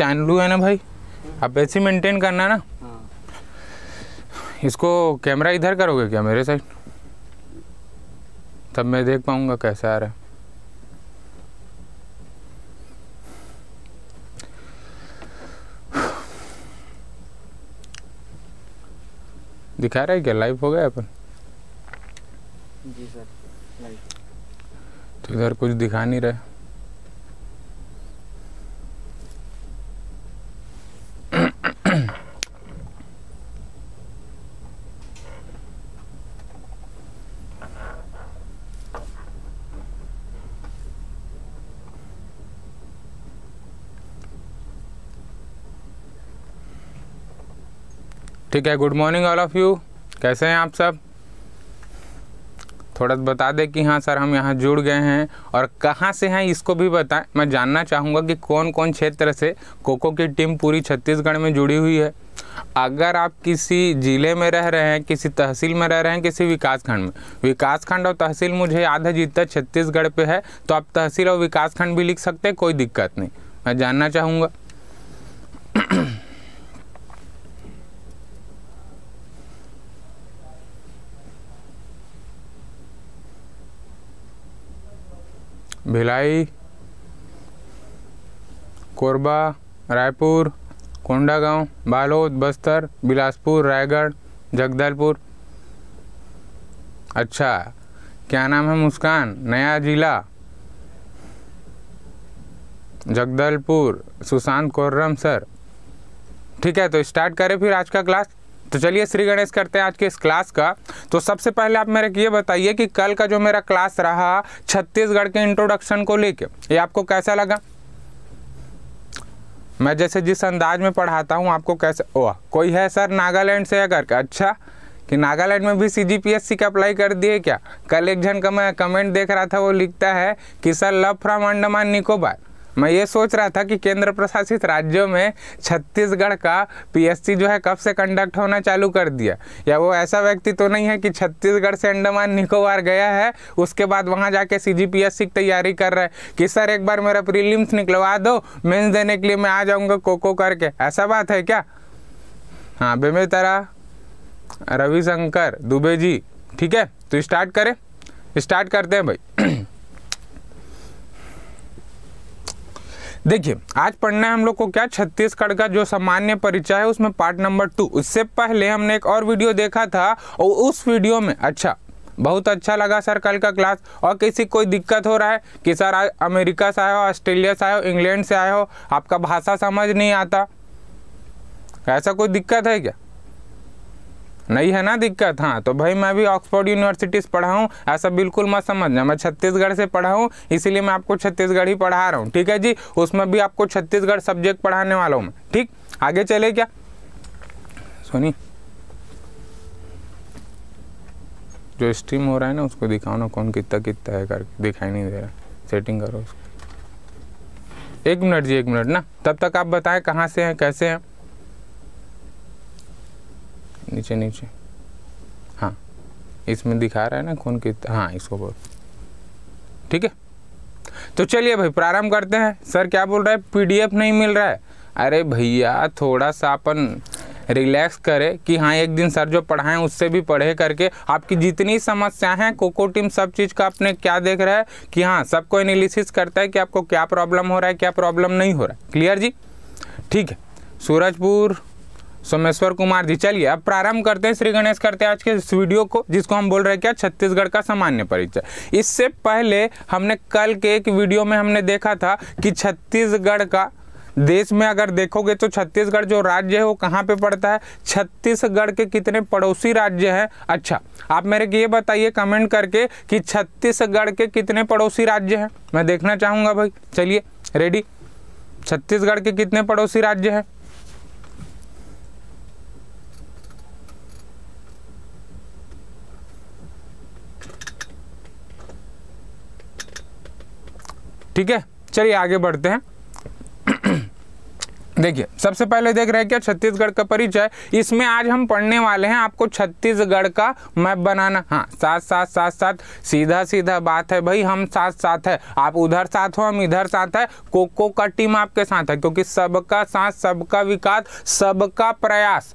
चांदलू है ना भाई अब वैसे मेंटेन करना ना इसको कैमरा इधर करोगे क्या मेरे साइड तब मैं देख पाऊंगा कैसे आ रहा है दिखा रहा है क्या लाइव हो गया अपन जी सर लाइव तो इधर कुछ दिखा नहीं रहा ठीक है good morning all of you कैसे हैं आप सब थोड़ा बता दें कि हाँ सर हम यहाँ जुड़ गए हैं और कहाँ से हैं इसको भी बताएं मैं जानना चाहूँगा कि कौन कौन क्षेत्र से कोको की टीम पूरी छत्तीसगढ़ में जुड़ी हुई है अगर आप किसी ज़िले में रह रहे हैं किसी तहसील में रह रहे हैं किसी विकासखंड में विकासखंड और तहसील मुझे याद है जितना छत्तीसगढ़ पे है तो आप तहसील और विकासखंड भी लिख सकते हैं कोई दिक्कत नहीं मैं जानना चाहूँगा भिलाई कोरबा रायपुर कोंडागांव बालोद बस्तर बिलासपुर रायगढ़ जगदलपुर अच्छा क्या नाम है मुस्कान नया जिला जगदलपुर सुशांत कोर्रम सर ठीक है तो स्टार्ट करें फिर आज का क्लास तो चलिए श्री गणेश करते हैं आज के इस क्लास का तो सबसे पहले आप मेरे ये बताइए कि कल का जो मेरा क्लास रहा छत्तीसगढ़ के इंट्रोडक्शन को लेके ये आपको कैसा लगा मैं जैसे जिस अंदाज में पढ़ाता हूँ आपको कैसे ओह कोई है सर नागालैंड से अगर अच्छा कि नागालैंड में भी सी जी पी एस सी का अप्लाई कर दिए क्या कल एक जन का मैं कमेंट देख रहा था वो लिखता है कि sir love from Andaman Nicobar मैं ये सोच रहा था कि केंद्र प्रशासित राज्यों में छत्तीसगढ़ का पीएससी जो है कब से कंडक्ट होना चालू कर दिया या वो ऐसा व्यक्ति तो नहीं है कि छत्तीसगढ़ से अंडमान निकोबार गया है उसके बाद वहाँ जाके सी जी की तैयारी कर रहा है कि सर एक बार मेरा प्रीलिम्स निकलवा दो मेन्स देने के लिए मैं आ जाऊँगा कोको करके ऐसा बात है क्या हाँ बेमेतरा रविशंकर दुबे जी ठीक है तो स्टार्ट करें स्टार्ट करते हैं भाई देखिए आज पढ़ना है हम लोग को क्या छत्तीसगढ़ का जो सामान्य परिचय है उसमें पार्ट नंबर टू उससे पहले हमने एक और वीडियो देखा था और उस वीडियो में अच्छा बहुत अच्छा लगा सर कल का क्लास और किसी कोई दिक्कत हो रहा है कि सर आज अमेरिका से आए हो ऑस्ट्रेलिया से आए हो इंग्लैंड से आए हो आपका भाषा समझ नहीं आता ऐसा कोई दिक्कत है क्या नहीं है ना दिक्कत हाँ तो भाई मैं भी ऑक्सफोर्ड यूनिवर्सिटी से पढ़ा हूँ ऐसा बिल्कुल मत समझना मैं छत्तीसगढ़ से पढ़ा हूँ इसीलिए मैं आपको छत्तीसगढ़ ही पढ़ा रहा हूँ ठीक है जी उसमें भी आपको छत्तीसगढ़ सब्जेक्ट पढ़ाने वाला हूँ मैं ठीक आगे चले क्या सोनी जो स्ट्रीम हो रहा है ना उसको दिखाओ ना कौन कितना कितना है करके दिखाई नहीं दे रहा सेटिंग करो उसको एक मिनट जी एक मिनट ना तब तक आप बताएं कहाँ से हैं कैसे हैं नीचे नीचे हाँ इसमें दिखा रहा है ना खून की हाँ इसको बोल ठीक है तो चलिए भाई प्रारंभ करते हैं सर क्या बोल रहा है पीडीएफ नहीं मिल रहा है अरे भैया थोड़ा सा अपन रिलैक्स करें कि हाँ एक दिन सर जो पढ़ाएं उससे भी पढ़े करके आपकी जितनी समस्याएं हैं कोको टीम सब चीज़ का आपने क्या देख रहा है कि हाँ सबको एनालिसिस करता है कि आपको क्या प्रॉब्लम हो रहा है क्या प्रॉब्लम नहीं हो रहा है क्लियर जी ठीक है सूरजपुर सोमेश्वर कुमार जी चलिए अब प्रारंभ करते हैं श्री गणेश करते हैं आज के इस वीडियो को जिसको हम बोल रहे हैं क्या छत्तीसगढ़ का सामान्य परिचय इससे पहले हमने कल के एक वीडियो में हमने देखा था कि छत्तीसगढ़ का देश में अगर देखोगे तो छत्तीसगढ़ जो राज्य है वो कहाँ पे पड़ता है छत्तीसगढ़ के कितने पड़ोसी राज्य हैं अच्छा आप मेरे को ये बताइए कमेंट करके कि छत्तीसगढ़ के कितने पड़ोसी राज्य हैं मैं देखना चाहूँगा भाई चलिए रेडी छत्तीसगढ़ के कितने पड़ोसी राज्य हैं ठीक है चलिए आगे बढ़ते हैं देखिए सबसे पहले देख रहे हैं क्या छत्तीसगढ़ का परिचय इसमें आज हम पढ़ने वाले हैं आपको छत्तीसगढ़ का मैप बनाना हाँ साथ साथ साथ साथ सीधा सीधा बात है भाई हम साथ साथ है आप उधर साथ हो हम इधर साथ है कोको का टीम आपके साथ है क्योंकि सबका साथ सबका विकास सबका प्रयास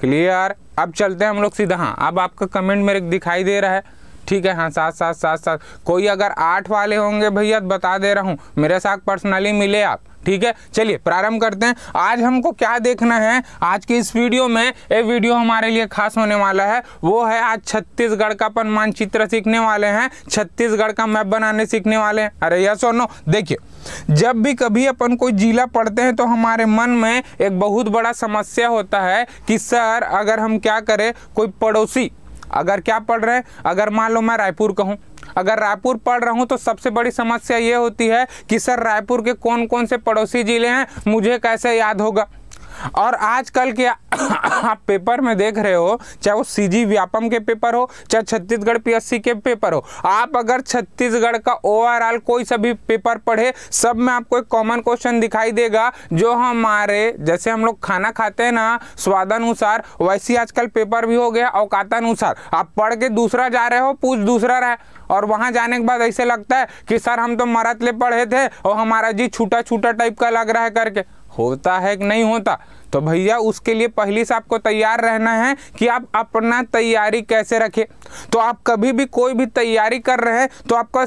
क्लियर अब चलते हैं हम लोग सीधा हाँ अब आपका कमेंट मेरे दिखाई दे रहा है ठीक है हाँ सात सात सात सात कोई अगर आठ वाले होंगे भैया तो बता दे रहा हूँ मेरे साथ पर्सनली मिले आप ठीक है चलिए प्रारंभ करते हैं आज हमको क्या देखना है आज की इस वीडियो में ये वीडियो हमारे लिए खास होने वाला है वो है आज छत्तीसगढ़ का अपन मानचित्र सीखने वाले हैं छत्तीसगढ़ का मैप बनाने सीखने वाले हैं अरे यस और नो देखिए जब भी कभी अपन कोई जिला पढ़ते हैं तो हमारे मन में एक बहुत बड़ा समस्या होता है कि सर अगर हम क्या करें कोई पड़ोसी अगर क्या पढ़ रहे हैं अगर मान लो मैं रायपुर का हूँ अगर रायपुर पढ़ रहा हूँ तो सबसे बड़ी समस्या ये होती है कि सर रायपुर के कौन कौन से पड़ोसी ज़िले हैं मुझे कैसे याद होगा और आजकल के आप पेपर में देख रहे हो चाहे वो सीजी व्यापम के पेपर हो चाहे छत्तीसगढ़ पीएससी के पेपर हो आप अगर छत्तीसगढ़ का ओवरऑल कोई सा भी पेपर पढ़े सब में आपको एक कॉमन क्वेश्चन दिखाई देगा जो हमारे जैसे हम लोग खाना खाते हैं ना स्वादानुसार वैसे आजकल पेपर भी हो गया औकातानुसार आप पढ़ के दूसरा जा रहे हो पूछ दूसरा रहा और वहाँ जाने के बाद ऐसे लगता है कि सर हम तो मरत ले पढ़े थे और हमारा जी छूटा छूटा टाइप का लग रहा है करके होता है कि नहीं होता तो भैया उसके लिए पहले से आपको तैयार रहना है कि आप अपना तैयारी कैसे रखें तो आप कभी भी कोई भी तैयारी कर रहे हैं तो आपका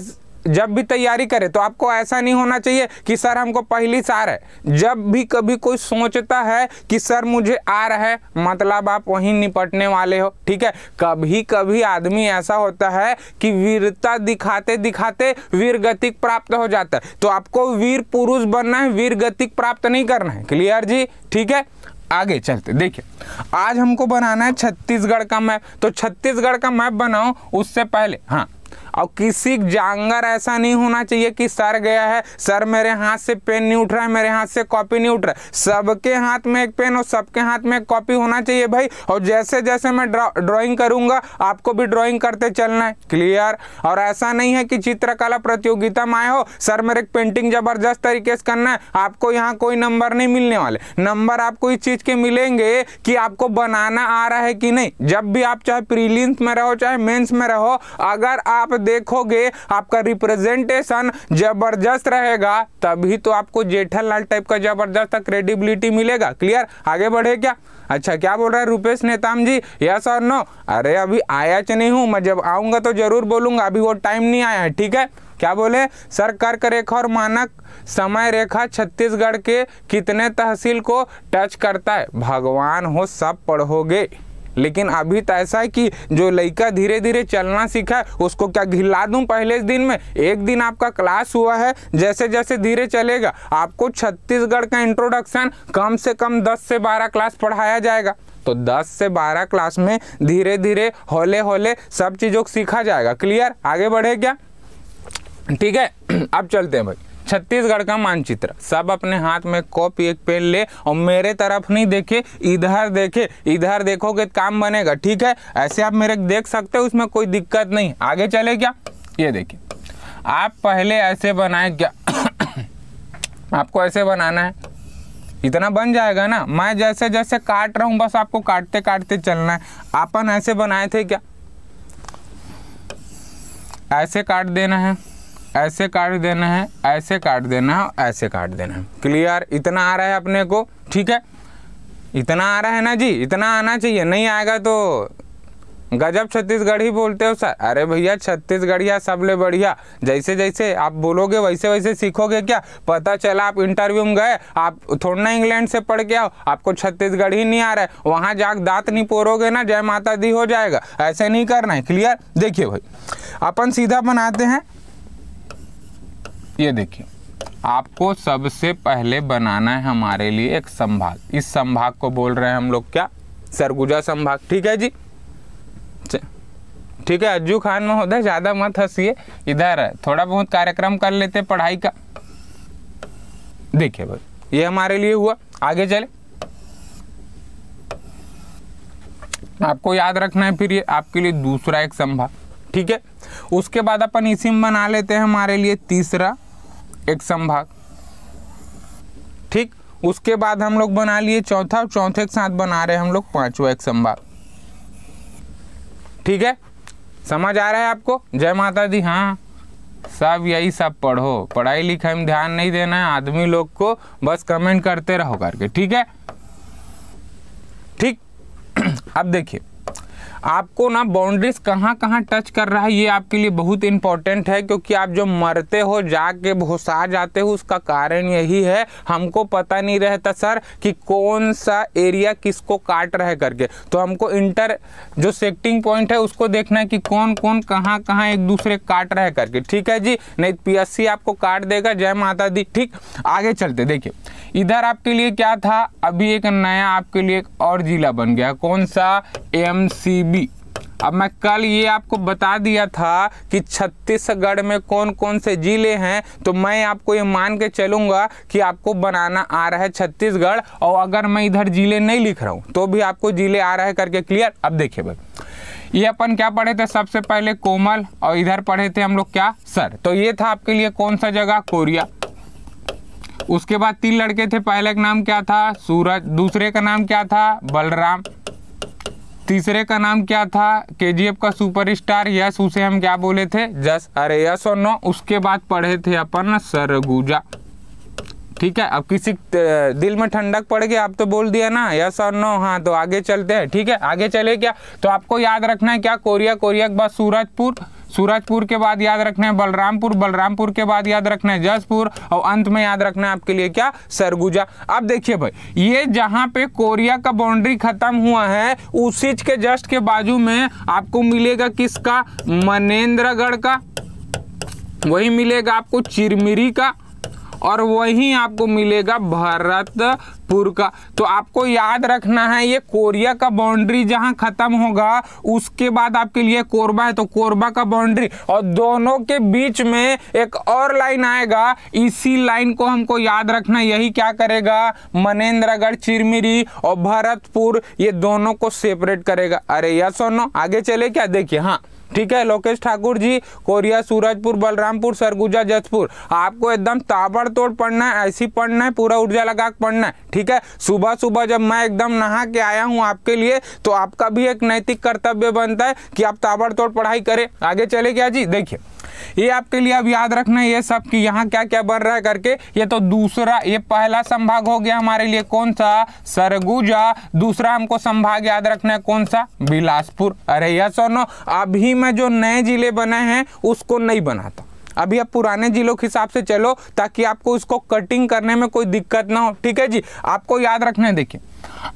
जब भी तैयारी करें तो आपको ऐसा नहीं होना चाहिए कि सर हमको पहली सार है जब भी कभी कोई सोचता है कि सर मुझे आ रहा है मतलब आप वहीं निपटने वाले हो ठीक है कभी कभी आदमी ऐसा होता है कि वीरता दिखाते दिखाते वीर गतिक प्राप्त हो जाता है तो आपको वीर पुरुष बनना है वीर गतिक प्राप्त नहीं करना है क्लियर जी ठीक है आगे चलते देखिए आज हमको बनाना है छत्तीसगढ़ का मैप तो छत्तीसगढ़ का मैप बनाओ उससे पहले हाँ और किसी जांगर ऐसा नहीं होना चाहिए कि सर गया है सर मेरे हाथ से पेन नहीं उठ रहा है मेरे हाथ से कॉपी नहीं उठ रहा है सबके हाथ में एक पेन और सबके हाथ में एक कॉपी होना चाहिए भाई और जैसे जैसे मैं ड्राइंग करूंगा आपको भी ड्राइंग करते चलना है क्लियर और ऐसा नहीं है कि चित्रकला प्रतियोगिता में आए हो सर मेरे पेंटिंग ज़बरदस्त तरीके से करना है आपको यहाँ कोई नंबर नहीं मिलने वाले नंबर आपको इस चीज़ के मिलेंगे कि आपको बनाना आ रहा है कि नहीं जब भी आप चाहे प्रीलिम्स में रहो चाहे मेन्स में रहो अगर आप देखोगे आपका रिप्रेजेंटेशन जबरदस्त रहेगा तभी तो आपको जेठनलाल टाइप का जबरदस्त क्रेडिबिलिटी मिलेगा क्लियर आगे बढ़े क्या अच्छा क्या बोल रहा है रूपेश नेताम जी यस और नो अरे अभी आया च नहीं हूं मैं जब आऊंगा तो जरूर बोलूंगा अभी वो टाइम नहीं आया है ठीक है क्या बोले सर कर्क रेखा और मानक समय रेखा छत्तीसगढ़ के कितने तहसील को टच करता है भगवान हो सब पढ़ोगे लेकिन अभी तो ऐसा है कि जो लड़का धीरे धीरे चलना सीखा है उसको क्या घिला दूं पहले दिन में एक दिन आपका क्लास हुआ है जैसे जैसे धीरे चलेगा आपको छत्तीसगढ़ का इंट्रोडक्शन कम से कम दस से बारह क्लास पढ़ाया जाएगा तो 10 से 12 क्लास में धीरे धीरे होले हौले सब चीज़ों को सीखा जाएगा क्लियर आगे बढ़े क्या ठीक है अब चलते हैं भाई छत्तीसगढ़ का मानचित्र सब अपने हाथ में कॉपी एक पेन ले और मेरे तरफ नहीं देखे इधर देखे इधर देखोगे तो काम बनेगा ठीक है ऐसे आप मेरे देख सकते हो उसमें कोई दिक्कत नहीं आगे चले क्या ये देखिए आप पहले ऐसे बनाए क्या आपको ऐसे बनाना है इतना बन जाएगा ना मैं जैसे जैसे काट रहा हूं बस आपको काटते काटते चलना है अपन ऐसे बनाए थे क्या ऐसे काट देना है ऐसे काट देना है ऐसे काट देना है और ऐसे काट देना है क्लियर इतना आ रहा है अपने को ठीक है इतना आ रहा है ना जी इतना आना चाहिए नहीं आएगा तो गजब छत्तीसगढ़ ही बोलते हो सर अरे भैया छत्तीसगढ़िया सबले बढ़िया जैसे जैसे आप बोलोगे वैसे वैसे सीखोगे क्या पता चला आप इंटरव्यू में गए आप थोड़ा ना इंग्लैंड से पढ़ के आओ आपको छत्तीसगढ़ ही नहीं आ रहा है वहाँ जाग दांत नहीं पोरोगे ना जय माता दी हो जाएगा ऐसे नहीं करना है क्लियर देखिए भाई अपन सीधा बनाते हैं ये देखिए आपको सबसे पहले बनाना है हमारे लिए एक संभाग इस संभाग को बोल रहे हैं हम लोग क्या सरगुजा संभाग ठीक है जी ठीक है अज्जू खान महोदय ज़्यादा मत हंसिए इधर है थोड़ा बहुत कार्यक्रम कर लेते पढ़ाई का देखिए भाई ये हमारे लिए हुआ आगे चले आपको याद रखना है फिर ये आपके लिए दूसरा एक संभाग ठीक है उसके बाद अपन इसी में बना लेते हैं हमारे लिए तीसरा एक संभाग ठीक उसके बाद हम लोग बना लिए चौथा चौथे के साथ बना रहे हम लोग पांचवा एक संभाग ठीक है समझ आ रहा है आपको जय माता दी हाँ सब यही सब पढ़ो पढ़ाई लिखाई में ध्यान नहीं देना है आदमी लोग को बस कमेंट करते रहो करके ठीक है ठीक अब देखिए आपको ना बाउंड्रीज कहाँ कहाँ टच कर रहा है ये आपके लिए बहुत इंपॉर्टेंट है क्योंकि आप जो मरते हो जाके भुसा जाते हो उसका कारण यही है हमको पता नहीं रहता सर कि कौन सा एरिया किसको काट रहा है करके तो हमको इंटर जो सेक्टिंग पॉइंट है उसको देखना है कि कौन कौन कहाँ कहाँ एक दूसरे काट रहा है करके ठीक है जी नहीं पी आपको काट देगा जय माता दी ठीक आगे चलते देखिए इधर आपके लिए क्या था अभी एक नया आपके लिए एक और जिला बन गया कौन सा एम सी अब मैं कल ये आपको बता दिया था कि छत्तीसगढ़ में कौन कौन से ज़िले हैं तो मैं आपको ये मान के चलूंगा कि आपको बनाना आ रहा है छत्तीसगढ़ और अगर मैं इधर ज़िले नहीं लिख रहा हूँ तो भी आपको ज़िले आ रहा है करके क्लियर अब देखिए भाई ये अपन क्या पढ़े थे सबसे पहले कोमल और इधर पढ़े थे हम लोग क्या सर तो ये था आपके लिए कौन सा जगह कोरिया उसके बाद तीन लड़के थे पहले का नाम क्या था सूरज दूसरे का नाम क्या था बलराम तीसरे का नाम क्या था के का सुपरस्टार यश उसे हम क्या बोले थे जस अरे यश और नो उसके बाद पढ़े थे अपन सरगुजा ठीक है अब किसी दिल में ठंडक पड़ गई आप तो बोल दिया ना यस और नो हाँ तो आगे चलते हैं ठीक है आगे चले क्या तो आपको याद रखना है क्या कोरिया कोरिया के बाद सूरजपुर सूरजपुर के बाद याद रखना है बलरामपुर बलरामपुर के बाद याद रखना है जसपुर और अंत में याद रखना है आपके लिए क्या सरगुजा अब देखिए भाई ये जहाँ पे कोरिया का बाउंड्री खत्म हुआ है उसी के जस्ट के बाजू में आपको मिलेगा किसका मनेन्द्रगढ़ का वही मिलेगा आपको चिरमिरी का और वहीं आपको मिलेगा भरतपुर का तो आपको याद रखना है ये कोरिया का बाउंड्री जहां ख़त्म होगा उसके बाद आपके लिए कोरबा है तो कोरबा का बाउंड्री और दोनों के बीच में एक और लाइन आएगा इसी लाइन को हमको याद रखना यही क्या करेगा मनेन्द्रगढ़ चिरमिरी और भरतपुर ये दोनों को सेपरेट करेगा अरे यस सोनो आगे चले क्या देखिए हाँ ठीक है लोकेश ठाकुर जी कोरिया सूरजपुर बलरामपुर सरगुजा जसपुर आपको एकदम ताबड़तोड़ पढ़ना है ऐसी पढ़ना है पूरा ऊर्जा लगा के पढ़ना है ठीक है सुबह सुबह जब मैं एकदम नहा के आया हूँ आपके लिए तो आपका भी एक नैतिक कर्तव्य बनता है कि आप ताबड़तोड़ पढ़ाई करें आगे चले गया जी देखिए ये आपके लिए अब याद रखना ये सब कि यहाँ क्या क्या बन रहा है करके ये तो दूसरा ये पहला संभाग हो गया हमारे लिए कौन सा सरगुजा दूसरा हमको संभाग याद रखना है कौन सा बिलासपुर अरे यह सोनो अभी मैं जो नए जिले बने हैं उसको नहीं बनाता अभी आप पुराने जिलों के हिसाब से चलो ताकि आपको उसको कटिंग करने में कोई दिक्कत ना हो ठीक है जी आपको याद रखना है देखिए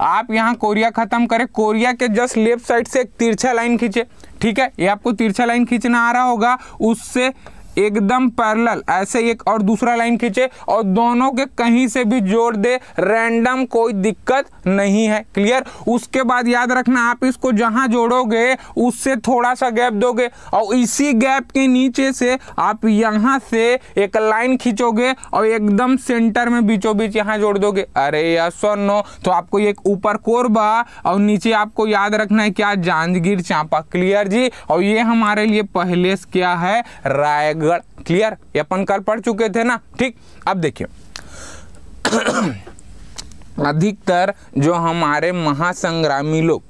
आप यहाँ कोरिया ख़त्म करें कोरिया के जस्ट लेफ्ट साइड से एक तिरछा लाइन खींचे ठीक है ये आपको तिरछा लाइन खींचना आ रहा होगा उससे एकदम पैरल ऐसे एक और दूसरा लाइन खींचे और दोनों के कहीं से भी जोड़ दे रैंडम कोई दिक्कत नहीं है क्लियर उसके बाद याद रखना आप इसको जहां जोड़ोगे उससे थोड़ा सा गैप दोगे और इसी गैप के नीचे से आप यहां से एक लाइन खींचोगे और एकदम सेंटर में बीचों बीच यहां जोड़ दोगे अरे यस नो तो आपको एक ऊपर कोरबा और नीचे आपको याद रखना है क्या जांजगीर चांपा क्लियर जी और ये हमारे लिए पहले क्या है रायगढ़ क्लियर ये अपन कल पढ़ चुके थे ना ठीक अब देखिए अधिकतर जो हमारे महासंग्रामी लोग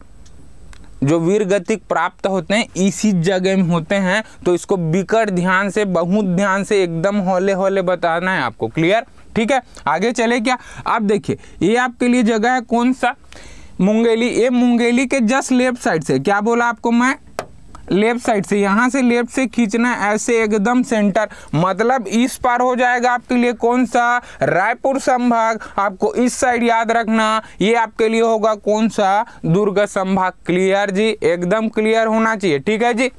जो वीर गति प्राप्त होते हैं इसी जगह में होते हैं तो इसको बिकट ध्यान से बहुत ध्यान से एकदम होले होले बताना है आपको क्लियर ठीक है आगे चले क्या आप देखिए ये आपके लिए जगह है कौन सा मुंगेली ये मुंगेली के जस्ट लेफ्ट साइड से क्या बोला आपको मैं लेफ्ट साइड से यहाँ से लेफ्ट से खींचना ऐसे एकदम सेंटर मतलब इस पार हो जाएगा आपके लिए कौन सा रायपुर संभाग आपको इस साइड याद रखना ये आपके लिए होगा कौन सा दुर्ग संभाग क्लियर जी एकदम क्लियर होना चाहिए ठीक है जी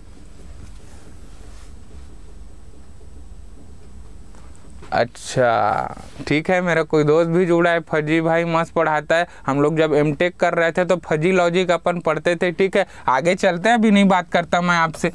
अच्छा ठीक है मेरा कोई दोस्त भी जुड़ा है फजी भाई मस्त पढ़ाता है हम लोग जब एम कर रहे थे तो फजी लॉजिक अपन पढ़ते थे ठीक है आगे चलते हैं अभी नहीं बात करता मैं आपसे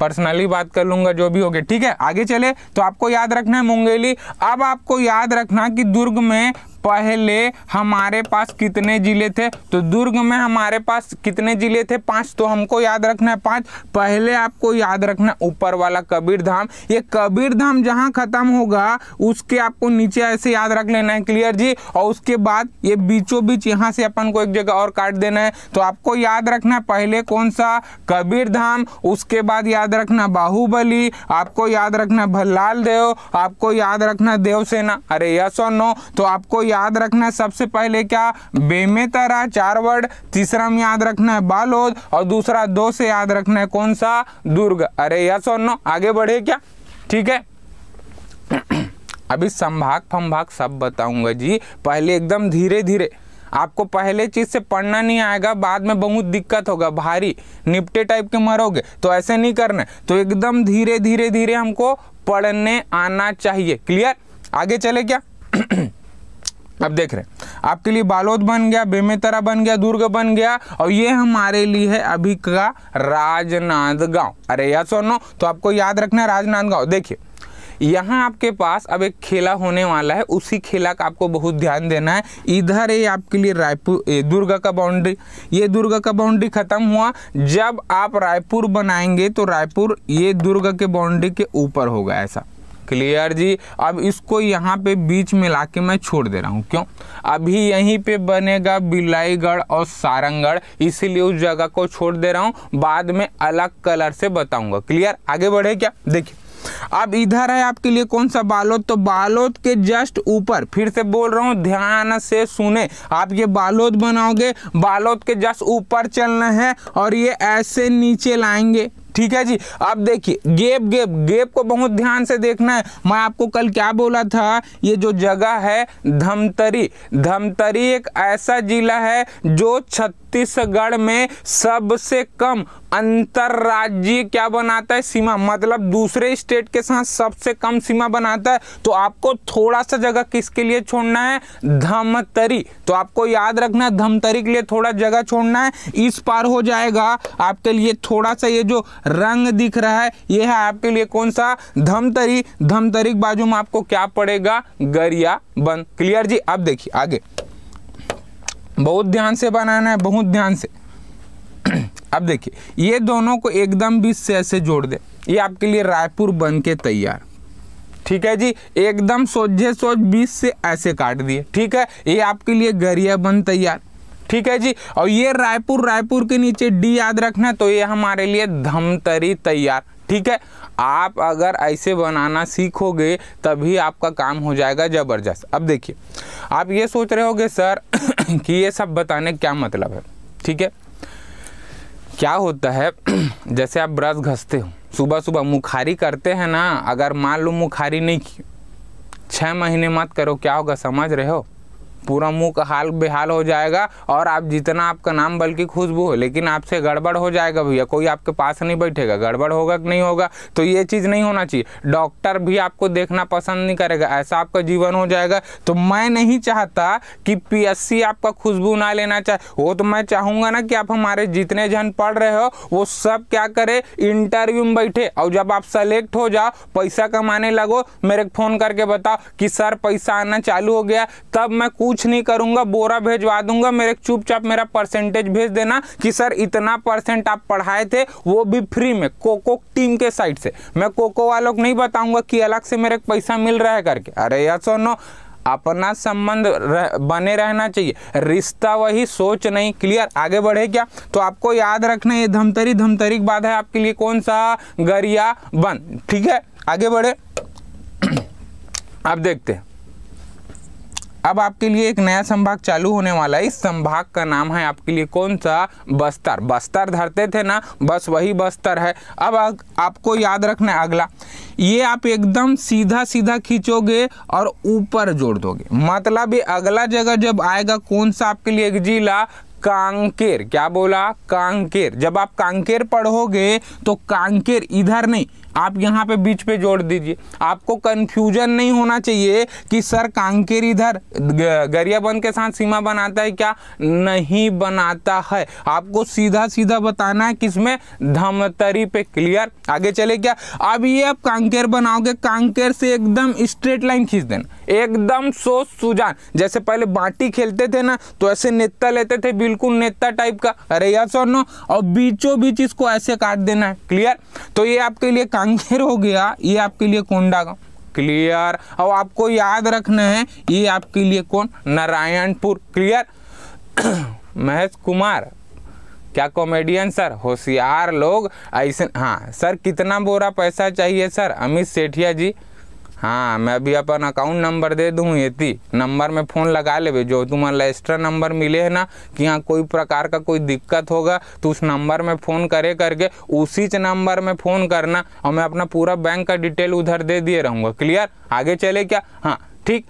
पर्सनली बात कर लूँगा जो भी हो गया ठीक है आगे चले तो आपको याद रखना है मुंगेली अब आपको याद रखना कि दुर्ग में पहले हमारे पास कितने ज़िले थे तो दुर्ग में हमारे पास कितने ज़िले थे पांच तो हमको याद रखना है पांच पहले आपको याद रखना ऊपर वाला कबीर धाम ये कबीर धाम जहां ख़त्म होगा उसके आपको नीचे ऐसे याद रख लेना है क्लियर जी और उसके बाद ये बीचों बीच यहाँ से अपन को एक जगह और काट देना है तो आपको याद रखना है पहले कौन सा कबीर धाम उसके बाद याद रखना बाहुबली आपको याद रखना भल्लाल देव आपको याद रखना देवसेना अरे यस और नो तो आपको याद रखना है सबसे पहले क्या बेमेतरा चार वर्ड तीसरा में याद रखना है बालोद और दूसरा दो से याद रखना है कौन सा दुर्ग अरे यस और नो आगे बढ़े क्या ठीक है अभी संभाग फंभाग सब बताऊंगा जी पहले एकदम धीरे धीरे आपको पहले चीज़ से पढ़ना नहीं आएगा बाद में बहुत दिक्कत होगा भारी निपटे टाइप के मरोगे तो ऐसे नहीं करना तो एकदम धीरे धीरे धीरे हमको पढ़ने आना चाहिए क्लियर आगे चले क्या अब देख रहे हैं आपके लिए बालोद बन गया बेमेतरा बन गया दुर्ग बन गया और ये हमारे लिए है अभी का राजनांदगांव अरे यस और नो तो आपको याद रखना है राजनांदगांव देखिए यहाँ आपके पास अब एक खेला होने वाला है उसी खेला का आपको बहुत ध्यान देना है इधर ये आपके लिए रायपुर दुर्गा का बाउंड्री ये दुर्गा का बाउंड्री खत्म हुआ जब आप रायपुर बनाएंगे तो रायपुर ये दुर्गा के बाउंड्री के ऊपर होगा ऐसा क्लियर जी अब इसको यहाँ पे बीच में ला के मैं छोड़ दे रहा हूँ क्यों अभी यहीं पे बनेगा बिलाईगढ़ और सारंगढ़ इसीलिए उस जगह को छोड़ दे रहा हूँ बाद में अलग कलर से बताऊँगा क्लियर आगे बढ़े क्या देखिए अब इधर है आपके लिए कौन सा बालोद तो बालोद के जस्ट ऊपर फिर से बोल रहा हूँ ध्यान से सुने आप ये बालोद बनाओगे बालोद के जस्ट ऊपर चलना है और ये ऐसे नीचे लाएंगे ठीक है जी अब देखिए गेप गेप गेप को बहुत ध्यान से देखना है मैं आपको कल क्या बोला था ये जो जगह है धमतरी धमतरी एक ऐसा जिला है जो छत्तीसगढ़ में सबसे कम अंतरराज्यीय क्या बनाता है सीमा मतलब दूसरे स्टेट के साथ सबसे कम सीमा बनाता है तो आपको थोड़ा सा जगह किसके लिए छोड़ना है धमतरी तो आपको याद रखना है धमतरी के लिए थोड़ा जगह छोड़ना है इस पार हो जाएगा आपके लिए थोड़ा सा ये जो रंग दिख रहा है यह है आपके लिए कौन सा धमतरी धमतरी के बाजू में आपको क्या पड़ेगा गरिया बन क्लियर जी अब देखिए आगे बहुत ध्यान से बनाना है बहुत ध्यान से अब देखिए ये दोनों को एकदम बीच से ऐसे जोड़ दे ये आपके लिए रायपुर बन के तैयार ठीक है जी एकदम सोझे सोच बीच से ऐसे काट दिए ठीक है ये आपके लिए गरिया बन तैयार ठीक है जी और ये रायपुर रायपुर के नीचे डी याद रखना तो ये हमारे लिए धमतरी तैयार ठीक है आप अगर ऐसे बनाना सीखोगे तभी आपका काम हो जाएगा ज़बरदस्त अब देखिए आप ये सोच रहे होगे सर कि ये सब बताने क्या मतलब है ठीक है क्या होता है जैसे आप ब्रश घसते हो सुबह सुबह मुखारी करते हैं ना अगर मान लो मुखारी नहीं की छः महीने मत करो क्या होगा समझ रहे हो पूरा मुंह का हाल बेहाल हो जाएगा और आप जितना आपका नाम बल्कि खुशबू हो लेकिन आपसे गड़बड़ हो जाएगा भैया कोई आपके पास नहीं बैठेगा गड़बड़ होगा कि नहीं होगा तो ये चीज़ नहीं होना चाहिए डॉक्टर भी आपको देखना पसंद नहीं करेगा ऐसा आपका जीवन हो जाएगा तो मैं नहीं चाहता कि पी आपका खुशबू ना लेना चाहे वो तो मैं चाहूँगा ना कि आप हमारे जितने जन पढ़ रहे हो वो सब क्या करे इंटरव्यू में बैठे और जब आप सेलेक्ट हो जाओ पैसा कमाने लगो मेरे को फ़ोन करके बताओ कि सर पैसा आना चालू हो गया तब मैं कुछ कुछ नहीं करूंगा बोरा भेजवा दूंगा मेरे चुपचाप मेरा परसेंटेज भेज देना कि सर इतना परसेंट आप पढ़ाए थे वो भी फ्री में कोको टीम के साइड से मैं कोको वालों को नहीं बताऊंगा कि अलग से मेरे पैसा मिल रहा है करके अरे या सुनो अपना संबंध रह, बने रहना चाहिए रिश्ता वही सोच नहीं क्लियर आगे बढ़े क्या तो आपको याद रखना ये धमतरी धमतरी की बात है आपके लिए कौन सा गरिया बन ठीक है आगे बढ़े आप देखते हैं अब आपके लिए एक नया संभाग चालू होने वाला है इस संभाग का नाम है आपके लिए कौन सा बस्तर बस्तर धरते थे ना बस वही बस्तर है अब आ, आपको याद रखना है अगला ये आप एकदम सीधा सीधा खींचोगे और ऊपर जोड़ दोगे मतलब ये अगला जगह जब आएगा कौन सा आपके लिए एक जिला कांकेर क्या बोला कांकेर जब आप कांकेर पढ़ोगे तो कांकेर इधर नहीं आप यहाँ पे बीच पे जोड़ दीजिए आपको कंफ्यूजन नहीं होना चाहिए कि सर कांकेर इधर गरियाबंद के साथ सीमा बनाता है क्या नहीं बनाता है आपको सीधा सीधा बताना है किसमें धमतरी पे क्लियर आगे चले क्या अब ये आप कांकेर बनाओगे कांकेर से एकदम स्ट्रेट लाइन खींच देना एकदम सोच सुजान जैसे पहले बाटी खेलते थे ना तो ऐसे नेता लेते थे बिल्कुल नेता टाइप का अरे यस और नो और बीचों बीच इसको ऐसे काट देना है क्लियर तो ये आपके लिए कांगेर हो गया ये आपके लिए कोंडा क्लियर और आपको याद रखना है ये आपके लिए कौन नारायणपुर क्लियर महेश कुमार क्या कॉमेडियन सर होशियार लोग ऐसे हाँ सर कितना बोरा पैसा चाहिए सर अमित सेठिया जी हाँ मैं अभी अपन अकाउंट नंबर दे दूँ ये नंबर में फ़ोन लगा ले जो तुम्हारा एक्स्ट्रा नंबर मिले है ना कि यहाँ कोई प्रकार का कोई दिक्कत होगा तो उस नंबर में फ़ोन करे करके उसी नंबर में फ़ोन करना और मैं अपना पूरा बैंक का डिटेल उधर दे दिए रहूँगा क्लियर आगे चले क्या हाँ ठीक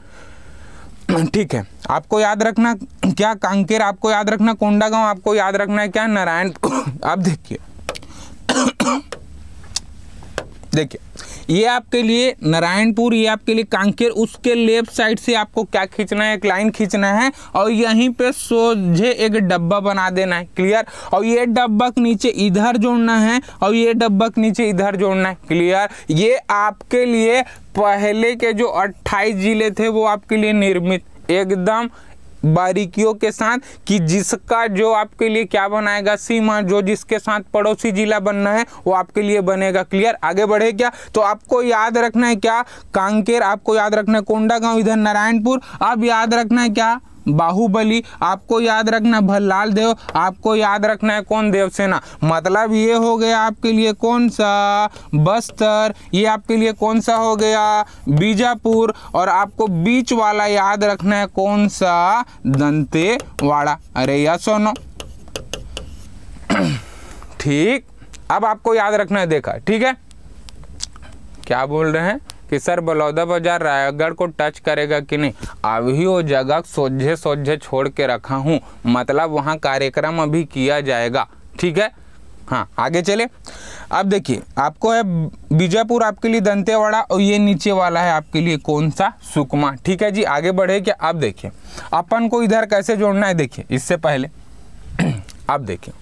ठीक है आपको याद रखना क्या कांकेर आपको याद रखना कोंडा गांव आपको याद रखना है क्या नारायण आप देखिए देखिए ये आपके लिए नारायणपुर ये आपके लिए कांकेर उसके लेफ्ट साइड से आपको क्या खींचना है एक लाइन खींचना है और यहीं पे सोझे एक डब्बा बना देना है क्लियर और ये डब्बा के नीचे इधर जोड़ना है और ये डब्बा के नीचे इधर जोड़ना है क्लियर ये आपके लिए पहले के जो अट्ठाईस जिले थे वो आपके लिए निर्मित एकदम बारीकियों के साथ कि जिसका जो आपके लिए क्या बनाएगा सीमा जो जिसके साथ पड़ोसी जिला बनना है वो आपके लिए बनेगा क्लियर आगे बढ़े क्या तो आपको याद रखना है क्या कांकेर आपको याद रखना है कोंडागांव इधर नारायणपुर अब याद रखना है क्या बाहुबली आपको याद रखना भल्लाल देव आपको याद रखना है कौन देवसेना मतलब ये हो गया आपके लिए कौन सा बस्तर ये आपके लिए कौन सा हो गया बीजापुर और आपको बीच वाला याद रखना है कौन सा दंतेवाड़ा अरे या सोनो ठीक अब आपको याद रखना है देखा ठीक है क्या बोल रहे हैं किसर बलौदा बाजार रायगढ़ को टच करेगा कि नहीं अभी वो जगह सोझे सोझे छोड़ के रखा हूँ मतलब वहाँ कार्यक्रम अभी किया जाएगा ठीक है हाँ आगे चले अब देखिए आपको है बीजापुर आपके लिए दंतेवाड़ा और ये नीचे वाला है आपके लिए कौन सा सुकमा ठीक है जी आगे बढ़े क्या अब देखिए अपन को इधर कैसे जोड़ना है देखिए इससे पहले अब देखिए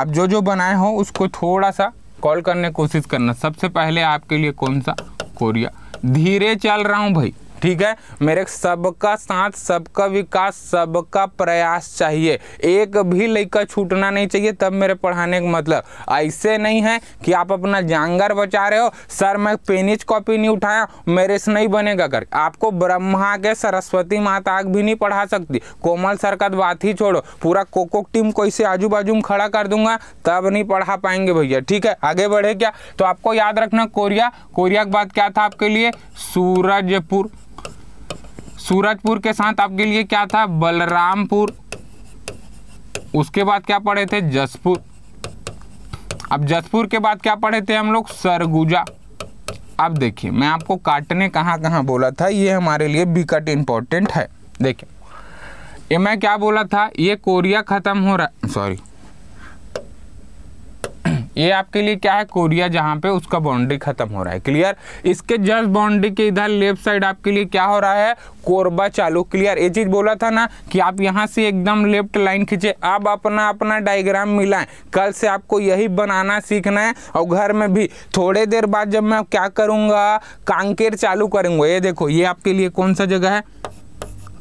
आप जो जो बनाए हो उसको थोड़ा सा कॉल करने की कोशिश करना सबसे पहले आपके लिए कौन सा कोरिया धीरे चल रहा हूँ भाई ठीक है मेरे सबका साथ सबका विकास सबका प्रयास चाहिए एक भी लड़का छूटना नहीं चाहिए तब मेरे पढ़ाने का मतलब ऐसे नहीं है कि आप अपना जांगर बचा रहे हो सर मैं पेनिज कॉपी नहीं उठाया मेरे से नहीं बनेगा कर आपको ब्रह्मा के सरस्वती माता भी नहीं पढ़ा सकती कोमल सर का बात ही छोड़ो पूरा कोकोक टीम को इसे आजू बाजू में खड़ा कर दूंगा तब नहीं पढ़ा पाएंगे भैया ठीक है आगे बढ़े क्या तो आपको याद रखना कोरिया कोरिया के बाद क्या था आपके लिए सूरजपुर सूरजपुर के साथ आपके लिए क्या था बलरामपुर उसके बाद क्या पढ़े थे जसपुर अब जसपुर के बाद क्या पढ़े थे हम लोग सरगुजा अब देखिए मैं आपको काटने कहाँ कहाँ बोला था ये हमारे लिए बिकट इम्पोर्टेंट है देखिए ये मैं क्या बोला था ये कोरिया ख़त्म हो रहा सॉरी ये आपके लिए क्या है कोरिया जहाँ पे उसका बाउंड्री खत्म हो रहा है क्लियर इसके जस्ट बाउंड्री के इधर लेफ्ट साइड आपके लिए क्या हो रहा है कोरबा चालू क्लियर ये चीज बोला था ना कि आप यहाँ से एकदम लेफ्ट लाइन खींचे अब अपना अपना डायग्राम मिलाएं कल से आपको यही बनाना सीखना है और घर में भी थोड़े देर बाद जब मैं क्या करूंगा कांकेर चालू करूंगा ये देखो ये आपके लिए कौन सा जगह है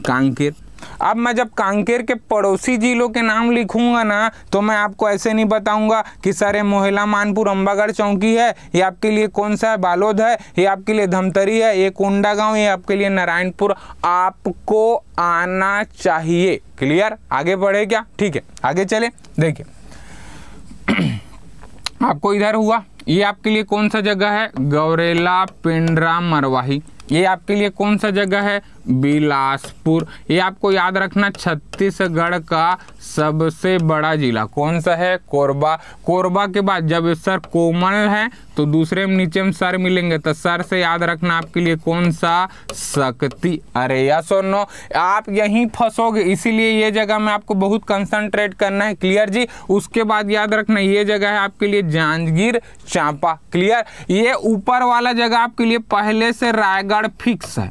कांकेर अब मैं जब कांकेर के पड़ोसी जिलों के नाम लिखूंगा ना तो मैं आपको ऐसे नहीं बताऊंगा कि सर ये मोहिला मानपुर अम्बागढ़ चौकी है ये आपके लिए कौन सा है बालोद है ये आपके लिए धमतरी है ये कोंडा गांव ये आपके लिए नारायणपुर आपको आना चाहिए क्लियर आगे बढ़े क्या ठीक है आगे चले देखिए आपको इधर हुआ ये आपके लिए कौन सा जगह है गौरेला पिंडरा मरवाही ये आपके लिए कौन सा जगह है बिलासपुर ये आपको याद रखना छत्तीसगढ़ का सबसे बड़ा जिला कौन सा है कोरबा कोरबा के बाद जब सर कोमल है तो दूसरे में नीचे में सर मिलेंगे तो सर से याद रखना आपके लिए कौन सा शक्ति अरे या नो आप यहीं फंसोगे इसीलिए ये जगह में आपको बहुत कंसंट्रेट करना है क्लियर जी उसके बाद याद रखना ये जगह है आपके लिए जांजगीर चांपा क्लियर ये ऊपर वाला जगह आपके लिए पहले से रायगढ़ फिक्स है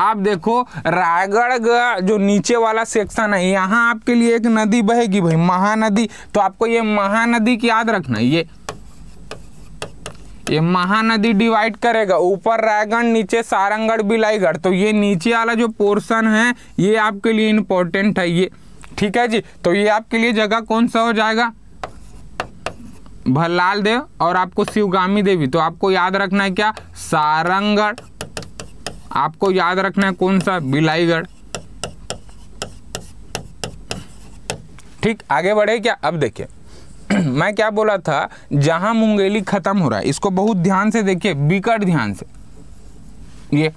आप देखो रायगढ़ जो नीचे वाला सेक्शन है यहाँ आपके लिए एक नदी बहेगी भाई महानदी तो आपको ये महानदी की याद रखना ये ये महानदी डिवाइड करेगा ऊपर रायगढ़ नीचे सारंगढ़ बिलाईगढ़ तो ये नीचे वाला जो पोर्शन है ये आपके लिए इंपॉर्टेंट है ये ठीक है जी तो ये आपके लिए जगह कौन सा हो जाएगा भल्लाल देव और आपको शिवगामी देवी तो आपको याद रखना है क्या सारंगढ़ आपको याद रखना है कौन सा बिलाईगढ़ ठीक आगे बढ़े क्या अब देखिए मैं क्या बोला था जहां मुंगेली खत्म हो रहा है इसको बहुत ध्यान से देखिए बिकट ध्यान से ये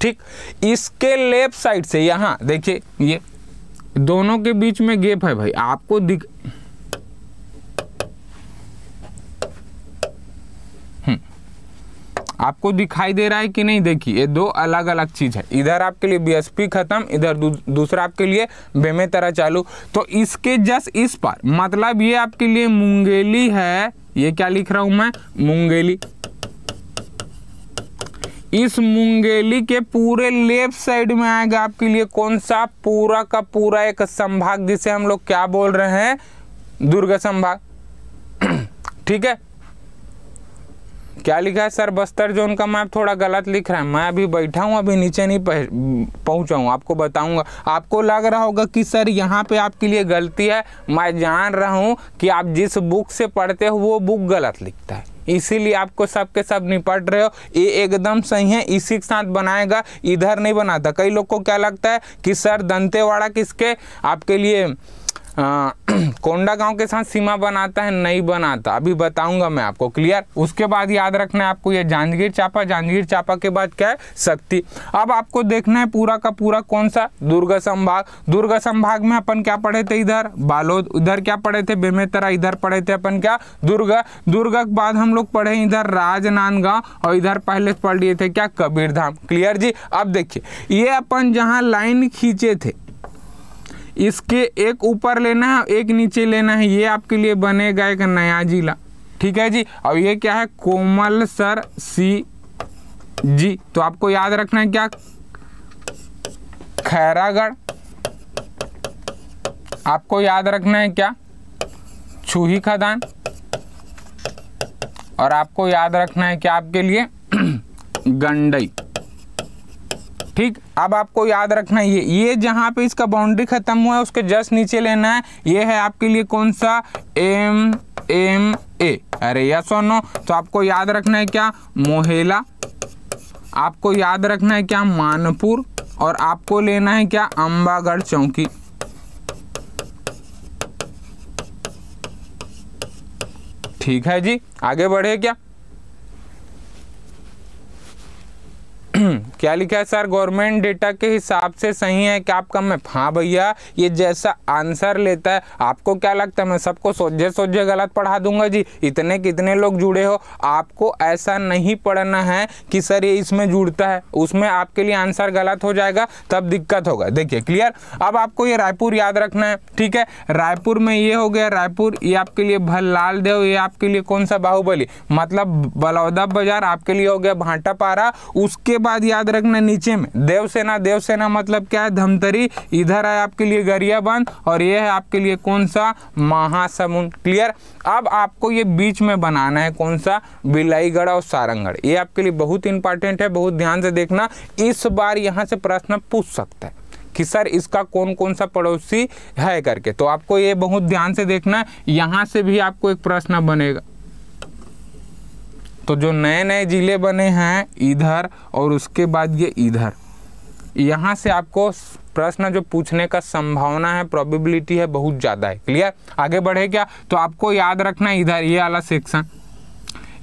ठीक इसके लेफ्ट साइड से यहां देखिए ये दोनों के बीच में गेप है भाई आपको दिख आपको दिखाई दे रहा है कि नहीं देखिए ये दो अलग अलग चीज़ है इधर आपके लिए बीएसपी ख़त्म इधर दू, दूसरा आपके लिए बेमे तरह चालू तो इसके जस्ट इस पर मतलब ये आपके लिए मुंगेली है ये क्या लिख रहा हूं मैं मुंगेली इस मुंगेली के पूरे लेफ्ट साइड में आएगा आपके लिए कौन सा पूरा का पूरा एक संभाग जिसे हम लोग क्या बोल रहे हैं दुर्गा संभाग ठीक है क्या लिखा है सर बस्तर जोन का मैप थोड़ा गलत लिख रहा है मैं अभी बैठा हूँ अभी नीचे नहीं पहुँचा हूँ आपको बताऊँगा आपको लग रहा होगा कि सर यहाँ पे आपके लिए गलती है मैं जान रहा हूँ कि आप जिस बुक से पढ़ते हो वो बुक गलत लिखता है इसीलिए आपको सब के सब निपट रहे हो ये एकदम सही है इसी के साथ बनाएगा इधर नहीं बनाता कई लोग को क्या लगता है कि सर दंतेवाड़ा किसके आपके लिए हाँ, कोंडा गांव के साथ सीमा बनाता है नहीं बनाता अभी बताऊंगा मैं आपको क्लियर उसके बाद याद रखना है आपको ये जांजगीर चापा जांजगीर चापा के बाद क्या है शक्ति अब आपको देखना है पूरा का पूरा कौन सा दुर्गा संभाग दुर्गा संभाग में अपन क्या पढ़े थे इधर बालोद उधर क्या पढ़े थे बेमेतरा इधर पढ़े थे अपन क्या दुर्गा दुर्गा के बाद हम लोग पढ़े इधर राजनांदगांव और इधर पहले पढ़ लिए थे क्या कबीरधाम क्लियर जी अब देखिए ये अपन जहाँ लाइन खींचे थे इसके एक ऊपर लेना है एक नीचे लेना है ये आपके लिए बनेगा एक नया जिला ठीक है जी और ये क्या है कोमल सर सी जी तो आपको याद रखना है क्या खैरागढ़ आपको याद रखना है क्या छूही खदान और आपको याद रखना है क्या आपके लिए गंडई ठीक अब आपको याद रखना है ये ये जहाँ पे इसका बाउंड्री खत्म हुआ है उसके जस्ट नीचे लेना है ये है आपके लिए कौन सा एम एम ए अरे यस और नो तो आपको याद रखना है क्या मोहेला आपको याद रखना है क्या मानपुर और आपको लेना है क्या अंबागढ़ चौकी ठीक है जी आगे बढ़े क्या क्या लिखा है सर गवर्नमेंट डेटा के हिसाब से सही है क्या आपका मैं हाँ भैया ये जैसा आंसर लेता है आपको क्या लगता है मैं सबको सोझे सोझे गलत पढ़ा दूंगा जी इतने कितने लोग जुड़े हो आपको ऐसा नहीं पढ़ना है कि सर ये इसमें जुड़ता है उसमें आपके लिए आंसर गलत हो जाएगा तब दिक्कत होगा देखिए क्लियर अब आपको ये रायपुर याद रखना है ठीक है रायपुर में ये हो गया रायपुर ये आपके लिए लाल देव ये आपके लिए कौन सा बाहुबली मतलब बलौदा बाजार आपके लिए हो गया पारा उसके बाद बात याद रखना नीचे में देवसेना देवसेना मतलब क्या है धमतरी इधर है आपके लिए गरिया बांध और ये है आपके लिए कौन सा महासमुंद क्लियर अब आपको ये बीच में बनाना है कौन सा बिलाईगढ़ और सारंगढ़ ये आपके लिए बहुत इंपॉर्टेंट है बहुत ध्यान से देखना इस बार यहाँ से प्रश्न पूछ सकता है कि सर इसका कौन कौन सा पड़ोसी है करके तो आपको ये बहुत ध्यान से देखना है यहाँ से भी आपको एक प्रश्न बनेगा तो जो नए नए ज़िले बने हैं इधर और उसके बाद ये इधर यहाँ से आपको प्रश्न जो पूछने का संभावना है प्रोबेबिलिटी है बहुत ज़्यादा है क्लियर आगे बढ़े क्या तो आपको याद रखना इधर ये वाला सेक्शन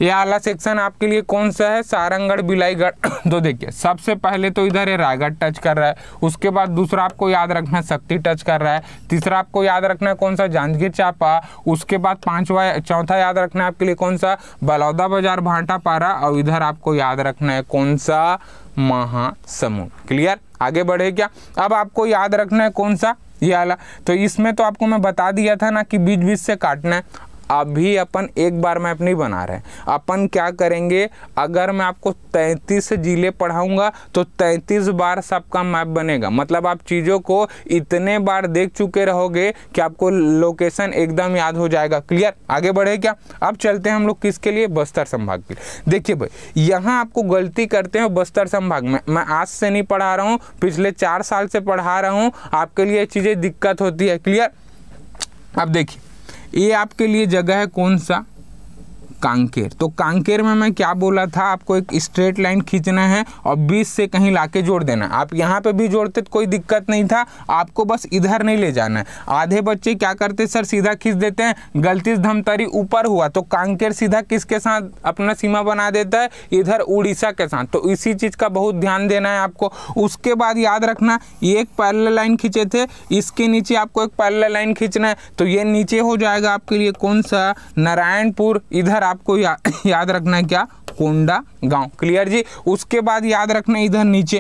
ये आला सेक्शन आपके लिए कौन सा है सारंगढ़ बिलाईगढ़ तो देखिए सबसे पहले तो इधर है रायगढ़ टच कर रहा है उसके बाद दूसरा आपको याद रखना है शक्ति टच कर रहा है तीसरा आपको याद रखना है कौन सा जांजगीर चापा उसके बाद पांचवा चौथा याद रखना है आपके लिए कौन सा बलौदा बाजार भांटा पारा और इधर आपको याद रखना है कौन सा महासमुंद क्लियर आगे बढ़े क्या अब आपको याद रखना है कौन सा ये आला तो इसमें तो आपको मैं बता दिया था ना कि बीच बीच से काटना है अभी अपन एक बार मैप नहीं बना रहे अपन क्या करेंगे अगर मैं आपको 33 ज़िले पढ़ाऊंगा तो 33 बार सबका मैप बनेगा मतलब आप चीज़ों को इतने बार देख चुके रहोगे कि आपको लोकेशन एकदम याद हो जाएगा क्लियर आगे बढ़े क्या अब चलते हैं हम लोग किसके लिए बस्तर संभाग के लिए देखिए भाई यहाँ आपको गलती करते हैं बस्तर संभाग में मैं आज से नहीं पढ़ा रहा हूँ पिछले चार साल से पढ़ा रहा हूँ आपके लिए चीज़ें दिक्कत होती है क्लियर अब देखिए ये आपके लिए जगह है कौन सा कांकेर तो कांकेर में मैं क्या बोला था आपको एक स्ट्रेट लाइन खींचना है और बीस से कहीं ला जोड़ देना आप यहाँ पर भी जोड़ते तो कोई दिक्कत नहीं था आपको बस इधर नहीं ले जाना है आधे बच्चे क्या करते सर सीधा खींच देते हैं गलती धमतरी ऊपर हुआ तो कांकेर सीधा किसके साथ अपना सीमा बना देता है इधर उड़ीसा के साथ तो इसी चीज़ का बहुत ध्यान देना है आपको उसके बाद याद रखना ये एक पैरल लाइन खींचे थे इसके नीचे आपको एक पैरल लाइन खींचना है तो ये नीचे हो जाएगा आपके लिए कौन सा नारायणपुर इधर आप आपको या, याद रखना है क्या कोंडा गांव क्लियर जी उसके बाद याद रखना इधर नीचे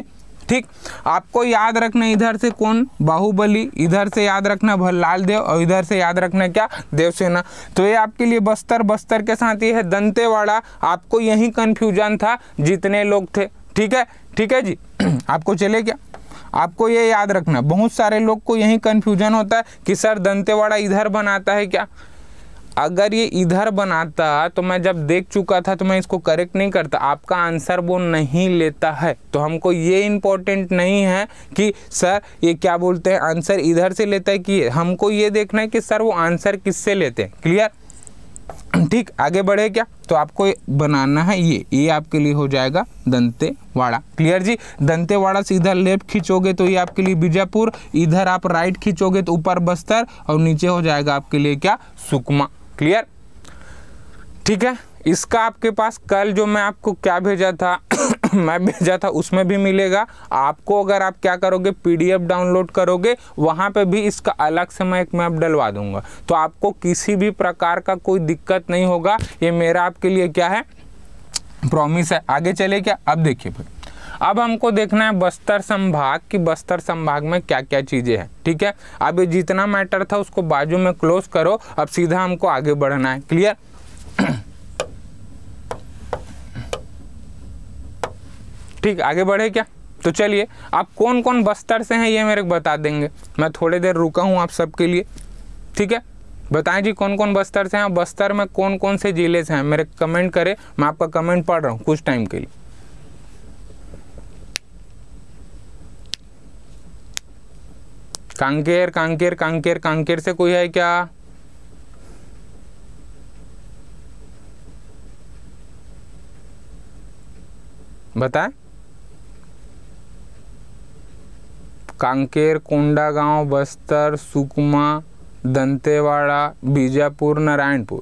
ठीक आपको याद रखना इधर से कौन बाहुबली इधर से याद रखना भल्लाल देव और इधर से याद रखना क्या देवसेना तो ये आपके लिए बस्तर बस्तर के साथ ये है दंतेवाड़ा आपको यही कन्फ्यूजन था जितने लोग थे ठीक है ठीक है जी आपको चले क्या आपको ये याद रखना बहुत सारे लोग को यही कन्फ्यूजन होता है कि सर दंतेवाड़ा इधर बनाता है क्या अगर ये इधर बनाता तो मैं जब देख चुका था तो मैं इसको करेक्ट नहीं करता आपका आंसर वो नहीं लेता है तो हमको ये इम्पोर्टेंट नहीं है कि सर ये क्या बोलते हैं आंसर इधर से लेता है कि हमको ये देखना है कि सर वो आंसर किससे लेते हैं क्लियर ठीक आगे बढ़े क्या तो आपको बनाना है ये ये आपके लिए हो जाएगा दंतेवाड़ा क्लियर जी दंतेवाड़ा से इधर लेफ्ट खींचोगे तो ये आपके लिए बीजापुर इधर आप राइट खींचोगे तो ऊपर बस्तर और नीचे हो जाएगा आपके लिए क्या सुकमा क्लियर ठीक है इसका आपके पास कल जो मैं आपको क्या भेजा था मैं भेजा था उसमें भी मिलेगा आपको अगर आप क्या करोगे पीडीएफ डाउनलोड करोगे वहां पे भी इसका अलग से मैं एक मैप डलवा दूंगा तो आपको किसी भी प्रकार का कोई दिक्कत नहीं होगा ये मेरा आपके लिए क्या है प्रॉमिस है आगे चले क्या अब देखिए भाई अब हमको देखना है बस्तर संभाग की बस्तर संभाग में क्या क्या चीज़ें हैं ठीक है अब जितना मैटर था उसको बाजू में क्लोज करो अब सीधा हमको आगे बढ़ना है क्लियर ठीक आगे बढ़े क्या तो चलिए आप कौन कौन बस्तर से हैं ये मेरे को बता देंगे मैं थोड़ी देर रुका हूँ आप सबके लिए ठीक है बताएं जी कौन कौन बस्तर से हैं बस्तर में कौन कौन से ज़िले से हैं मेरे कमेंट करें मैं आपका कमेंट पढ़ रहा हूँ कुछ टाइम के लिए कांकेर कांकेर कांकेर कांकेर से कोई है क्या बताए कांकेर कोंडागांव बस्तर सुकमा दंतेवाड़ा बीजापुर नारायणपुर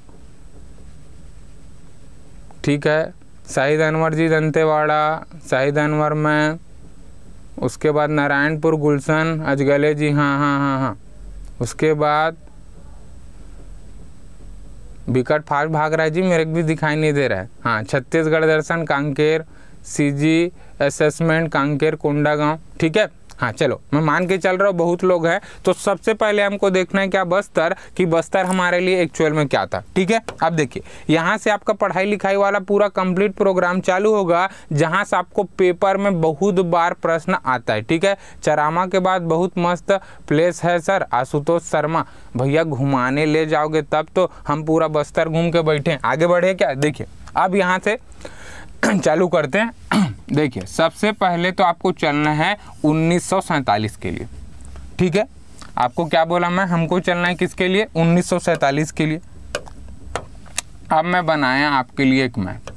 ठीक है शाहिद अनवर जी दंतेवाड़ा शाहिद अनवर में उसके बाद नारायणपुर गुलशन अजगले जी हाँ हाँ हाँ हाँ उसके बाद विकट फास्ट भाग रहा है जी मेरे को भी दिखाई नहीं दे रहा है हाँ छत्तीसगढ़ दर्शन कांकेर सीजी असेसमेंट कांकेर कोंडागांव ठीक है हाँ चलो मैं मान के चल रहा हूँ बहुत लोग हैं तो सबसे पहले हमको देखना है क्या बस्तर कि बस्तर हमारे लिए एक्चुअल में क्या था ठीक है अब देखिए यहाँ से आपका पढ़ाई लिखाई वाला पूरा कंप्लीट प्रोग्राम चालू होगा जहाँ से आपको पेपर में बहुत बार प्रश्न आता है ठीक है चरामा के बाद बहुत मस्त प्लेस है सर आशुतोष शर्मा भैया घुमाने ले जाओगे तब तो हम पूरा बस्तर घूम के बैठे आगे बढ़े क्या देखिए अब यहाँ से चालू करते हैं देखिए सबसे पहले तो आपको चलना है उन्नीस के लिए ठीक है आपको क्या बोला मैं हमको चलना है किसके लिए उन्नीस के लिए अब मैं बनाया आपके लिए एक मैप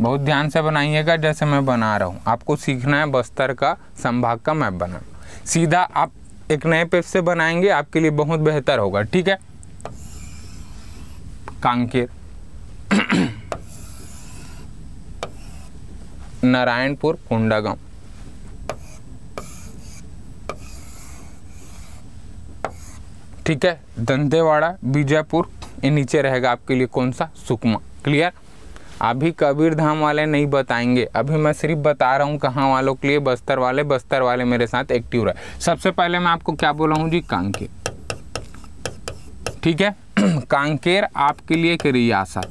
बहुत ध्यान से बनाइएगा जैसे मैं बना रहा हूँ आपको सीखना है बस्तर का संभाग का मैप बनाना सीधा आप एक नए पेज से बनाएंगे आपके लिए बहुत बेहतर होगा ठीक है कांकेर नारायणपुर पुंडा ठीक है दंतेवाड़ा बीजापुर ये नीचे रहेगा आपके लिए कौन सा सुकमा क्लियर अभी कबीर धाम वाले नहीं बताएंगे अभी मैं सिर्फ बता रहा हूँ कहाँ वालों के लिए बस्तर वाले बस्तर वाले मेरे साथ एक्टिव रहे सबसे पहले मैं आपको क्या बोला हूँ जी कांकेर ठीक है कांकेर आपके लिए एक रियासत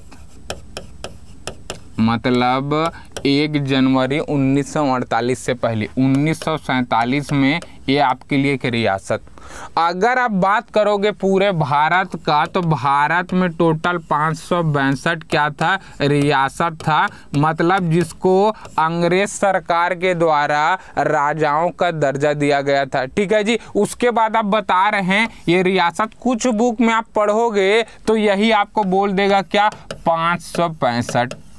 मतलब एक जनवरी 1948 से पहले उन्नीस में ये आपके लिए एक रियासत अगर आप बात करोगे पूरे भारत का तो भारत में टोटल पाँच क्या था रियासत था मतलब जिसको अंग्रेज सरकार के द्वारा राजाओं का दर्जा दिया गया था ठीक है जी उसके बाद आप बता रहे हैं ये रियासत कुछ बुक में आप पढ़ोगे तो यही आपको बोल देगा क्या पाँच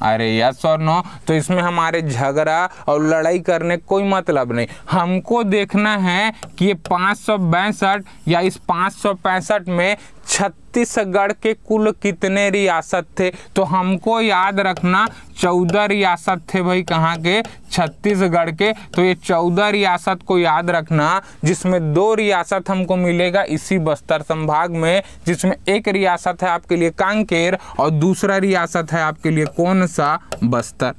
अरे यस और नो तो इसमें हमारे झगड़ा और लड़ाई करने कोई मतलब नहीं हमको देखना है कि ये पाँच या इस पाँच में छत्तीसगढ़ के कुल कितने रियासत थे तो हमको याद रखना चौदह रियासत थे भाई कहाँ के छत्तीसगढ़ के तो ये चौदह रियासत को याद रखना जिसमें दो रियासत हमको मिलेगा इसी बस्तर संभाग में जिसमें एक रियासत है आपके लिए कांकेर और दूसरा रियासत है आपके लिए कौन सा बस्तर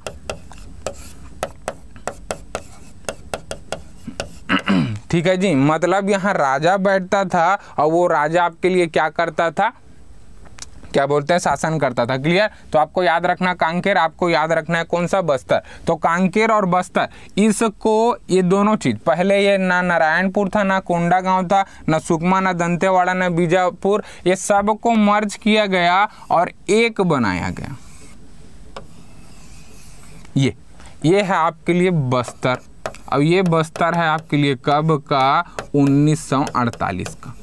ठीक है जी मतलब यहाँ राजा बैठता था और वो राजा आपके लिए क्या करता था क्या बोलते हैं शासन करता था क्लियर तो आपको याद रखना कांकेर आपको याद रखना है कौन सा बस्तर तो कांकेर और बस्तर इसको ये दोनों चीज पहले ये ना नारायणपुर था ना कोंडा गांव था ना सुकमा ना दंतेवाड़ा ना बीजापुर ये सब को मर्ज किया गया और एक बनाया गया ये ये है आपके लिए बस्तर अब ये बस्तर है आपके लिए कब का 1948 का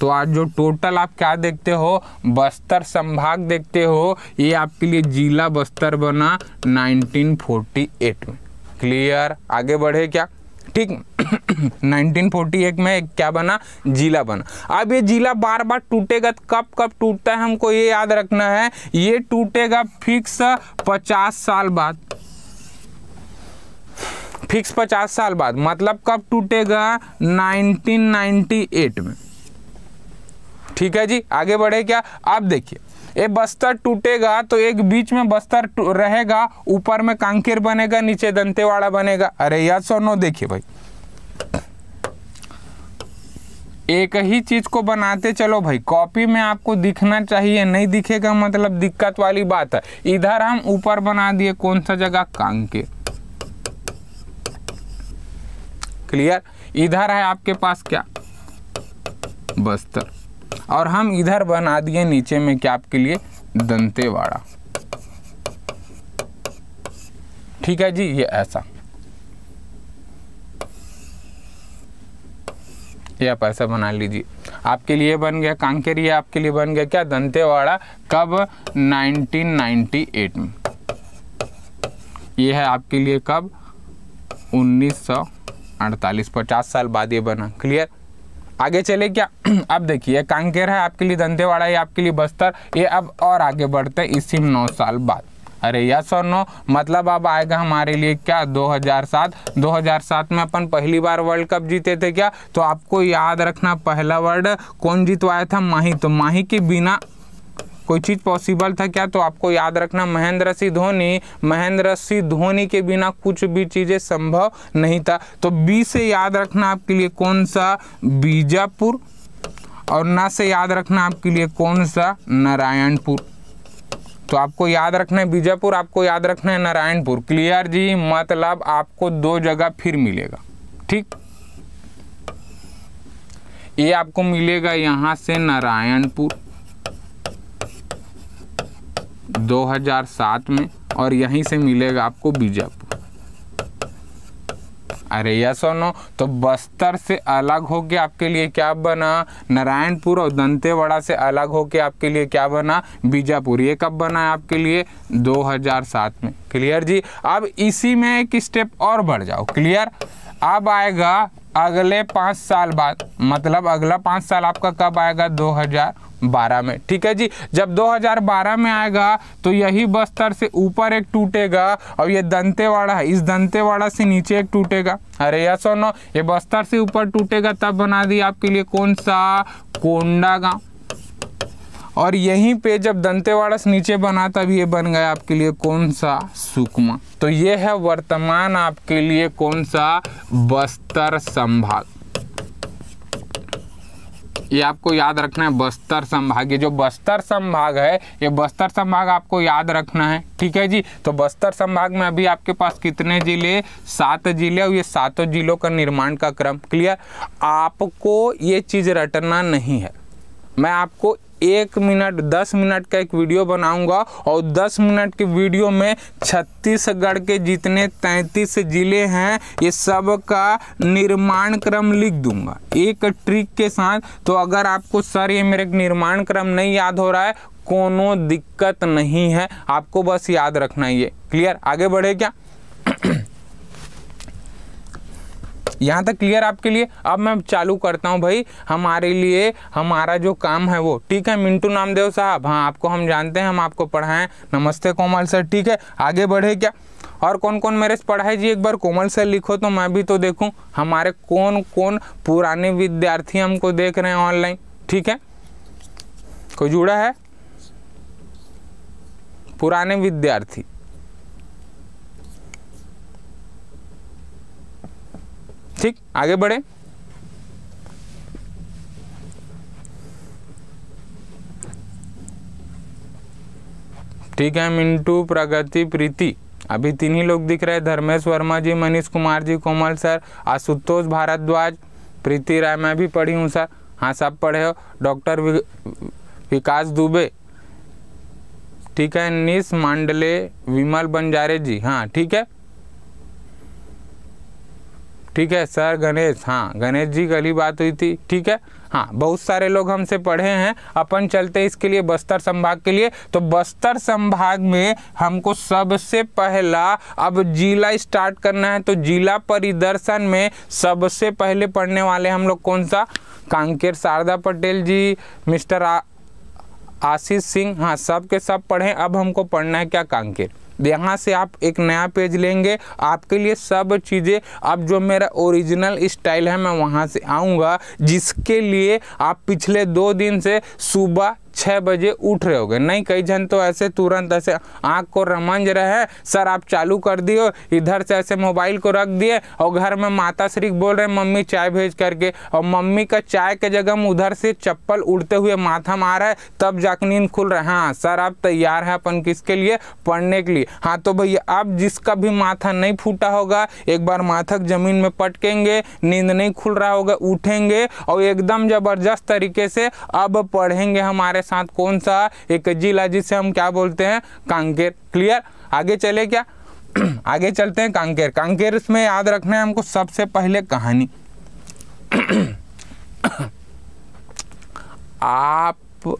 तो आज जो टोटल आप क्या देखते हो बस्तर संभाग देखते हो ये आपके लिए जिला बस्तर बना 1948 में क्लियर आगे बढ़े क्या ठीक 1941 में क्या बना जिला बना अब ये जिला बार बार टूटेगा तो कब कब टूटता है हमको ये याद रखना है ये टूटेगा फिक्स 50 साल बाद फिक्स पचास साल बाद मतलब कब टूटेगा 1998 में ठीक है जी आगे बढ़े क्या आप देखिए ये बस्तर टूटेगा तो एक बीच में बस्तर रहेगा ऊपर में कांकेर बनेगा नीचे दंतेवाड़ा बनेगा अरे यार सोनो देखिए भाई एक ही चीज को बनाते चलो भाई कॉपी में आपको दिखना चाहिए नहीं दिखेगा मतलब दिक्कत वाली बात है इधर हम ऊपर बना दिए कौन सा जगह कांकेर क्लियर इधर है आपके पास क्या बस्तर तो। और हम इधर बना दिए नीचे में क्या आपके लिए दंतेवाड़ा ठीक है जी ये ऐसा ये आप ऐसा बना लीजिए आपके लिए बन गया कांकेर ये आपके लिए बन गया क्या दंतेवाड़ा कब 1998 में ये है आपके लिए कब अड़तालीस पचास साल बाद ये बना क्लियर आगे चले क्या अब देखिए कांकेर है आपके लिए दंतेवाड़ा है आपके लिए बस्तर ये अब और आगे बढ़ते हैं इसी नौ साल बाद अरे यस और नो मतलब अब आएगा हमारे लिए क्या 2007 2007 में अपन पहली बार वर्ल्ड कप जीते थे क्या तो आपको याद रखना पहला वर्ड कौन जीतवाया था माही तो माही के बिना कोई चीज़ पॉसिबल था क्या तो आपको याद रखना महेंद्र सिंह धोनी महेंद्र सिंह धोनी के बिना कुछ भी चीज़ें संभव नहीं था तो बी से याद रखना आपके लिए कौन सा बीजापुर और न से याद रखना आपके लिए कौन सा नारायणपुर तो आपको याद रखना है बीजापुर आपको याद रखना है नारायणपुर क्लियर जी मतलब आपको दो जगह फिर मिलेगा ठीक ये आपको मिलेगा यहाँ से नारायणपुर 2007 में और यहीं से मिलेगा आपको बीजापुर अरे या तो बस्तर से अलग होके आपके लिए क्या बना नारायणपुर और दंतेवाड़ा से अलग होके आपके लिए क्या बना बीजापुर ये कब बना है आपके लिए 2007 में क्लियर जी अब इसी में एक स्टेप और बढ़ जाओ क्लियर अब आएगा अगले पाँच साल बाद मतलब अगला पाँच साल आपका कब आएगा 2012 में ठीक है जी जब 2012 में आएगा तो यही बस्तर से ऊपर एक टूटेगा और ये दंतेवाड़ा है इस दंतेवाड़ा से नीचे एक टूटेगा अरे यस और नो ये बस्तर से ऊपर टूटेगा तब बना दिया आपके लिए कौन सा कोंडा गांव और यहीं पे जब दंतेवाड़ा से नीचे बना तब ये बन गया आपके लिए कौन सा सुकमा तो ये है वर्तमान आपके लिए कौन सा बस्तर संभाग ये आपको याद रखना है बस्तर संभाग ये जो बस्तर संभाग है ये बस्तर संभाग आपको याद रखना है ठीक है जी तो बस्तर संभाग में अभी आपके पास कितने जिले सात जिले और ये सातों जिलों का निर्माण का क्रम क्लियर आपको ये चीज़ रटना नहीं है मैं आपको एक मिनट दस मिनट का एक वीडियो बनाऊंगा और दस मिनट के वीडियो में छत्तीसगढ़ के जितने तैंतीस ज़िले हैं ये सब का निर्माण क्रम लिख दूंगा एक ट्रिक के साथ तो अगर आपको सर ये मेरे निर्माण क्रम नहीं याद हो रहा है कोनो दिक्कत नहीं है आपको बस याद रखना ये क्लियर आगे बढ़े क्या यहाँ तक क्लियर आपके लिए अब मैं चालू करता हूँ भाई हमारे लिए हमारा जो काम है वो ठीक है मिंटू नामदेव साहब हाँ आपको हम जानते हैं हम आपको पढ़ाएं नमस्ते कोमल सर ठीक है आगे बढ़े क्या और कौन कौन मेरे से पढ़ाए जी एक बार कोमल सर लिखो तो मैं भी तो देखूँ हमारे कौन कौन पुराने विद्यार्थी हमको देख रहे हैं ऑनलाइन ठीक है कोई जुड़ा है पुराने विद्यार्थी ठीक आगे बढ़े ठीक है मिंटू प्रगति प्रीति अभी तीन ही लोग दिख रहे हैं धर्मेश वर्मा जी मनीष कुमार जी कोमल सर आशुतोष भारद्वाज प्रीति राय मैं भी पढ़ी हूँ सर हाँ सब पढ़े हो डॉक्टर विकास दुबे ठीक है निश मांडले विमल बंजारे जी हाँ ठीक है ठीक है सर गणेश हाँ गणेश जी गली बात हुई थी ठीक है हाँ बहुत सारे लोग हमसे पढ़े हैं अपन चलते इसके लिए बस्तर संभाग के लिए तो बस्तर संभाग में हमको सबसे पहला अब जिला स्टार्ट करना है तो जिला परिदर्शन में सबसे पहले पढ़ने वाले हम लोग कौन सा कांकेर शारदा पटेल जी मिस्टर आशीष सिंह हाँ सब के सब पढ़ें अब हमको पढ़ना है क्या कांकेर तो यहाँ से आप एक नया पेज लेंगे आपके लिए सब चीज़ें अब जो मेरा ओरिजिनल स्टाइल है मैं वहाँ से आऊँगा जिसके लिए आप पिछले दो दिन से सुबह छः बजे उठ रहे होगे नहीं कई जन तो ऐसे तुरंत ऐसे आँख को रमंज रहे सर आप चालू कर दियो इधर से ऐसे मोबाइल को रख दिए और घर में माता श्री बोल रहे मम्मी चाय भेज करके और मम्मी का चाय के जगह हम उधर से चप्पल उड़ते हुए माथा मार है तब जाकर नींद खुल रहा है हाँ सर आप तैयार हैं अपन किसके लिए पढ़ने के लिए हाँ तो भैया अब जिसका भी माथा नहीं फूटा होगा एक बार माथक जमीन में पटकेंगे नींद नहीं खुल रहा होगा उठेंगे और एकदम ज़बरदस्त तरीके से अब पढ़ेंगे हमारे साथ कौन सा एक जिला जिसे हम क्या बोलते हैं कांकेर क्लियर आगे चले क्या आगे चलते हैं कांकेर कांकेर इसमें याद रखना है हमको सबसे पहले कहानी आप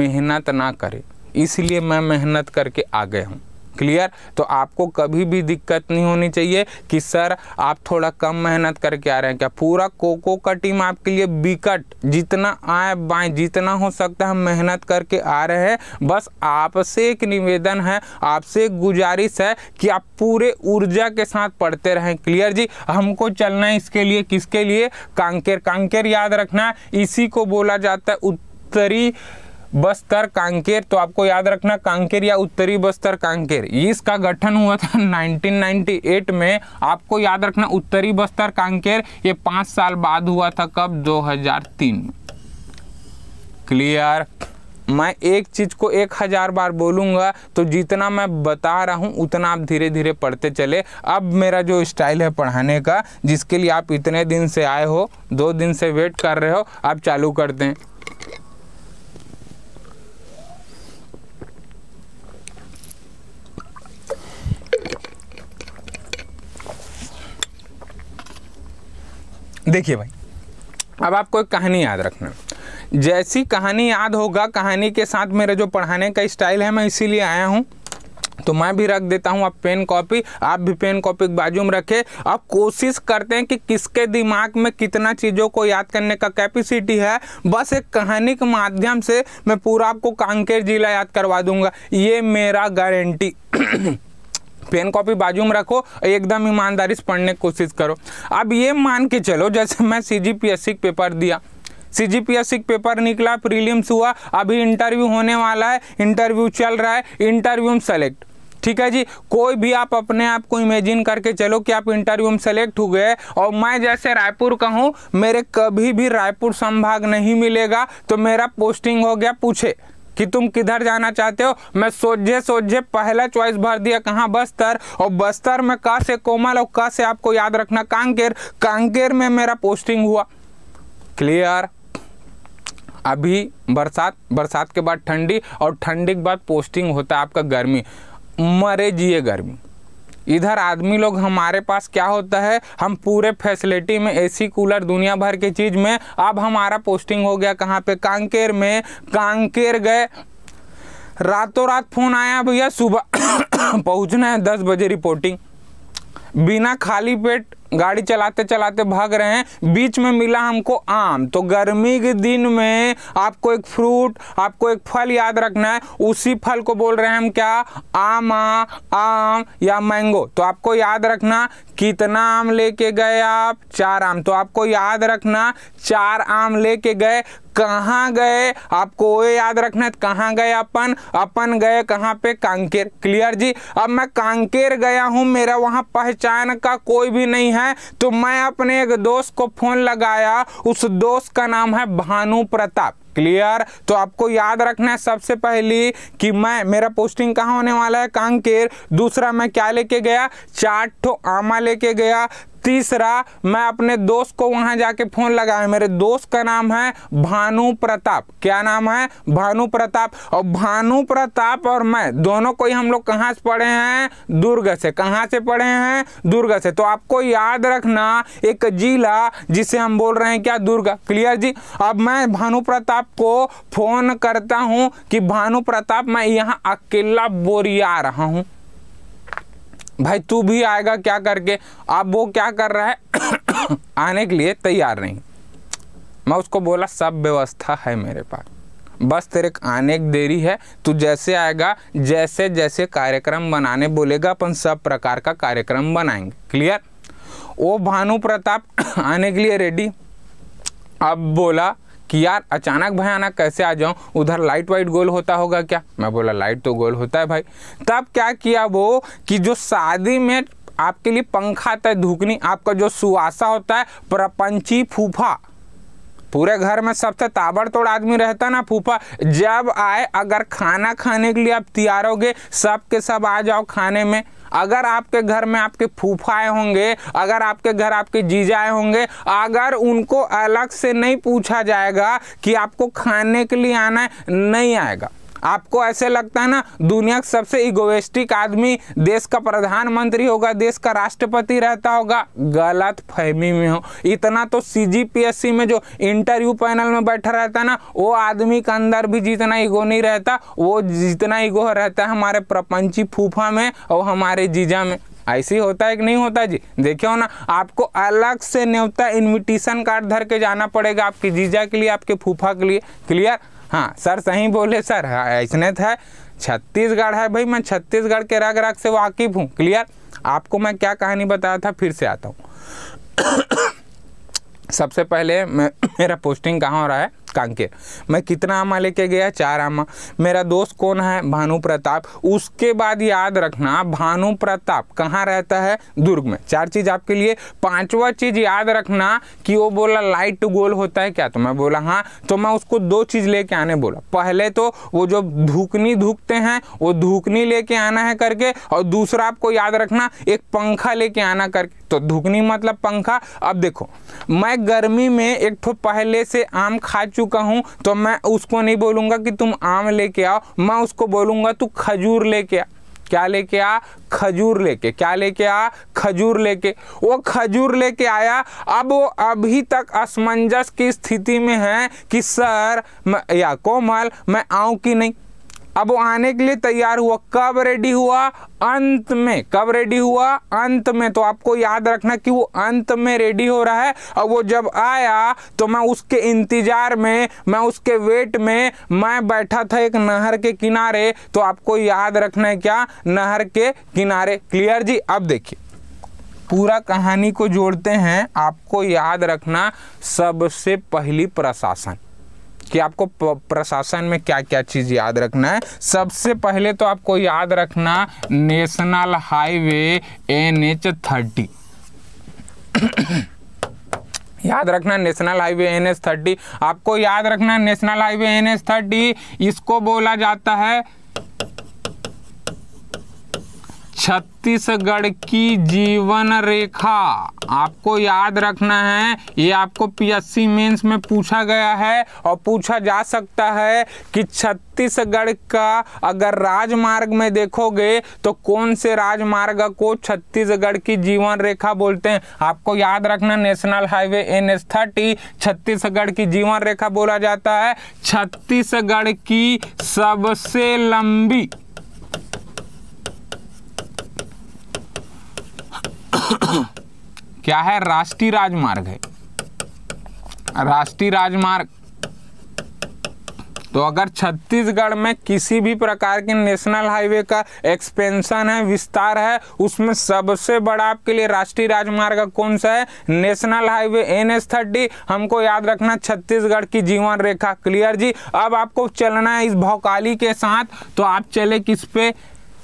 मेहनत ना करें इसलिए मैं मेहनत करके आ गया हूं क्लियर तो आपको कभी भी दिक्कत नहीं होनी चाहिए कि सर आप थोड़ा कम मेहनत करके आ रहे हैं क्या पूरा कोको का टीम आपके लिए बिकट जितना आए बाएँ जितना हो सकता है मेहनत करके आ रहे हैं बस आपसे एक निवेदन है आपसे एक गुजारिश है कि आप पूरे ऊर्जा के साथ पढ़ते रहें क्लियर जी हमको चलना है इसके लिए किसके लिए कांकेर कांकेर याद रखना इसी को बोला जाता है उत्तरी बस्तर कांकेर तो आपको याद रखना कांकेर या उत्तरी बस्तर कांकेर इसका गठन हुआ था 1998 में आपको याद रखना उत्तरी बस्तर कांकेर ये पांच साल बाद हुआ था कब 2003 क्लियर मैं एक चीज़ को एक हज़ार बार बोलूंगा तो जितना मैं बता रहा हूं उतना आप धीरे धीरे पढ़ते चले अब मेरा जो स्टाइल है पढ़ाने का जिसके लिए आप इतने दिन से आए हो दो दिन से वेट कर रहे हो आप चालू कर दें देखिए भाई अब आपको एक कहानी याद रखना जैसी कहानी याद होगा कहानी के साथ मेरा जो पढ़ाने का स्टाइल है मैं इसीलिए आया हूँ तो मैं भी रख देता हूँ आप पेन कॉपी आप भी पेन कॉपी बाजू में रखें अब कोशिश करते हैं कि किसके दिमाग में कितना चीज़ों को याद करने का कैपेसिटी है बस एक कहानी के माध्यम से मैं पूरा आपको कांकेर जिला याद करवा दूंगा ये मेरा गारंटी पेन कॉपी बाजू में रखो एकदम ईमानदारी से पढ़ने की कोशिश करो अब ये मान के चलो जैसे मैं C G P S C paper दिया C G P S C paper निकला प्रीलिम्स हुआ अभी इंटरव्यू होने वाला है इंटरव्यू चल रहा है इंटरव्यू में सेलेक्ट ठीक है जी कोई भी आप अपने आप को इमेजिन करके चलो कि आप इंटरव्यू में सेलेक्ट हो गए और मैं जैसे रायपुर का हूँ मेरे कभी भी रायपुर संभाग नहीं मिलेगा तो मेरा पोस्टिंग हो गया पूछे कि तुम किधर जाना चाहते हो मैं सोझे सोझे पहला चॉइस भर दिया कहाँ बस्तर और बस्तर में कहा से कोमल और कहा से आपको याद रखना कांकेर कांकेर में, में मेरा पोस्टिंग हुआ क्लियर अभी बरसात बरसात के बाद ठंडी और ठंडी के बाद पोस्टिंग होता है आपका गर्मी मरे जिए गर्मी इधर आदमी लोग हमारे पास क्या होता है हम पूरे फैसिलिटी में एसी कूलर दुनिया भर के चीज़ में अब हमारा पोस्टिंग हो गया कहाँ पे कांकेर में कांकेर गए रातों रात फ़ोन आया भैया सुबह पहुँचना है दस बजे रिपोर्टिंग बिना खाली पेट गाड़ी चलाते चलाते भाग रहे हैं बीच में मिला हमको आम तो गर्मी के दिन में आपको एक फ्रूट आपको एक फल याद रखना है उसी फल को बोल रहे हैं हम क्या आमा आम या मैंगो तो आपको याद रखना कितना आम लेके गए आप चार आम तो आपको याद रखना चार आम लेके गए कहाँ गए आपको वो याद रखना है कहाँ गए अपन अपन गए कहाँ पे कांकेर क्लियर जी अब मैं कांकेर गया हूँ मेरा वहाँ पहचान का कोई भी नहीं है है तो मैं अपने एक दोस्त को फोन लगाया उस दोस्त का नाम है भानु प्रताप क्लियर तो आपको याद रखना है सबसे पहली कि मैं मेरा पोस्टिंग कहाँ होने वाला है कांकेर दूसरा मैं क्या लेके गया चार ठो तो आमा लेके गया तीसरा मैं अपने दोस्त को वहां जाके फोन लगाया मेरे दोस्त का नाम है भानु प्रताप क्या नाम है भानु प्रताप और भानु प्रताप और मैं दोनों को ही हम लोग कहाँ से पढ़े हैं दुर्ग से कहाँ से पढ़े हैं दुर्ग से तो आपको याद रखना एक जिला जिसे हम बोल रहे हैं क्या दुर्ग क्लियर जी अब मैं भानु प्रताप को फोन करता हूँ कि भानु प्रताप मैं यहाँ अकेला बोरिया रहा हूँ भाई तू भी आएगा क्या करके अब वो क्या कर रहा है आने के लिए तैयार नहीं मैं उसको बोला सब व्यवस्था है मेरे पास बस तेरे आने की देरी है तू जैसे आएगा जैसे जैसे कार्यक्रम बनाने बोलेगा अपन सब प्रकार का कार्यक्रम बनाएंगे क्लियर वो भानु प्रताप आने के लिए रेडी अब बोला कि यार अचानक भयानक कैसे आ जाऊं उधर लाइट वाइट गोल होता होगा क्या मैं बोला लाइट तो गोल होता है भाई तब क्या किया वो कि जो शादी में आपके लिए पंखा आता है धुकनी आपका जो सुहासा होता है प्रपंची फूफा पूरे घर में सबसे ताबड़तोड़ आदमी रहता ना फूफा जब आए अगर खाना खाने के लिए आप तैयार होगे सब के सब आ जाओ खाने में अगर आपके घर में आपके फूफाए होंगे अगर आपके घर आपके जीजाए होंगे अगर उनको अलग से नहीं पूछा जाएगा कि आपको खाने के लिए आना है नहीं आएगा आपको ऐसे लगता है ना दुनिया का सबसे इगोवेस्टिक आदमी देश का प्रधानमंत्री होगा देश का राष्ट्रपति रहता होगा गलत फहमी में हो इतना तो सीजीपीएससी में जो इंटरव्यू पैनल में बैठा रहता है ना वो आदमी के अंदर भी जितना ईगो नहीं रहता वो जितना ईगो रहता है हमारे प्रपंची फूफा में और हमारे जीजा में ऐसे होता है कि नहीं होता जी देखियो ना आपको अलग से न्योता इन्विटेशन कार्ड धर के जाना पड़ेगा आपके जीजा के लिए आपके फूफा के लिए क्लियर हाँ सर सही बोले सर हाँ, ऐसने था छत्तीसगढ़ है भाई मैं छत्तीसगढ़ के राग राग से वाकिफ़ हूँ क्लियर आपको मैं क्या कहानी बताया था फिर से आता हूँ सबसे पहले मैं मेरा पोस्टिंग कहाँ हो रहा है कांकेर मैं कितना आमा लेके गया चार आमा मेरा दोस्त कौन है भानु प्रताप उसके बाद याद रखना भानु प्रताप कहाँ रहता है दुर्ग में चार चीज़ आपके लिए पांचवा चीज़ याद रखना कि वो बोला लाइट गोल होता है क्या तो मैं बोला हाँ तो मैं उसको दो चीज़ लेके आने बोला पहले तो वो जो धूकनी धूकते हैं वो धूकनी लेके आना है करके और दूसरा आपको याद रखना एक पंखा लेके आना करके तो धूकनी मतलब पंखा अब देखो मैं गर्मी में एक ठो पहले से आम खा चुका हूँ तो मैं उसको नहीं बोलूँगा कि तुम आम लेके आओ मैं उसको बोलूँगा तू खजूर लेके आ क्या लेके आ खजूर लेके क्या लेके आ खजूर लेके वो खजूर लेके आया अब वो अभी तक असमंजस की स्थिति में है कि सर या कोमल मैं आऊँ कि नहीं अब वो आने के लिए तैयार हुआ कब रेडी हुआ अंत में कब रेडी हुआ अंत में तो आपको याद रखना कि वो अंत में रेडी हो रहा है और वो जब आया तो मैं उसके इंतजार में मैं उसके वेट में मैं बैठा था एक नहर के किनारे तो आपको याद रखना है क्या नहर के किनारे क्लियर जी अब देखिए पूरा कहानी को जोड़ते हैं आपको याद रखना सबसे पहली प्रशासन कि आपको प्रशासन में क्या क्या चीज़ याद रखना है सबसे पहले तो आपको याद रखना national highway N H thirty याद रखना national highway N H thirty आपको याद रखना national highway N H thirty इसको बोला जाता है छत्तीसगढ़ की जीवन रेखा आपको याद रखना है ये आपको पीएससी मेंस में पूछा गया है और पूछा जा सकता है कि छत्तीसगढ़ का अगर राजमार्ग में देखोगे तो कौन से राजमार्ग को छत्तीसगढ़ की जीवन रेखा बोलते हैं आपको याद रखना national highway N S thirty Chhattisgarh की जीवन रेखा बोला जाता है छत्तीसगढ़ की सबसे लंबी क्या है राष्ट्रीय राजमार्ग है राष्ट्रीय राजमार्ग तो अगर छत्तीसगढ़ में किसी भी प्रकार के नेशनल हाईवे का एक्सपेंशन है विस्तार है उसमें सबसे बड़ा आपके लिए राष्ट्रीय राजमार्ग कौन सा है national highway N S thirty हमको याद रखना छत्तीसगढ़ की जीवन रेखा क्लियर जी अब आपको चलना है इस भौकाली के साथ तो आप चले किस पे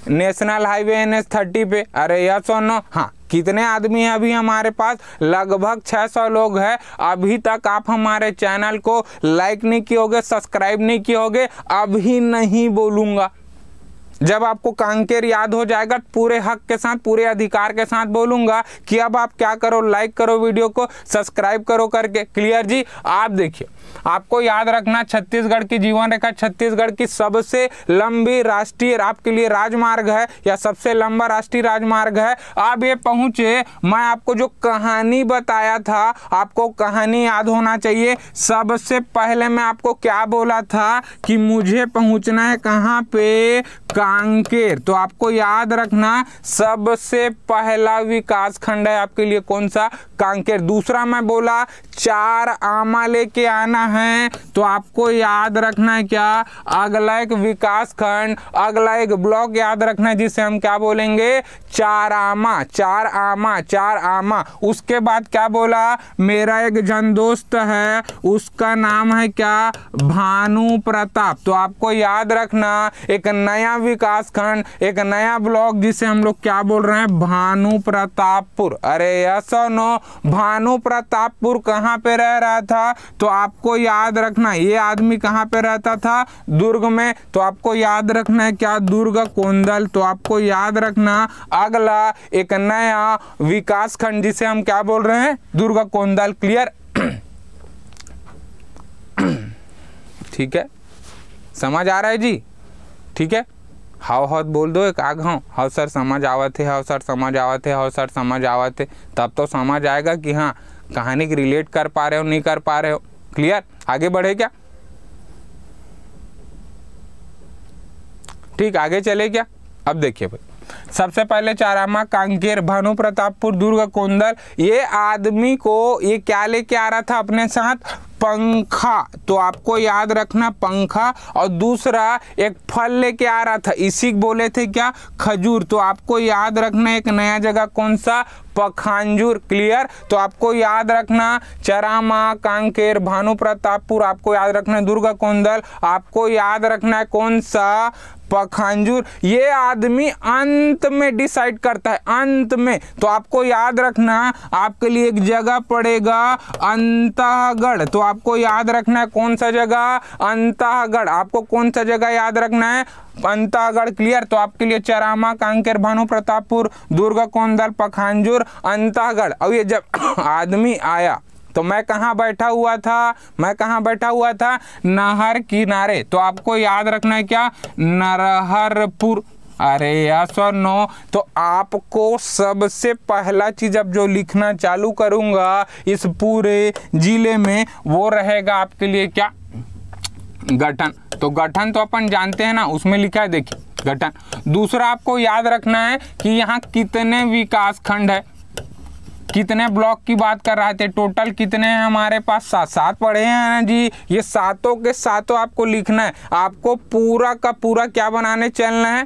national highway N S thirty पे अरे यस और नो हाँ कितने आदमी हैं अभी हमारे पास लगभग 600 लोग हैं अभी तक आप हमारे चैनल को लाइक नहीं किए सब्सक्राइब नहीं किए अभी नहीं बोलूँगा जब आपको कांकेर याद हो जाएगा पूरे हक के साथ पूरे अधिकार के साथ बोलूँगा कि अब आप क्या करो लाइक करो वीडियो को सब्सक्राइब करो करके क्लियर जी आप देखिए आपको याद रखना छत्तीसगढ़ की जीवन रेखा छत्तीसगढ़ की सबसे लंबी राष्ट्रीय आपके लिए राजमार्ग है या सबसे लंबा राष्ट्रीय राजमार्ग है अब ये पहुंचे मैं आपको जो कहानी बताया था आपको कहानी याद होना चाहिए सबसे पहले मैं आपको क्या बोला था कि मुझे पहुंचना है कहाँ पे कांकेर तो आपको याद रखना सबसे पहला विकास खंड है आपके लिए कौन सा कांकेर दूसरा मैं बोला चार आमा लेके आना है तो आपको याद रखना है क्या अगला एक विकास खंड अगला एक ब्लॉक याद रखना है जिसे हम क्या बोलेंगे चार आमा चार आमा चार आमा उसके बाद क्या बोला मेरा एक जन दोस्त है उसका नाम है क्या भानु प्रताप तो आपको याद रखना एक नया विकास खंड एक नया ब्लॉक जिसे हम लोग क्या बोल रहे हैं भानु प्रतापपुर अरे यस और नो भानु प्रतापपुर कहाँ पे रह रहा था तो आपको याद रखना ये आदमी कहाँ पे रहता था दुर्ग में तो आपको याद रखना है क्या दुर्ग कोंदल तो आपको याद रखना अगला एक नया विकास खंड जिसे हम क्या बोल रहे हैं दुर्ग कोंदल क्लियर ठीक है समझ आ रहा है जी ठीक है हाव हौत बोल दो एक आग हाँ हाँ सर समझ आवत है हाँ सर समझ आवत है हाँ सर समझ आवत है तब तो समझ आएगा कि हाँ कहानी की रिलेट कर पा रहे हो नहीं कर पा रहे हो क्लियर आगे बढ़े क्या ठीक आगे चले क्या अब देखिए भाई सबसे पहले चारामा कांकेर भानु प्रतापपुर दुर्ग कोंदल ये आदमी को ये क्या लेके आ रहा था अपने साथ पंखा तो आपको याद रखना पंखा और दूसरा एक फल लेके आ रहा था इसी बोले थे क्या खजूर तो आपको याद रखना एक नया जगह कौन सा पखांजूर क्लियर तो आपको याद रखना चरामा कांकेर भानु प्रतापपुर आपको याद रखना दुर्गा कोंदल आपको याद रखना है कौन सा पखंजूर ये आदमी अंत में डिसाइड करता है अंत में तो आपको याद रखना आपके लिए एक जगह पड़ेगा अंतगढ़ तो आपको याद रखना है कौन सा जगह अंतगढ़ आपको कौन सा जगह याद रखना है अंतागढ़ क्लियर तो आपके लिए चरामा कांकेर भानु प्रतापपुर दुर्गा कोंदल पखांजूर अंतागढ़ अब ये जब आदमी आया तो मैं कहाँ बैठा हुआ था मैं कहाँ बैठा हुआ था नहर किनारे तो आपको याद रखना है क्या नरहरपुर अरे या नो तो आपको सबसे पहला चीज़ अब जो लिखना चालू करूंगा इस पूरे ज़िले में वो रहेगा आपके लिए क्या गठन तो गठन तो अपन जानते हैं ना उसमें लिखा है देखिए गठन दूसरा आपको याद रखना है कि यहाँ कितने विकास खंड है कितने ब्लॉक की बात कर रहे थे टोटल कितने हैं हमारे पास सात सात पढ़े हैं ना जी ये सातों के सातों आपको लिखना है आपको पूरा का पूरा क्या बनाने चलना है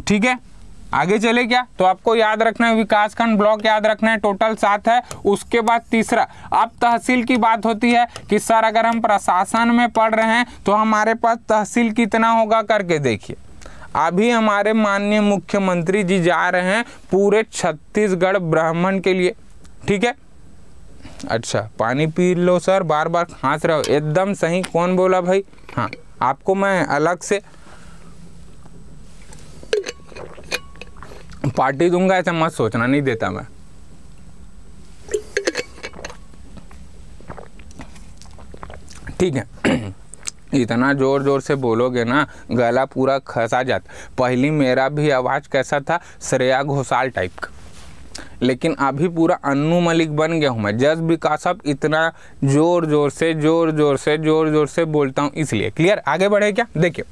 ठीक है आगे चले क्या तो आपको याद रखना है विकास खंड ब्लॉक याद रखना है टोटल सात है उसके बाद तीसरा अब तहसील की बात होती है कि सर अगर हम प्रशासन में पढ़ रहे हैं तो हमारे पास तहसील कितना होगा करके देखिए अभी हमारे माननीय मुख्यमंत्री जी जा रहे हैं पूरे छत्तीसगढ़ ब्राह्मण के लिए ठीक है अच्छा पानी पी लो सर बार बार खांस रहे हो एकदम सही कौन बोला भाई हाँ आपको मैं अलग से पार्टी दूंगा ऐसा मत सोचना नहीं देता मैं ठीक है इतना ज़ोर ज़ोर से बोलोगे ना गला पूरा खसा जाता पहली मेरा भी आवाज़ कैसा था श्रेया घोषाल टाइप का लेकिन अभी पूरा अनु मलिक बन गया हूँ मैं जस विकास अब इतना ज़ोर ज़ोर से ज़ोर ज़ोर से ज़ोर ज़ोर से बोलता हूँ इसलिए क्लियर आगे बढ़े क्या देखिए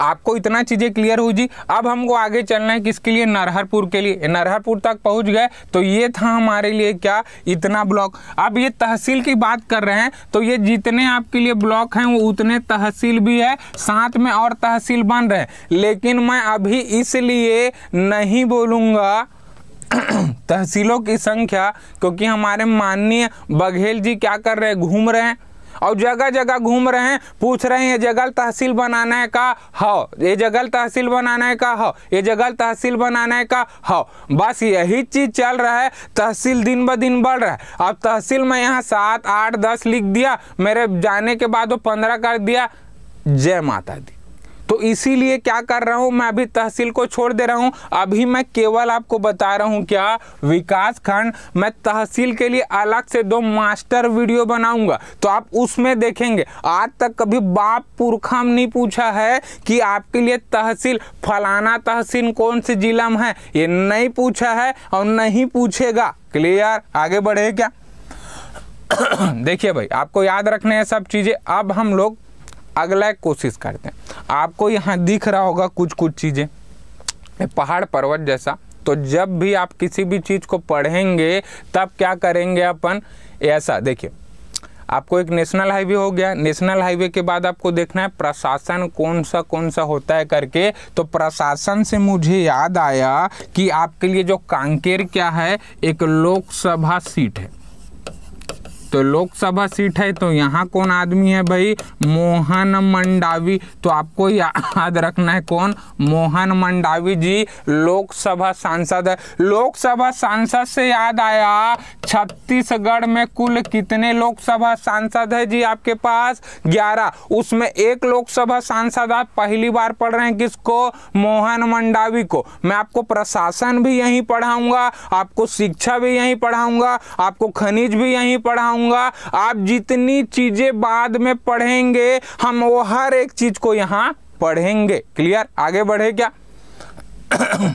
आपको इतना चीज़ें क्लियर हुई जी अब हमको आगे चलना है किसके लिए नरहरपुर के लिए नरहरपुर तक पहुंच गए तो ये था हमारे लिए क्या इतना ब्लॉक अब ये तहसील की बात कर रहे हैं तो ये जितने आपके लिए ब्लॉक हैं वो उतने तहसील भी है साथ में और तहसील बन रहे हैं लेकिन मैं अभी इसलिए नहीं बोलूँगा तहसीलों की संख्या क्योंकि हमारे माननीय बघेल जी क्या कर रहे हैं घूम रहे हैं और जगह जगह घूम रहे हैं पूछ रहे हैं ये जगल तहसील बनाना है का हो ये जगल तहसील बनाना है का हो ये जगल तहसील बनाना है का हो बस यही चीज़ चल रहा है तहसील दिन ब दिन बढ़ रहा है अब तहसील में यहाँ सात आठ दस लिख दिया मेरे जाने के बाद वो पंद्रह कर दिया जय माता दी तो इसीलिए क्या कर रहा हूं मैं अभी तहसील को छोड़ दे रहा हूं अभी मैं केवल आपको बता रहा हूं क्या विकास खंड मैं तहसील के लिए अलग से दो मास्टर वीडियो बनाऊंगा तो आप उसमें देखेंगे आज तक कभी बाप पुरखा नहीं पूछा है कि आपके लिए तहसील फलाना तहसील कौन से जिला में है ये नहीं पूछा है और नहीं पूछेगा क्लियर आगे बढ़े क्या देखिए भाई आपको याद रखने हैं सब चीज़ें अब हम लोग अगला कोशिश करते हैं आपको यहाँ दिख रहा होगा कुछ कुछ चीज़ें पहाड़ पर्वत जैसा तो जब भी आप किसी भी चीज़ को पढ़ेंगे तब क्या करेंगे अपन ऐसा देखिए आपको एक नेशनल हाईवे हो गया नेशनल हाईवे के बाद आपको देखना है प्रशासन कौन सा कौन सा होता है करके तो प्रशासन से मुझे याद आया कि आपके लिए जो कांकेर क्या है एक लोकसभा सीट है तो लोकसभा सीट है तो यहाँ कौन आदमी है भाई मोहन मंडावी तो आपको याद रखना है कौन मोहन मंडावी जी लोकसभा सांसद है लोकसभा सांसद से याद आया छत्तीसगढ़ में कुल कितने लोकसभा सांसद है जी आपके पास ग्यारह उसमें एक लोकसभा सांसद आप पहली बार पढ़ रहे हैं किसको मोहन मंडावी को मैं आपको प्रशासन भी यहीं पढ़ाऊंगा आपको शिक्षा भी यहीं पढ़ाऊंगा आपको खनिज भी यहीं पढ़ाऊंगा दूंगा आप जितनी चीज़ें बाद में पढ़ेंगे हम वो हर एक चीज़ को यहां पढ़ेंगे क्लियर आगे बढ़े क्या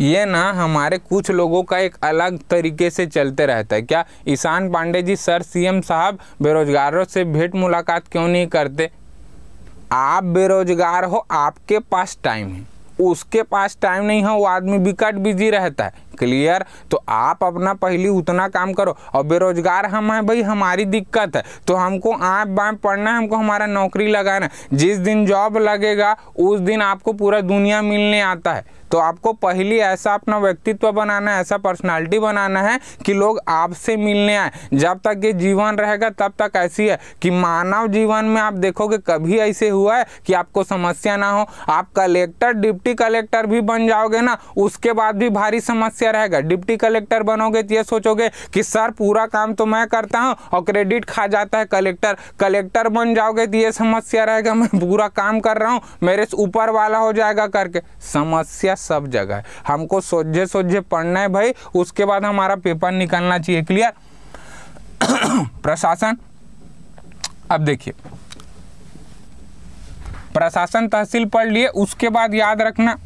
ये ना हमारे कुछ लोगों का एक अलग तरीके से चलते रहता है क्या ईशान पांडे जी सर सीएम साहब बेरोजगारों से भेंट मुलाकात क्यों नहीं करते आप बेरोजगार हो आपके पास टाइम है उसके पास टाइम नहीं है वो आदमी विकट बिजी रहता है क्लियर तो आप अपना पहले उतना काम करो और बेरोजगार हम हैं भाई हमारी दिक्कत है तो हमको आँख बाँप पढ़ना है हमको हमारा नौकरी लगाना है जिस दिन जॉब लगेगा उस दिन आपको पूरा दुनिया मिलने आता है तो आपको पहली ऐसा अपना व्यक्तित्व बनाना है ऐसा पर्सनालिटी बनाना है कि लोग आपसे मिलने आए जब तक ये जीवन रहेगा तब तक ऐसी है कि मानव जीवन में आप देखोगे कभी ऐसे हुआ है कि आपको समस्या ना हो आप कलेक्टर डिप्टी कलेक्टर भी बन जाओगे ना उसके बाद भी भारी समस्या रहेगा डिप्टी कलेक्टर बनोगे तो ये सोचोगे कि सर पूरा काम तो मैं करता हूँ और क्रेडिट खा जाता है कलेक्टर कलेक्टर बन जाओगे तो ये समस्या रहेगा मैं पूरा काम कर रहा हूँ मेरे ऊपर वाला हो जाएगा करके समस्या सब जगह है हमको सोझे सोझे पढ़ना है भाई उसके बाद हमारा पेपर निकलना चाहिए क्लियर प्रशासन अब देखिए प्रशासन तहसील पढ़ लिए उसके बाद याद रखना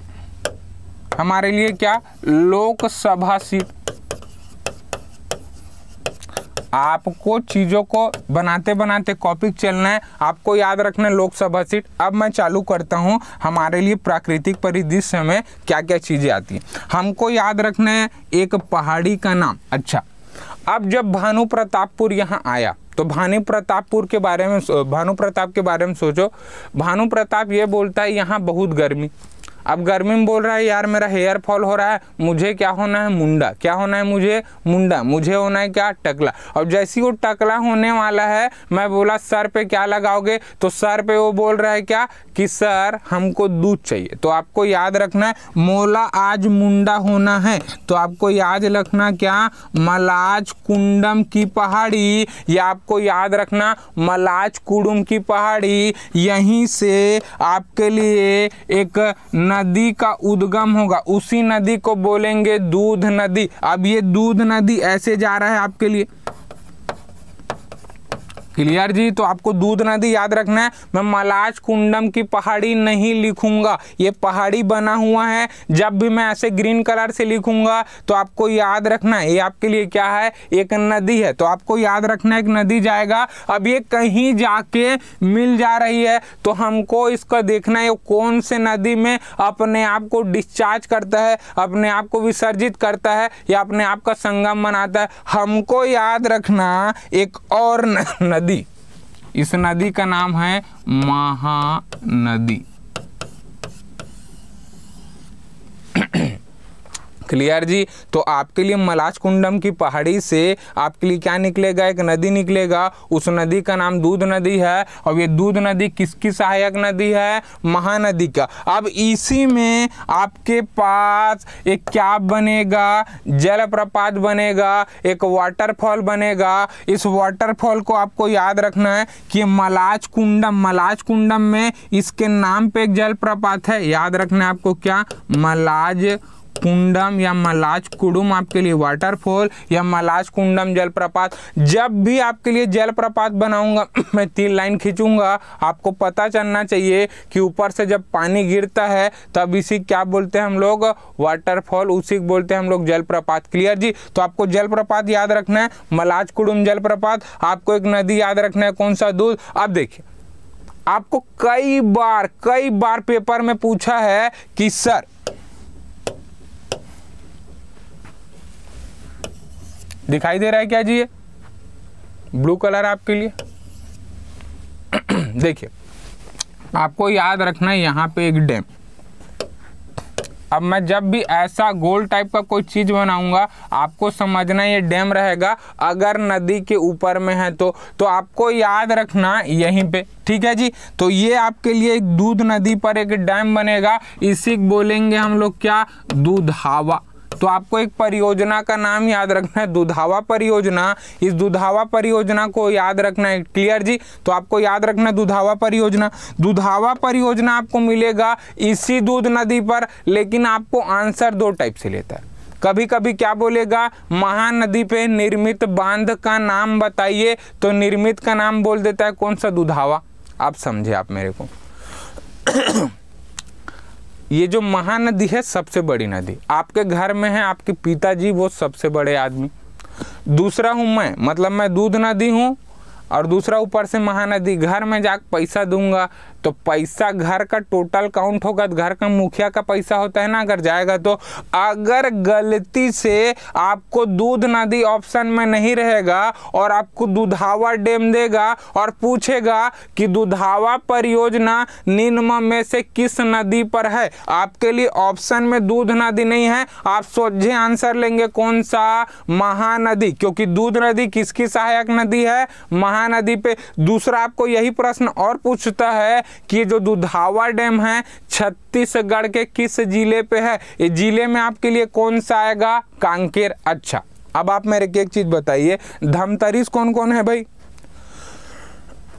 हमारे लिए क्या लोकसभा सीट आपको चीज़ों को बनाते बनाते कॉपिक चलना है आपको याद रखना लोकसभा सीट अब मैं चालू करता हूँ हमारे लिए प्राकृतिक परिदृश्य में क्या क्या चीज़ें आती हैं हमको याद रखना है एक पहाड़ी का नाम अच्छा अब जब भानु प्रतापपुर यहाँ आया तो भानु प्रतापपुर के बारे में भानु प्रताप के बारे में सोचो भानु प्रताप ये बोलता है यहाँ बहुत गर्मी अब गर्मी में बोल रहा है यार मेरा हेयर फॉल हो रहा है मुझे क्या होना है मुंडा क्या होना है मुझे मुंडा मुझे होना है क्या टकला और जैसी वो टकला होने वाला है मैं बोला सर पे क्या लगाओगे तो सर पे वो बोल रहा है क्या कि सर हमको दूध चाहिए तो आपको याद रखना है मोला आज मुंडा होना है तो आपको याद रखना क्या मलाज कुंडम की पहाड़ी या आपको याद रखना मलाज कुडुम की पहाड़ी यहीं से आपके लिए एक न नदी का उद्गम होगा उसी नदी को बोलेंगे दूध नदी अब ये दूध नदी ऐसे जा रहा है आपके लिए क्लियर जी तो आपको दूध नदी याद रखना है मैं मलाज कुंडम की पहाड़ी नहीं लिखूंगा ये पहाड़ी बना हुआ है जब भी मैं ऐसे ग्रीन कलर से लिखूंगा तो आपको याद रखना है ये आपके लिए क्या है एक नदी है तो आपको याद रखना है एक नदी जाएगा अब ये कहीं जाके मिल जा रही है तो हमको इसका देखना है कौन से नदी में अपने आप को डिस्चार्ज करता है अपने आप को विसर्जित करता है या अपने आप का संगम बनाता है हमको याद रखना एक और नदी नदी इस नदी का नाम है महानदी क्लियर जी तो आपके लिए मलाज कुंडम की पहाड़ी से आपके लिए क्या निकलेगा एक नदी निकलेगा उस नदी का नाम दूध नदी है और ये दूध नदी किसकी सहायक नदी है महानदी का अब इसी में आपके पास एक क्या बनेगा जलप्रपात बनेगा एक वाटरफॉल बनेगा इस वाटरफॉल को आपको याद रखना है कि मलाज कुंडम मलाज कुंडम में इसके नाम पे एक जलप्रपात है याद रखना है आपको क्या मलाज कुंडम या मलाज कुडुम आपके लिए वाटरफॉल या मलाज कुंडम जलप्रपात जब भी आपके लिए जलप्रपात बनाऊंगा मैं तीन लाइन खींचूंगा आपको पता चलना चाहिए कि ऊपर से जब पानी गिरता है तब इसी क्या बोलते हैं हम लोग वाटरफॉल उसी बोलते हैं हम लोग जलप्रपात क्लियर जी तो आपको जलप्रपात याद रखना है मलाज कुडुम जलप्रपात आपको एक नदी याद रखना है कौन सा दूध अब देखिए आपको कई बार कई बार पेपर में पूछा है कि सर दिखाई दे रहा है क्या जी ये ब्लू कलर आपके लिए देखिए आपको याद रखना है यहाँ पे एक डैम अब मैं जब भी ऐसा गोल टाइप का कोई चीज़ बनाऊंगा आपको समझना ये डैम रहेगा अगर नदी के ऊपर में है तो तो आपको याद रखना यहीं पे ठीक है जी तो ये आपके लिए एक दूध नदी पर एक डैम बनेगा इसी बोलेंगे हम लोग क्या दूध हवा तो आपको एक परियोजना का नाम याद रखना है दुधावा परियोजना इस दुधावा परियोजना को याद रखना है क्लियर जी तो आपको याद रखना है दुधावा परियोजना दुधावा परियोजना आपको मिलेगा इसी दूध नदी पर लेकिन आपको आंसर दो टाइप से लेता है कभी कभी क्या बोलेगा महानदी पे निर्मित बांध का नाम बताइए तो निर्मित का नाम बोल देता है कौन सा दुधावा आप समझे आप मेरे को ये जो महानदी है सबसे बड़ी नदी आपके घर में है आपके पिताजी वो सबसे बड़े आदमी दूसरा हूँ मैं मतलब मैं दूध नदी हूँ और दूसरा ऊपर से महानदी घर में जाकर पैसा दूंगा तो पैसा घर का टोटल काउंट होगा तो घर का मुखिया का पैसा होता है ना अगर जाएगा तो अगर गलती से आपको दूध नदी ऑप्शन में नहीं रहेगा और आपको दुधावा डैम देगा और पूछेगा कि दुधावा परियोजना निम्न में से किस नदी पर है आपके लिए ऑप्शन में दूध नदी नहीं है आप सोझे आंसर लेंगे कौन सा महानदी क्योंकि दूध नदी किसकी सहायक नदी है महानदी पे दूसरा आपको यही प्रश्न और पूछता है कि जो दुधावा डैम है छत्तीसगढ़ के किस जिले पे है ये जिले में आपके लिए कौन सा आएगा कांकेर अच्छा अब आप मेरे की एक चीज बताइए धमतरीस कौन कौन है भाई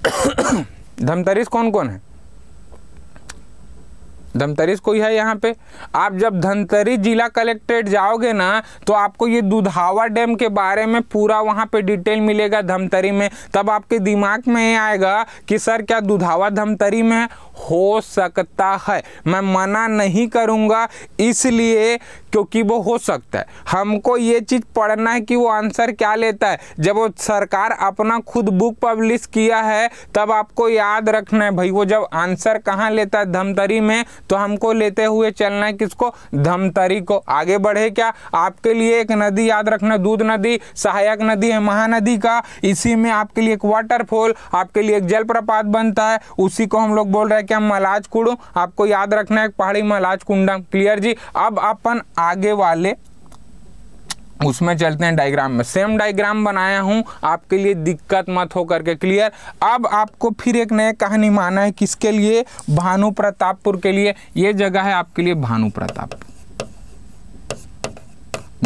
धमतरीस कौन कौन है धमतरी कोई है यहाँ पे आप जब धमतरी जिला कलेक्ट्रेट जाओगे ना तो आपको ये दुधावा डैम के बारे में पूरा वहाँ पे डिटेल मिलेगा धमतरी में तब आपके दिमाग में ये आएगा कि सर क्या दुधावा धमतरी में है हो सकता है मैं मना नहीं करूँगा इसलिए क्योंकि वो हो सकता है हमको ये चीज़ पढ़ना है कि वो आंसर क्या लेता है जब वो सरकार अपना खुद बुक पब्लिश किया है तब आपको याद रखना है भाई वो जब आंसर कहाँ लेता है धमतरी में तो हमको लेते हुए चलना है किसको धमतरी को आगे बढ़े क्या आपके लिए एक नदी याद रखना दूध नदी सहायक नदी है महानदी का इसी में आपके लिए एक वाटरफॉल आपके लिए एक जलप्रपात बनता है उसी को हम लोग बोल रहे हैं कि हम मलाज कुड़ आपको याद रखना है पहाड़ी मलाज कुंडम क्लियर जी अब अपन आगे वाले उसमें चलते हैं डायग्राम में सेम डायग्राम बनाया हूँ आपके लिए दिक्कत मत हो करके क्लियर अब आपको फिर एक नया कहानी माना है किसके लिए भानु प्रतापपुर के लिए ये जगह है आपके लिए भानु प्रतापपुर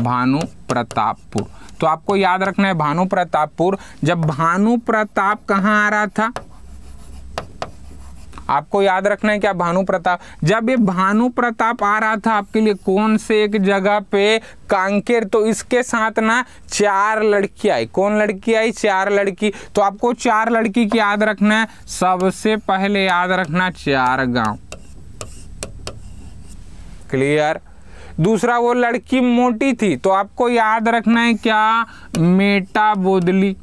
भानु प्रतापपुर तो आपको याद रखना है भानु प्रतापपुर जब भानु प्रताप कहाँ आ रहा था आपको याद रखना है क्या भानु प्रताप जब ये भानु प्रताप आ रहा था आपके लिए कौन से एक जगह पे कांकेर तो इसके साथ ना चार लड़की आई कौन लड़की आई चार लड़की तो आपको चार लड़की की याद रखना है सबसे पहले याद रखना चार गांव क्लियर दूसरा वो लड़की मोटी थी तो आपको याद रखना है क्या मेटा बोदली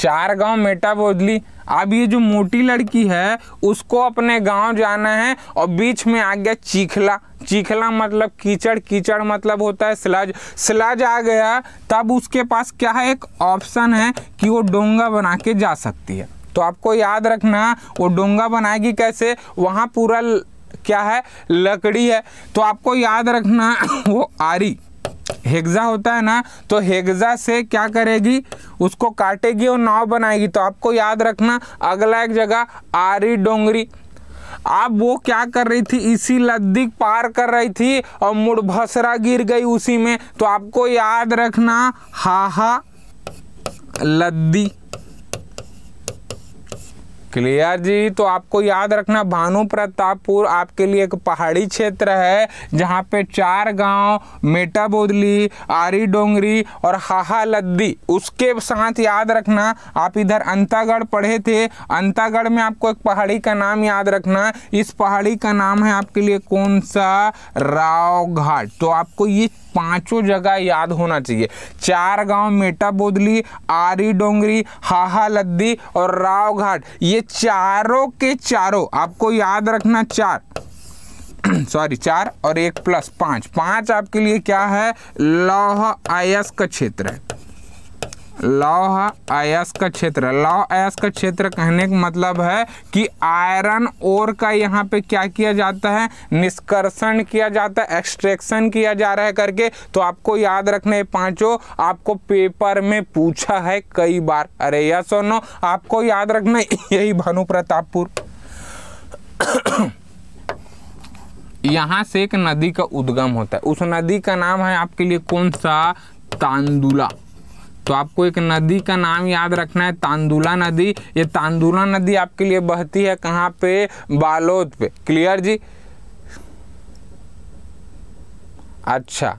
चार गांव मेटा बोदली अब ये जो मोटी लड़की है उसको अपने गांव जाना है और बीच में आ गया चीखला चीखला मतलब कीचड़ कीचड़ मतलब होता है स्लज स्लज आ गया तब उसके पास क्या है एक ऑप्शन है कि वो डोंगा बना के जा सकती है तो आपको याद रखना वो डोंगा बनाएगी कैसे वहाँ पूरा क्या है लकड़ी है तो आपको याद रखना वो आरी हेग्जा होता है ना तो हेग्जा से क्या करेगी उसको काटेगी और नाव बनाएगी तो आपको याद रखना अगला एक जगह आरी डोंगरी अब वो क्या कर रही थी इसी लद्दी पार कर रही थी और मुड़भसरा गिर गई उसी में तो आपको याद रखना हाहा लद्दी क्लियर जी तो आपको याद रखना भानु प्रतापपुर आपके लिए एक पहाड़ी क्षेत्र है जहाँ पे चार गांव मेटा बोदली आरी डोंगरी और हाहा लद्दी उसके साथ याद रखना आप इधर अंतागढ़ पढ़े थे अंतागढ़ में आपको एक पहाड़ी का नाम याद रखना इस पहाड़ी का नाम है आपके लिए कौन सा राव घाट तो आपको ये पांचों जगह याद होना चाहिए चार गांव मेटा बोदली आरी डोंगरी हाहा लद्दी और राव घाट ये चारों के चारों आपको याद रखना चार सॉरी चार और एक प्लस पांच पांच आपके लिए क्या है लौह का क्षेत्र है लौह अयस्क क्षेत्र लौह अयस्क क्षेत्र कहने का मतलब है कि आयरन ओर का यहाँ पे क्या किया जाता है निष्कर्षण किया जाता है एक्सट्रैक्शन किया जा रहा है करके तो आपको याद रखना पांचों आपको पेपर में पूछा है कई बार अरे या सोनो आपको याद रखना यही भानु प्रतापपुर यहाँ से एक नदी का उद्गम होता है उस नदी का नाम है आपके लिए कौन सा तांदुला तो आपको एक नदी का नाम याद रखना है तांदुला नदी ये तांदुला नदी आपके लिए बहती है कहाँ पे बालोद पे क्लियर जी अच्छा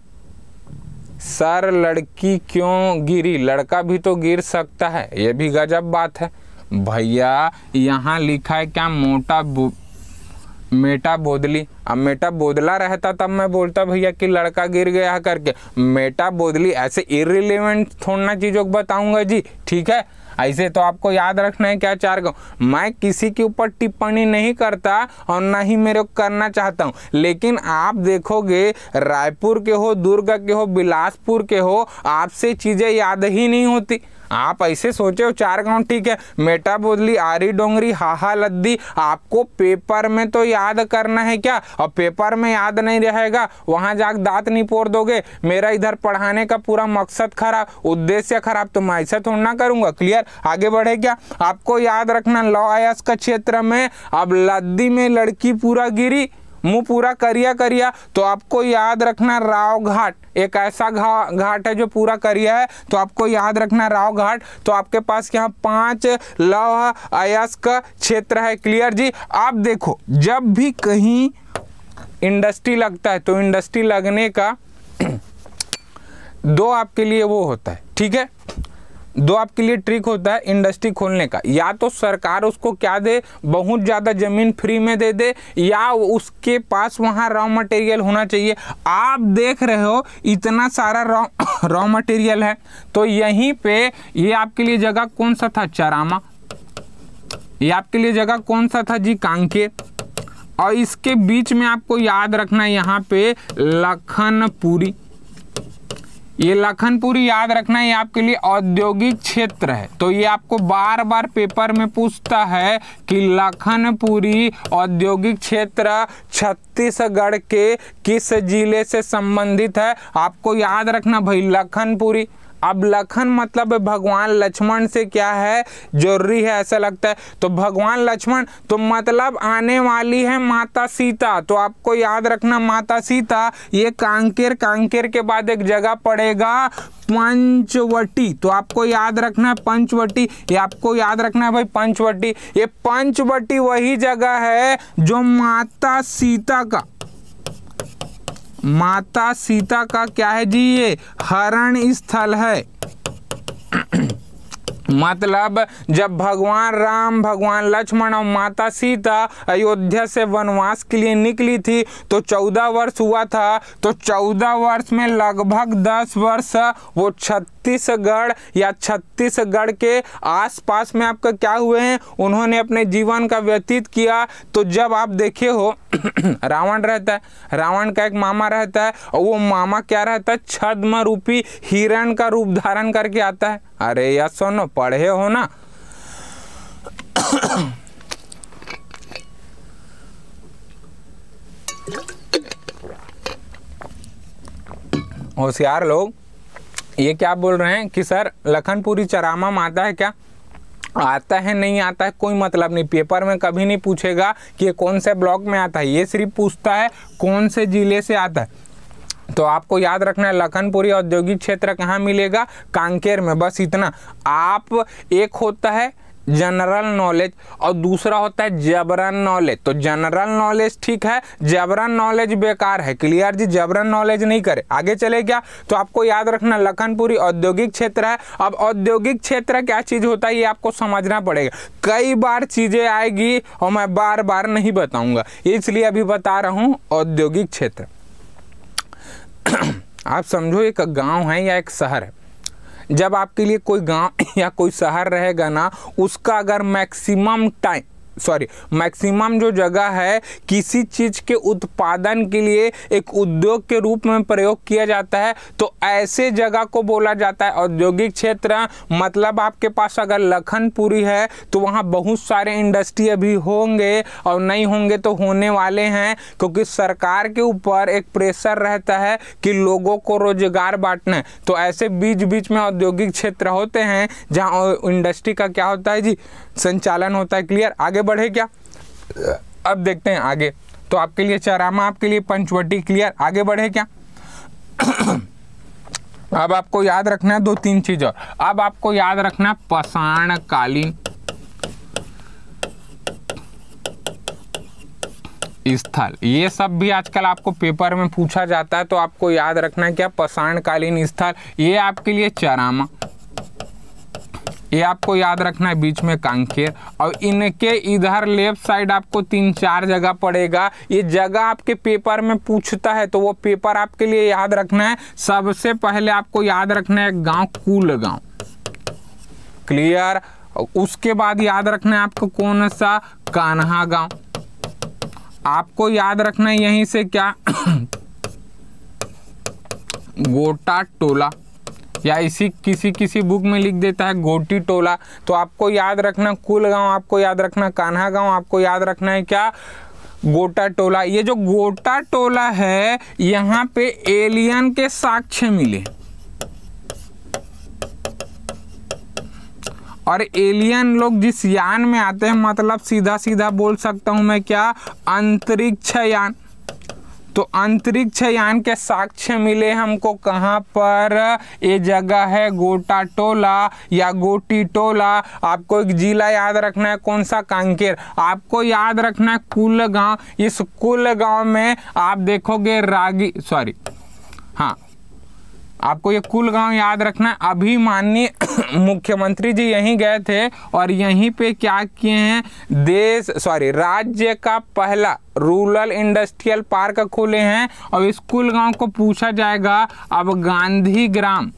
सर लड़की क्यों गिरी लड़का भी तो गिर सकता है ये भी गजब बात है भैया यहाँ लिखा है क्या मोटा मेटा बोदली अब मेटा बोदला रहता तब मैं बोलता भैया कि लड़का गिर गया करके मेटा बोदली ऐसे इरिलेवेंट थोड़ा चीज़ों को बताऊंगा जी ठीक है ऐसे तो आपको याद रखना है क्या चार गाँव मैं किसी के ऊपर टिप्पणी नहीं करता और ना ही मेरे को करना चाहता हूँ लेकिन आप देखोगे रायपुर के हो दुर्ग के हो बिलासपुर के हो आपसे चीज़ें याद ही नहीं होती आप ऐसे सोचे हो चार गांव ठीक है मेटा बोदली आरी डोंगरी हाहा लद्दी आपको पेपर में तो याद करना है क्या और पेपर में याद नहीं रहेगा वहाँ जाकर दांत नहीं पोर दोगे मेरा इधर पढ़ाने का पूरा मकसद खराब उद्देश्य खराब तो मैं ऐसा थोड़ा ना करूंगा क्लियर आगे बढ़े क्या आपको याद रखना लौ आयास का क्षेत्र में अब लद्दी में लड़की पूरा गिरी मुंह पूरा करिया करिया तो आपको याद रखना राव घाट एक ऐसा घा घाट है जो पूरा करिया है तो आपको याद रखना राव घाट तो आपके पास यहाँ पांच लौह अयस का क्षेत्र है क्लियर जी आप देखो जब भी कहीं इंडस्ट्री लगता है तो इंडस्ट्री लगने का दो आपके लिए वो होता है ठीक है दो आपके लिए ट्रिक होता है इंडस्ट्री खोलने का या तो सरकार उसको क्या दे बहुत ज़्यादा ज़मीन फ्री में दे दे या उसके पास वहाँ रॉ मटेरियल होना चाहिए आप देख रहे हो इतना सारा रॉ रॉ मटेरियल है तो यहीं पे ये आपके लिए जगह कौन सा था चारामा ये आपके लिए जगह कौन सा था जी कांके और इसके बीच में आपको याद रखना यहाँ पे लखनपुरी ये लखनपुरी याद रखना ये आपके लिए औद्योगिक क्षेत्र है तो ये आपको बार बार पेपर में पूछता है कि लखनपुरी औद्योगिक क्षेत्र छत्तीसगढ़ के किस जिले से संबंधित है आपको याद रखना भाई लखनपुरी अब लखन मतलब भगवान लक्ष्मण से क्या है जरूरी है ऐसा लगता है तो भगवान लक्ष्मण तो मतलब आने वाली है माता सीता तो आपको याद रखना माता सीता ये कांकेर कांकेर के बाद एक जगह पड़ेगा पंचवटी तो आपको याद रखना है पंचवटी ये आपको याद रखना है भाई पंचवटी ये पंचवटी वही जगह है जो माता सीता का माता सीता का क्या है जी ये हरण स्थल है मतलब जब भगवान राम भगवान लक्ष्मण और माता सीता अयोध्या से वनवास के लिए निकली थी तो चौदह वर्ष हुआ था तो चौदह वर्ष में लगभग दस वर्ष वो छत्तीसगढ़ या छत्तीसगढ़ के आसपास में आपका क्या हुए हैं उन्होंने अपने जीवन का व्यतीत किया तो जब आप देखे हो रावण रहता है रावण का एक मामा रहता है और वो मामा क्या रहता है छद्म रूपी हिरण का रूप धारण करके आता है अरे या सुनो पढ़े हो ना होशियार लोग ये क्या बोल रहे हैं कि सर लखनपुरी चरामा माता है क्या आता है नहीं आता है कोई मतलब नहीं पेपर में कभी नहीं पूछेगा कि ये कौन से ब्लॉक में आता है ये सिर्फ पूछता है कौन से ज़िले से आता है तो आपको याद रखना है लखनपुरी औद्योगिक क्षेत्र कहाँ मिलेगा कांकेर में बस इतना आप एक होता है जनरल नॉलेज और दूसरा होता है जबरन नॉलेज तो जनरल नॉलेज ठीक है जबरन नॉलेज बेकार है क्लियर जी जबरन नॉलेज नहीं करे आगे चले क्या तो आपको याद रखना लखनपुरी औद्योगिक क्षेत्र है अब औद्योगिक क्षेत्र क्या चीज़ होता है ये आपको समझना पड़ेगा कई बार चीज़ें आएगी और मैं बार बार नहीं बताऊंगा इसलिए अभी बता रहा हूँ औद्योगिक क्षेत्र आप समझो एक गाँव है या एक शहर है जब आपके लिए कोई गांव या कोई शहर रहेगा ना उसका अगर मैक्सिमम टाइम सॉरी मैक्सिमम जो जगह है किसी चीज़ के उत्पादन के लिए एक उद्योग के रूप में प्रयोग किया जाता है तो ऐसे जगह को बोला जाता है औद्योगिक क्षेत्र मतलब आपके पास अगर लखनपुरी है तो वहाँ बहुत सारे इंडस्ट्री अभी होंगे और नहीं होंगे तो होने वाले हैं क्योंकि सरकार के ऊपर एक प्रेशर रहता है कि लोगों को रोजगार बांटना है तो ऐसे बीच बीच में औद्योगिक क्षेत्र होते हैं जहाँ इंडस्ट्री का क्या होता है जी संचालन होता है क्लियर आगे बढ़े क्या अब देखते हैं आगे तो आपके लिए चरामा आपके लिए पंचवटी क्लियर आगे बढ़े क्या अब आपको याद रखना है दो तीन चीज और अब आपको याद रखना पसाण कालीन स्थल ये सब भी आजकल आपको पेपर में पूछा जाता है तो आपको याद रखना है क्या पषाणकालीन स्थल ये आपके लिए चरामा ये आपको याद रखना है बीच में कांकेर और इनके इधर लेफ्ट साइड आपको तीन चार जगह पड़ेगा ये जगह आपके पेपर में पूछता है तो वो पेपर आपके लिए याद रखना है सबसे पहले आपको याद रखना है गांव कूल गांव क्लियर उसके बाद याद रखना है आपको कौन सा कान्हा गांव आपको याद रखना है यहीं से क्या गोटा टोला या इसी किसी किसी बुक में लिख देता है गोटी टोला तो आपको याद रखना कुल गांव आपको याद रखना कान्हा गांव आपको याद रखना है क्या गोटा टोला ये जो गोटा टोला है यहाँ पे एलियन के साक्ष्य मिले और एलियन लोग जिस यान में आते हैं मतलब सीधा सीधा बोल सकता हूं मैं क्या अंतरिक्ष यान तो अंतरिक्ष यान के साक्ष्य मिले हमको कहाँ पर ये जगह है गोटा टोला या गोटी टोला आपको एक जिला याद रखना है कौन सा कांकेर आपको याद रखना है कुल गाँव इस कुल गाँव में आप देखोगे रागी सॉरी हाँ आपको ये कुल गांव याद रखना अभी माननीय मुख्यमंत्री जी यहीं गए थे और यहीं पे क्या किए हैं देश सॉरी राज्य का पहला रूरल इंडस्ट्रियल पार्क खुले हैं और इस कुल गांव को पूछा जाएगा अब गांधी ग्राम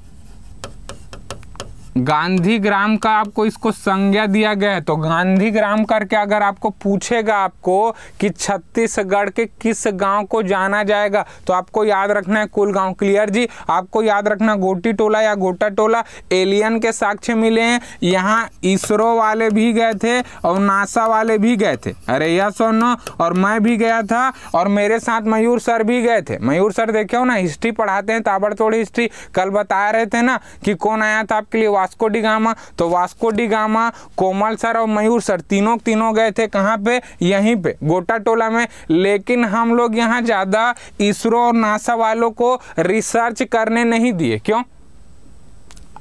गांधी ग्राम का आपको इसको संज्ञा दिया गया है तो गांधी ग्राम करके अगर आपको पूछेगा आपको कि छत्तीसगढ़ के किस गांव को जाना जाएगा तो आपको याद रखना है कुल गांव क्लियर जी आपको याद रखना गोटी टोला या गोटा टोला एलियन के साक्ष्य मिले हैं यहाँ इसरो वाले भी गए थे और नासा वाले भी गए थे अरे यह सोनो और मैं भी गया था और मेरे साथ मयूर सर भी गए थे मयूर सर देखे हो ना हिस्ट्री पढ़ाते हैं ताबड़तोड़ हिस्ट्री कल बता रहे थे ना कि कौन आया था आपके लिए वास्को गामा तो वास्को गामा कोमल सर और मयूर सर तीनों तीनों गए थे कहाँ पे यहीं पे गोटा टोला में लेकिन हम लोग यहाँ ज़्यादा इसरो और नासा वालों को रिसर्च करने नहीं दिए क्यों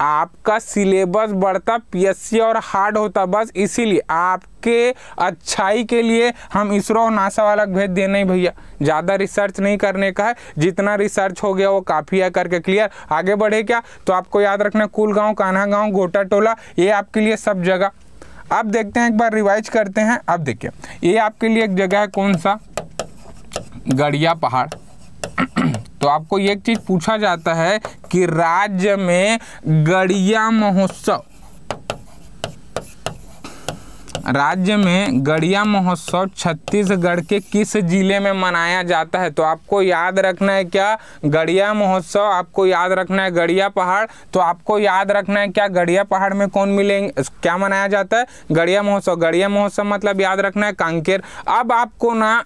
आपका सिलेबस बढ़ता पीएससी और हार्ड होता बस इसीलिए आपके अच्छाई के लिए हम इसरो और नासा वाला भेज देना ही भैया ज़्यादा रिसर्च नहीं करने का है जितना रिसर्च हो गया वो काफ़ी है करके क्लियर आगे बढ़े क्या तो आपको याद रखना कुल गाँव कान्हा गाँव गोटा टोला ये आपके लिए सब जगह अब देखते हैं एक बार रिवाइज करते हैं अब देखिए ये आपके लिए एक जगह है कौन सा गढ़िया पहाड़ तो आपको एक चीज़ पूछा जाता है कि राज्य में गड़िया महोत्सव राज्य में गड़िया महोत्सव छत्तीसगढ़ के किस जिले में मनाया जाता है तो आपको याद रखना है क्या गड़िया महोत्सव आपको याद रखना है गड़िया पहाड़ तो आपको याद रखना है क्या गड़िया पहाड़ में कौन मिलेंगे क्या मनाया जाता है गड़िया महोत्सव गड़िया महोत्सव मतलब याद रखना है कांकेर अब आपको ना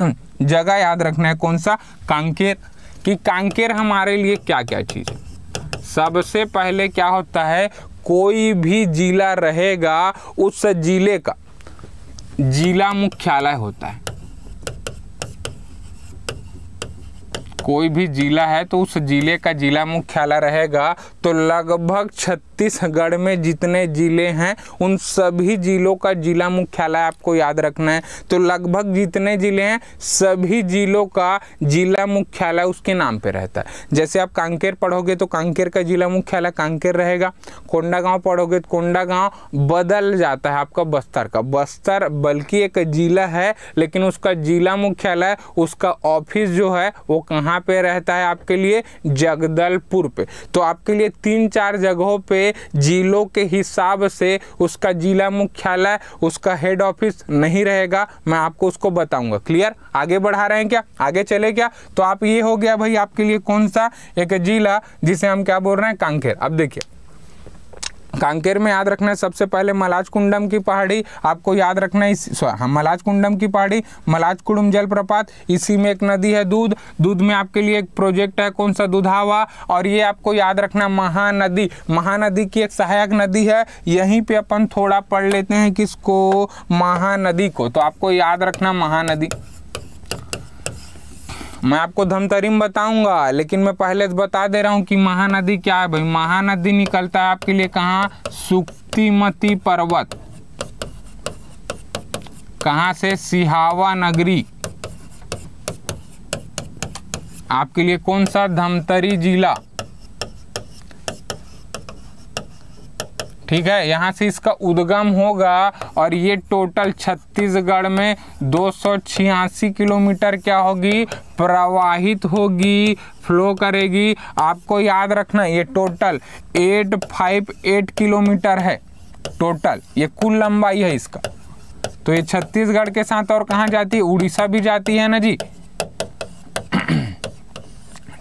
जगह याद रखना है कौन सा कांकेर कि कांकेर हमारे लिए क्या क्या चीज़ है सबसे पहले क्या होता है कोई भी जिला रहेगा उस जिले का जिला मुख्यालय होता है कोई भी जिला है तो उस जिले का जिला मुख्यालय रहेगा तो लगभग छत्तीसगढ़ में जितने जिले हैं उन सभी जिलों का जिला मुख्यालय आपको याद रखना है तो लगभग जितने जिले हैं सभी जिलों का जिला मुख्यालय उसके नाम पे रहता है जैसे आप कांकेर पढ़ोगे तो कांकेर का जिला मुख्यालय कांकेर रहेगा कोंडागांव पढ़ोगे तो कोंडागांव बदल जाता है आपका बस्तर का बस्तर बल्कि एक जिला है लेकिन उसका जिला मुख्यालय उसका ऑफिस जो है वो कहाँ कहाँ पे रहता है आपके लिए जगदलपुर पे तो आपके लिए तीन चार जगहों पे जिलों के हिसाब से उसका जिला मुख्यालय उसका हेड ऑफिस नहीं रहेगा मैं आपको उसको बताऊंगा क्लियर आगे बढ़ा रहे हैं क्या आगे चले क्या तो आप ये हो गया भाई आपके लिए कौन सा एक जिला जिसे हम क्या बोल रहे हैं कांकेर अब देखिए कांकेर में याद रखना है सबसे पहले मलाज कुंडम की पहाड़ी आपको याद रखना है इस हाँ, मलाज कुंडम की पहाड़ी मलाज कुंडम जलप्रपात इसी में एक नदी है दूध दूध में आपके लिए एक प्रोजेक्ट है कौन सा दुधावा और ये आपको याद रखना महानदी महानदी की एक सहायक नदी है यहीं पे अपन थोड़ा पढ़ लेते हैं किसको महानदी को तो आपको याद रखना महानदी मैं आपको धमतरी में बताऊंगा लेकिन मैं पहले से तो बता दे रहा हूँ कि महानदी क्या है भाई महानदी निकलता है आपके लिए कहाँ सुक्तिमती पर्वत कहाँ से सिहावा नगरी आपके लिए कौन सा धमतरी जिला ठीक है यहाँ से इसका उद्गम होगा और ये टोटल छत्तीसगढ़ में दो किलोमीटर क्या होगी प्रवाहित होगी फ्लो करेगी आपको याद रखना ये टोटल 858 किलोमीटर है टोटल ये कुल लंबाई है इसका तो ये छत्तीसगढ़ के साथ और कहाँ जाती है उड़ीसा भी जाती है ना जी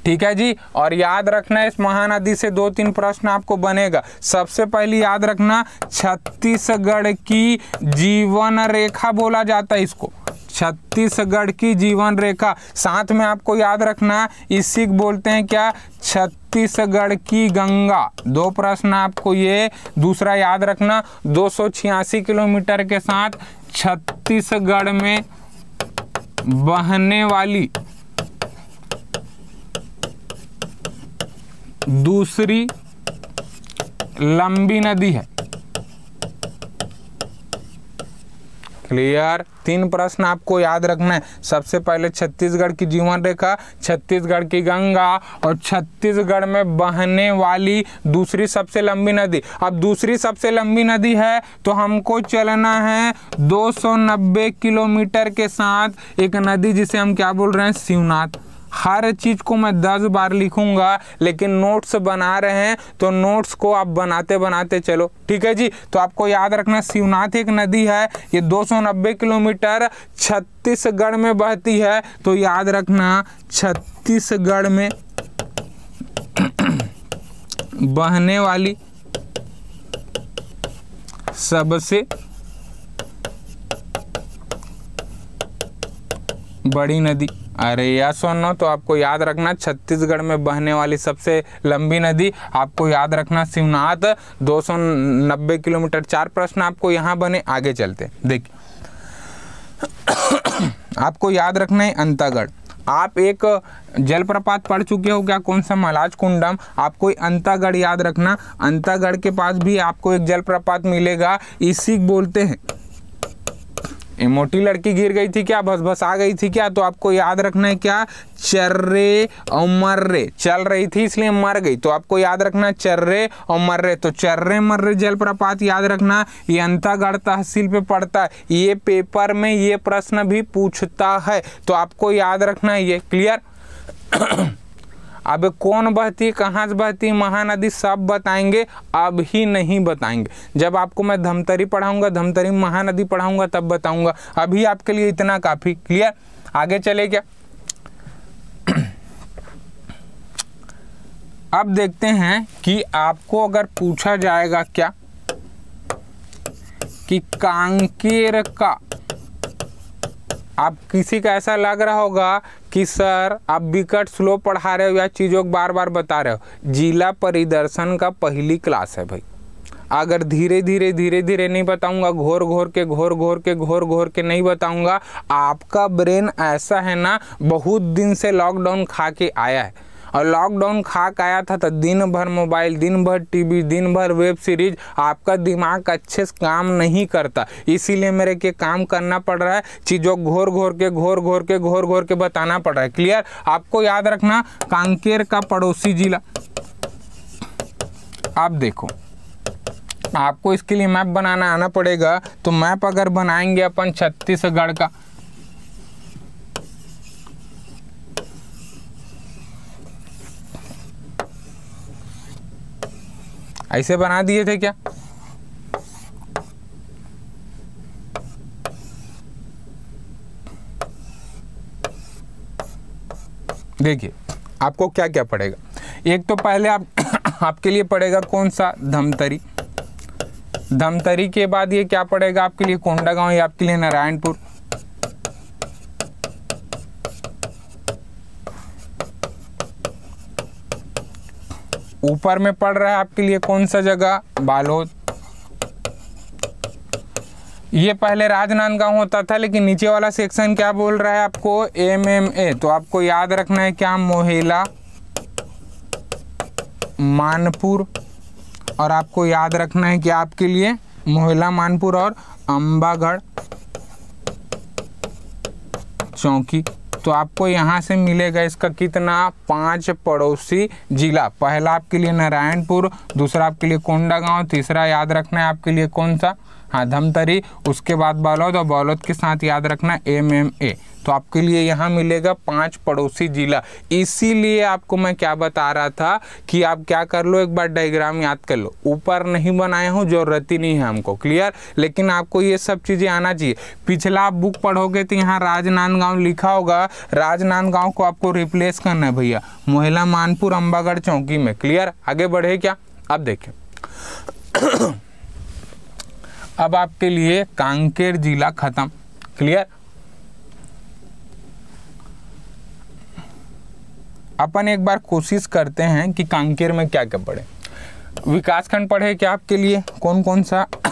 ठीक है जी और याद रखना इस महानदी से दो तीन प्रश्न आपको बनेगा सबसे पहले याद रखना छत्तीसगढ़ की जीवन रेखा बोला जाता है इसको छत्तीसगढ़ की जीवन रेखा साथ में आपको याद रखना इसी बोलते हैं क्या छत्तीसगढ़ की गंगा दो प्रश्न आपको ये दूसरा याद रखना दो किलोमीटर के साथ छत्तीसगढ़ में बहने वाली दूसरी लंबी नदी है क्लियर तीन प्रश्न आपको याद रखना है सबसे पहले छत्तीसगढ़ की जीवन रेखा छत्तीसगढ़ की गंगा और छत्तीसगढ़ में बहने वाली दूसरी सबसे लंबी नदी अब दूसरी सबसे लंबी नदी है तो हमको चलना है 290 किलोमीटर के साथ एक नदी जिसे हम क्या बोल रहे हैं शिवनाथ हर चीज़ को मैं दस बार लिखूंगा लेकिन नोट्स बना रहे हैं तो नोट्स को आप बनाते बनाते चलो ठीक है जी तो आपको याद रखना शिवनाथ एक नदी है ये 290 किलोमीटर छत्तीसगढ़ में बहती है तो याद रखना छत्तीसगढ़ में बहने वाली सबसे बड़ी नदी अरे या सुनो तो आपको याद रखना छत्तीसगढ़ में बहने वाली सबसे लंबी नदी आपको याद रखना शिवनाथ नब्बे किलोमीटर चार प्रश्न आपको यहाँ बने आगे चलते देखिए आपको याद रखना है अंतागढ़ आप एक जलप्रपात पढ़ चुके हो क्या कौन सा मलाज कुंडम आपको अंतागढ़ याद रखना अंतागढ़ के पास भी आपको एक जलप्रपात मिलेगा इसी बोलते हैं मोटी लड़की गिर गई थी क्या बस बस आ गई थी क्या तो आपको याद रखना है क्या चर्रे और मर्रे चल रही थी इसलिए मर गई तो आपको याद रखना चर्रे और मर्रे तो चर्रे मर्रे जलप्रपात याद रखना ये अंतागढ़ तहसील पे पड़ता है ये पेपर में ये प्रश्न भी पूछता है तो आपको याद रखना है ये क्लियर अब कौन बहती कहाँ से बहती महानदी सब बताएंगे अब ही नहीं बताएंगे जब आपको मैं धमतरी पढ़ाऊंगा धमतरी महानदी पढ़ाऊंगा तब बताऊंगा अभी आपके लिए इतना काफ़ी क्लियर आगे चले क्या अब देखते हैं कि आपको अगर पूछा जाएगा क्या कि कांकेर का आप किसी का ऐसा लग रहा होगा कि सर आप विकट स्लो पढ़ा रहे हो या चीज़ों को बार बार बता रहे हो जिला परिदर्शन का पहली क्लास है भाई अगर धीरे धीरे धीरे धीरे नहीं बताऊंगा घोर घोर के घोर घोर के घोर घोर के नहीं बताऊंगा आपका ब्रेन ऐसा है ना बहुत दिन से लॉकडाउन खा के आया है और लॉकडाउन खा के आया था तो दिन भर मोबाइल दिन भर टीवी दिन भर वेब सीरीज आपका दिमाग अच्छे से काम नहीं करता इसीलिए मेरे के काम करना पड़ रहा है चीज़ों घोर घोर के घोर घोर के घोर घोर के बताना पड़ रहा है क्लियर आपको याद रखना कांकेर का पड़ोसी जिला आप देखो आपको इसके लिए मैप बनाना आना पड़ेगा तो मैप अगर बनाएंगे अपन छत्तीसगढ़ का ऐसे बना दिए थे क्या देखिए आपको क्या क्या पड़ेगा एक तो पहले आप आपके लिए पड़ेगा कौन सा धमतरी धमतरी के बाद ये क्या पड़ेगा आपके लिए कोंडागांव या आपके लिए नारायणपुर ऊपर में पड़ रहा है आपके लिए कौन सा जगह बालोद ये पहले राजनांदगांव होता था लेकिन नीचे वाला सेक्शन क्या बोल रहा है आपको एम एम ए तो आपको याद रखना है क्या मोहेला मानपुर और आपको याद रखना है कि आपके लिए मोहेला मानपुर और अंबागढ़ चौकी तो आपको यहाँ से मिलेगा इसका कितना पांच पड़ोसी जिला पहला आपके लिए नारायणपुर दूसरा आपके लिए कोंडागांव तीसरा याद रखना है आपके लिए कौन सा हाँ धमतरी उसके बाद बालोद और बालोद के साथ याद रखना एम एम ए तो आपके लिए यहाँ मिलेगा पांच पड़ोसी जिला इसीलिए आपको मैं क्या बता रहा था कि आप क्या कर लो एक बार डायग्राम याद कर लो ऊपर नहीं बनाए हो ज़रूरत ही नहीं है हमको क्लियर लेकिन आपको ये सब चीज़ें आना चाहिए पिछला आप बुक पढ़ोगे तो यहाँ राजनांदगांव लिखा होगा राजनांदगांव को आपको रिप्लेस करना है भैया मोहिला मानपुर अम्बागढ़ चौकी में क्लियर आगे बढ़े क्या अब देखें अब आपके लिए कांकेर जिला खत्म क्लियर अपन एक बार कोशिश करते हैं कि कांकेर में क्या क्या पढ़े विकासखंड पढ़े क्या आपके लिए कौन कौन सा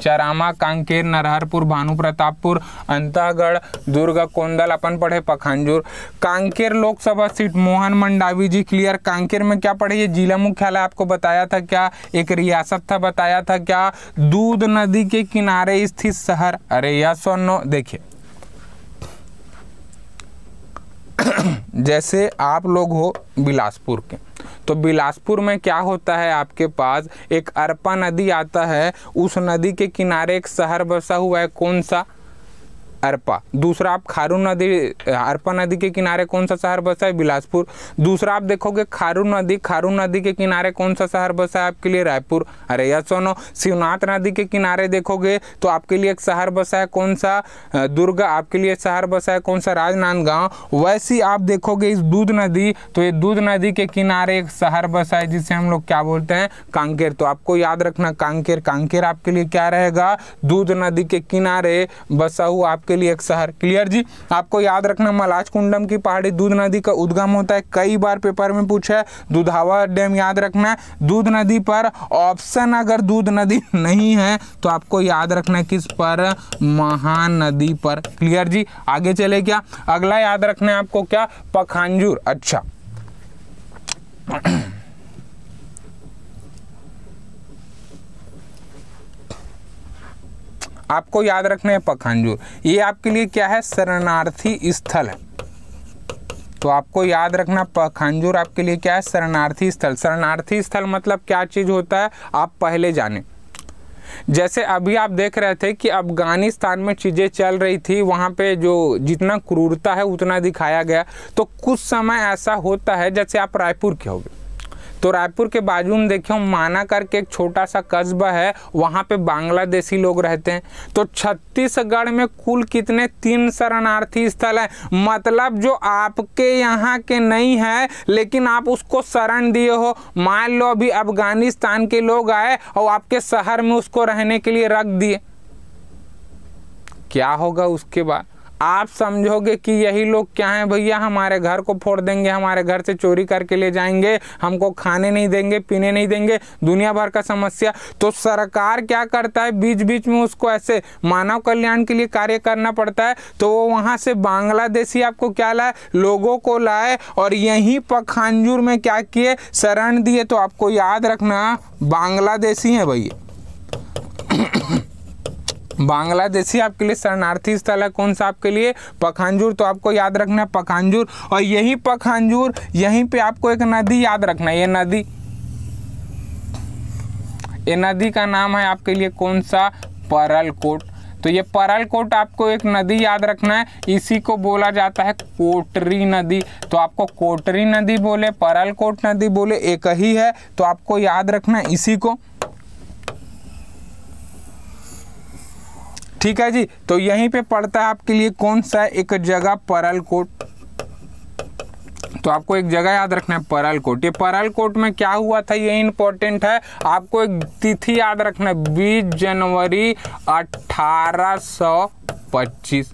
चरामा कांकेर नरहरपुर भानु प्रतापपुर अंतागढ़ दुर्गा कोंदल अपन पढ़े पखांजूर कांकेर लोकसभा सीट मोहन मंडावी जी क्लियर कांकेर में क्या पढ़े ये जिला मुख्यालय आपको बताया था क्या एक रियासत था बताया था क्या दूध नदी के किनारे स्थित शहर अरे यस और नो देखिए जैसे आप लोग हो बिलासपुर के तो बिलासपुर में क्या होता है आपके पास एक अरपा नदी आता है उस नदी के किनारे एक शहर बसा हुआ है कौन सा अरपा दूसरा आप खारून नदी अरपा नदी के किनारे कौन सा शहर बसा है बिलासपुर दूसरा आप देखोगे खारून नदी खारून नदी के किनारे कौन सा शहर बसा है आपके लिए रायपुर अरे या सोनो शिवनाथ नदी के किनारे देखोगे तो आपके लिए एक शहर बसा है कौन सा दुर्ग आपके लिए शहर बसा है कौन सा राजनांदगांव वैसी आप देखोगे इस दूध नदी तो ये दूध नदी के किनारे एक शहर बसा है जिसे हम लोग क्या बोलते हैं कांकेर तो आपको याद रखना कांकेर कांकेर आपके लिए क्या रहेगा दूध नदी के किनारे बसा हुआ आपके उसके लिए एक शहर क्लियर जी आपको याद रखना मलाज कुंडम की पहाड़ी दूध नदी का उद्गम होता है कई बार पेपर में पूछा है दुधावा डैम याद रखना है दूध नदी पर ऑप्शन अगर दूध नदी नहीं है तो आपको याद रखना है किस पर महानदी पर क्लियर जी आगे चले क्या अगला याद रखना है आपको क्या पखांजूर अच्छा आपको याद रखना है पखांजूर ये आपके लिए क्या है शरणार्थी स्थल है तो आपको याद रखना पखांजूर आपके लिए क्या है शरणार्थी स्थल शरणार्थी स्थल मतलब क्या चीज़ होता है आप पहले जाने जैसे अभी आप देख रहे थे कि अफगानिस्तान में चीज़ें चल रही थी वहां पे जो जितना क्रूरता है उतना दिखाया गया तो कुछ समय ऐसा होता है जैसे आप रायपुर के होगे तो रायपुर के बाजू में देखियो माना करके एक छोटा सा कस्बा है वहाँ पे बांग्लादेशी लोग रहते हैं तो छत्तीसगढ़ में कुल कितने तीन शरणार्थी स्थल है मतलब जो आपके यहाँ के नहीं है लेकिन आप उसको शरण दिए हो मान लो अभी अफगानिस्तान के लोग आए और आपके शहर में उसको रहने के लिए रख दिए क्या होगा उसके बाद आप समझोगे कि यही लोग क्या हैं भैया हमारे घर को फोड़ देंगे हमारे घर से चोरी करके ले जाएंगे हमको खाने नहीं देंगे पीने नहीं देंगे दुनिया भर का समस्या तो सरकार क्या करता है बीच बीच में उसको ऐसे मानव कल्याण के लिए कार्य करना पड़ता है तो वो वहाँ से बांग्लादेशी आपको क्या लाए लोगों को लाए और यहीं पर खानजूर में क्या किए शरण दिए तो आपको याद रखना बांग्लादेशी हैं भैया बांग्लादेशी आपके लिए शरणार्थी स्थल है कौन सा आपके लिए पखांजूर तो आपको याद रखना है पखांजूर और यही पखांजूर यहीं पे आपको एक नदी याद रखना है ये नदी ये नदी का नाम है आपके लिए कौन सा परल कोट तो ये परल कोट आपको एक नदी याद रखना है इसी को बोला जाता है कोटरी नदी तो आपको कोटरी नदी बोले परल कोट नदी बोले एक ही है तो आपको याद रखना है इसी को ठीक है जी तो यहीं पे पड़ता है आपके लिए कौन सा एक जगह परल कोट तो आपको एक जगह याद रखना है परल कोट ये परल कोट में क्या हुआ था ये इंपॉर्टेंट है आपको एक तिथि याद रखना है बीस जनवरी अठारह सौ पच्चीस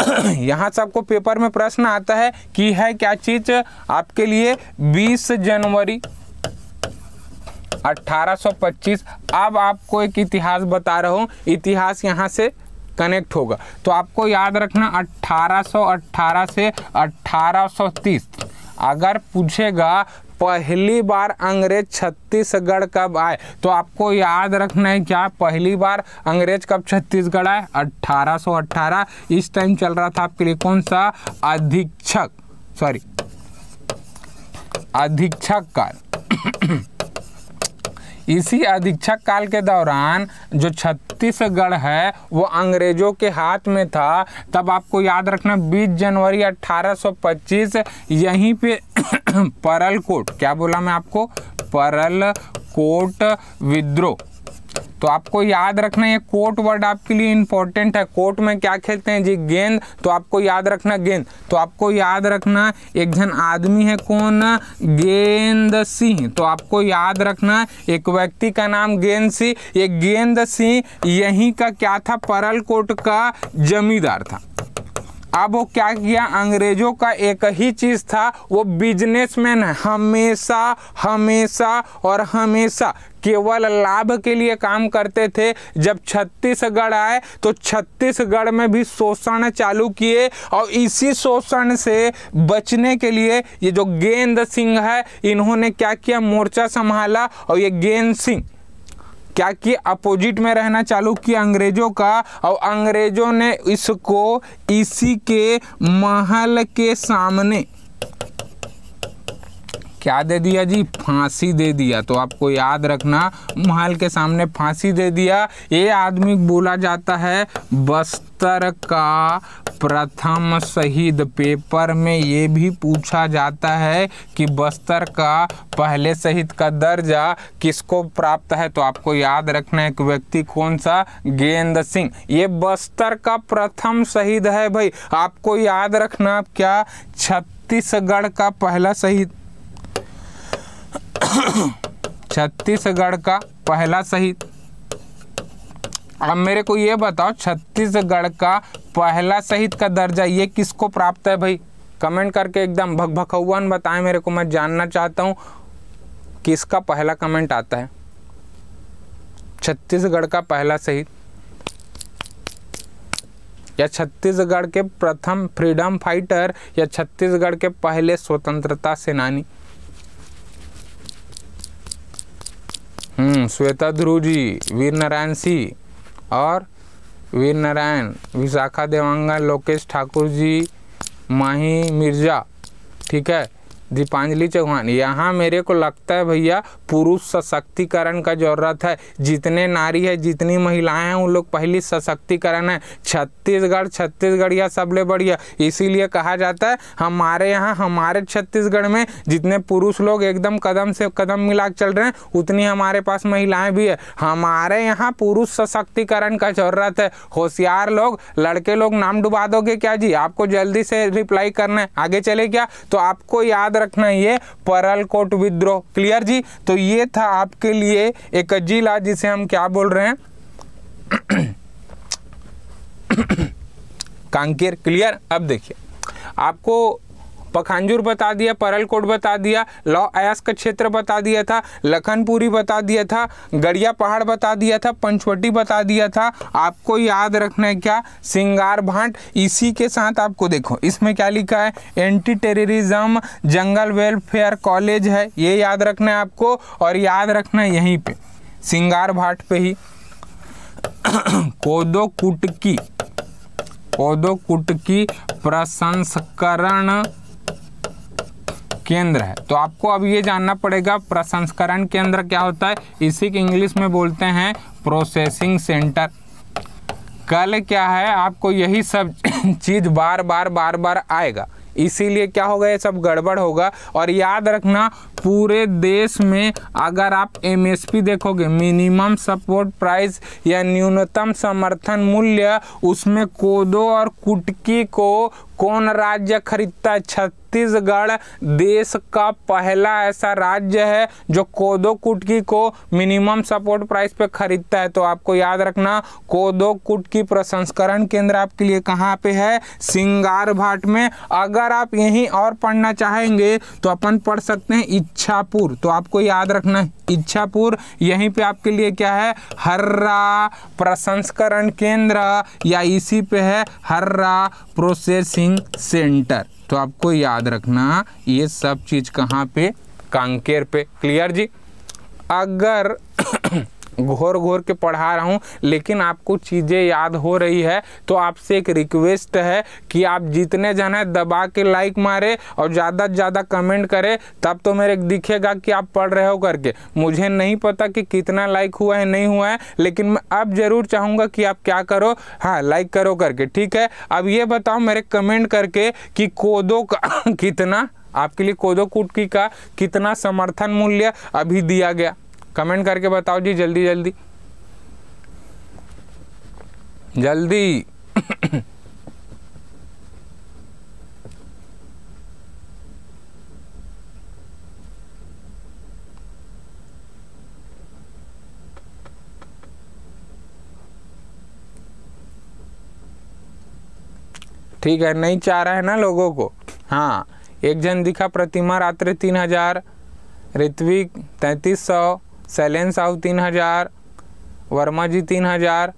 यहाँ से आपको पेपर में प्रश्न आता है कि है क्या चीज आपके लिए 20 जनवरी 1825 अब आपको एक इतिहास बता रहा हूँ इतिहास यहाँ से कनेक्ट होगा तो आपको याद रखना 1818 से 1830 अगर पूछेगा पहली बार अंग्रेज छत्तीसगढ़ कब आए तो आपको याद रखना है क्या पहली बार अंग्रेज कब छत्तीसगढ़ आए 1818 इस टाइम चल रहा था आपके लिए कौन सा अधीक्षक सॉरी अधीक्षक का इसी अधीक्षक काल के दौरान जो छत्तीसगढ़ है वो अंग्रेजों के हाथ में था तब आपको याद रखना 20 जनवरी 1825 यहीं पे परल कोट क्या बोला मैं आपको परल कोट विद्रोह तो आपको याद रखना ये कोर्ट वर्ड आपके लिए इंपॉर्टेंट है कोर्ट में क्या खेलते हैं जी गेंद तो आपको याद रखना गेंद तो आपको याद रखना एक जन आदमी है कौन गेंद सिंह तो आपको याद रखना एक व्यक्ति का नाम गेंद सिंह ये गेंद सिंह यहीं का क्या था परल कोट का जमींदार था अब वो क्या किया अंग्रेजों का एक ही चीज़ था वो बिजनेसमैन हमेशा हमेशा और हमेशा केवल लाभ के लिए काम करते थे जब छत्तीसगढ़ आए तो छत्तीसगढ़ में भी शोषण चालू किए और इसी शोषण से बचने के लिए ये जो गेंद सिंह है इन्होंने क्या किया मोर्चा संभाला और ये गेंद सिंह क्या कि अपोजिट में रहना चालू किया अंग्रेजों का और अंग्रेजों ने इसको इसी के महल के सामने क्या दे दिया जी फांसी दे दिया तो आपको याद रखना महल के सामने फांसी दे दिया ये आदमी बोला जाता है बस्तर का प्रथम शहीद पेपर में ये भी पूछा जाता है कि बस्तर का पहले शहीद का दर्जा किसको प्राप्त है तो आपको याद रखना है कि व्यक्ति कौन सा गेंद सिंह ये बस्तर का प्रथम शहीद है भाई आपको याद रखना क्या छत्तीसगढ़ का पहला शहीद छत्तीसगढ़ का पहला शहीद अब मेरे को ये बताओ छत्तीसगढ़ का पहला शहीद का दर्जा ये किसको प्राप्त है भाई कमेंट करके एकदम भक भकभकौवन बताएं मेरे को मैं जानना चाहता हूँ किसका पहला कमेंट आता है छत्तीसगढ़ का पहला शहीद या छत्तीसगढ़ के प्रथम फ्रीडम फाइटर या छत्तीसगढ़ के पहले स्वतंत्रता सेनानी हम्म, श्वेता ध्रुव जी वीर नारायण सिंह और वीर नारायण विशाखा देवांगन लोकेश ठाकुर जी माही मिर्ज़ा ठीक है दीपांजलि चौहान यहाँ मेरे को लगता है भैया पुरुष सशक्तिकरण का ज़रूरत है जितने नारी है जितनी महिलाएं हैं उन लोग पहली सशक्तिकरण है छत्तीसगढ़ छत्तीसगढ़ या सबले बढ़िया इसीलिए कहा जाता है हमारे यहाँ हमारे छत्तीसगढ़ में जितने पुरुष लोग एकदम कदम से कदम मिला चल रहे हैं उतनी हमारे पास महिलाएँ भी है हमारे यहाँ पुरुष सशक्तिकरण का ज़रूरत है होशियार लोग लड़के लोग नाम डुबा दोगे क्या जी आपको जल्दी से रिप्लाई करना है आगे चले क्या तो आपको याद रखना ये कोट विद्रोह क्लियर जी तो ये था आपके लिए एक जिला जिसे हम क्या बोल रहे हैं कांकेर क्लियर अब देखिए आपको पखांजूर बता दिया परलकोट बता दिया लौ अयास का क्षेत्र बता दिया था लखनपुरी बता दिया था गड़िया पहाड़ बता दिया था पंचवटी बता दिया था आपको याद रखना है क्या सिंगार भांट इसी के साथ आपको देखो इसमें क्या लिखा है anti terrorism jungle welfare college है ये याद रखना है आपको और याद रखना है यहीं पे सिंगार भाट पे ही कोदो कुटकी कोदो कुटकी प्रसंस्करण केंद्र है तो आपको अब ये जानना पड़ेगा प्रसंस्करण केंद्र क्या होता है इसी के इंग्लिश में बोलते हैं प्रोसेसिंग सेंटर कल क्या है आपको यही सब चीज़ बार बार बार बार आएगा इसीलिए क्या होगा ये सब गड़बड़ होगा और याद रखना पूरे देश में अगर आप एमएसपी देखोगे मिनिमम सपोर्ट प्राइस या न्यूनतम समर्थन मूल्य उसमें कोदो और कुटकी को कौन राज्य खरीदता है छत्तीसगढ़ देश का पहला ऐसा राज्य है जो कोदो कुटकी को मिनिमम सपोर्ट प्राइस पे खरीदता है तो आपको याद रखना कोदो कुटकी प्रसंस्करण केंद्र आपके लिए कहाँ पे है सिंगार भाट में अगर आप यहीं और पढ़ना चाहेंगे तो अपन पढ़ सकते हैं इच्छापुर तो आपको याद रखना है इच्छापुर यहीं पे आपके लिए क्या है हर्रा प्रसंस्करण केंद्र या इसी पे है हर्रा प्रोसेसिंग सेंटर तो आपको याद रखना ये सब चीज़ कहाँ पे कांकेर पे क्लियर जी अगर घोर घोर के पढ़ा रहा हूँ लेकिन आपको चीज़ें याद हो रही है तो आपसे एक रिक्वेस्ट है कि आप जितने जन हैं दबा के लाइक मारे और ज़्यादा से ज़्यादा कमेंट करें तब तो मेरे दिखेगा कि आप पढ़ रहे हो करके मुझे नहीं पता कि कितना लाइक हुआ है नहीं हुआ है लेकिन मैं अब ज़रूर चाहूँगा कि आप क्या करो हाँ लाइक करो करके ठीक है अब ये बताओ मेरे कमेंट करके कि कोदो का कितना आपके लिए कोदो कुटकी का कितना समर्थन मूल्य अभी दिया गया कमेंट करके बताओ जी जल्दी जल्दी जल्दी ठीक है नहीं चाह रहा है ना लोगों को हाँ एक जन दिखा प्रतिमा रात्रि तीन हजार ऋत्विक तैतीस सौ शैलेन साहू तीन हज़ार वर्मा जी तीन हज़ार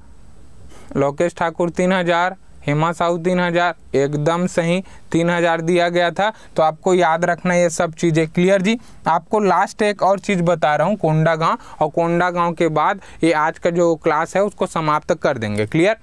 लोकेश ठाकुर तीन हज़ार हेमा साहू तीन हज़ार एकदम सही तीन हज़ार दिया गया था तो आपको याद रखना ये सब चीज़ें क्लियर जी आपको लास्ट एक और चीज़ बता रहा हूँ कोंडा गांव और कोंडा गांव के बाद ये आज का जो क्लास है उसको समाप्त कर देंगे क्लियर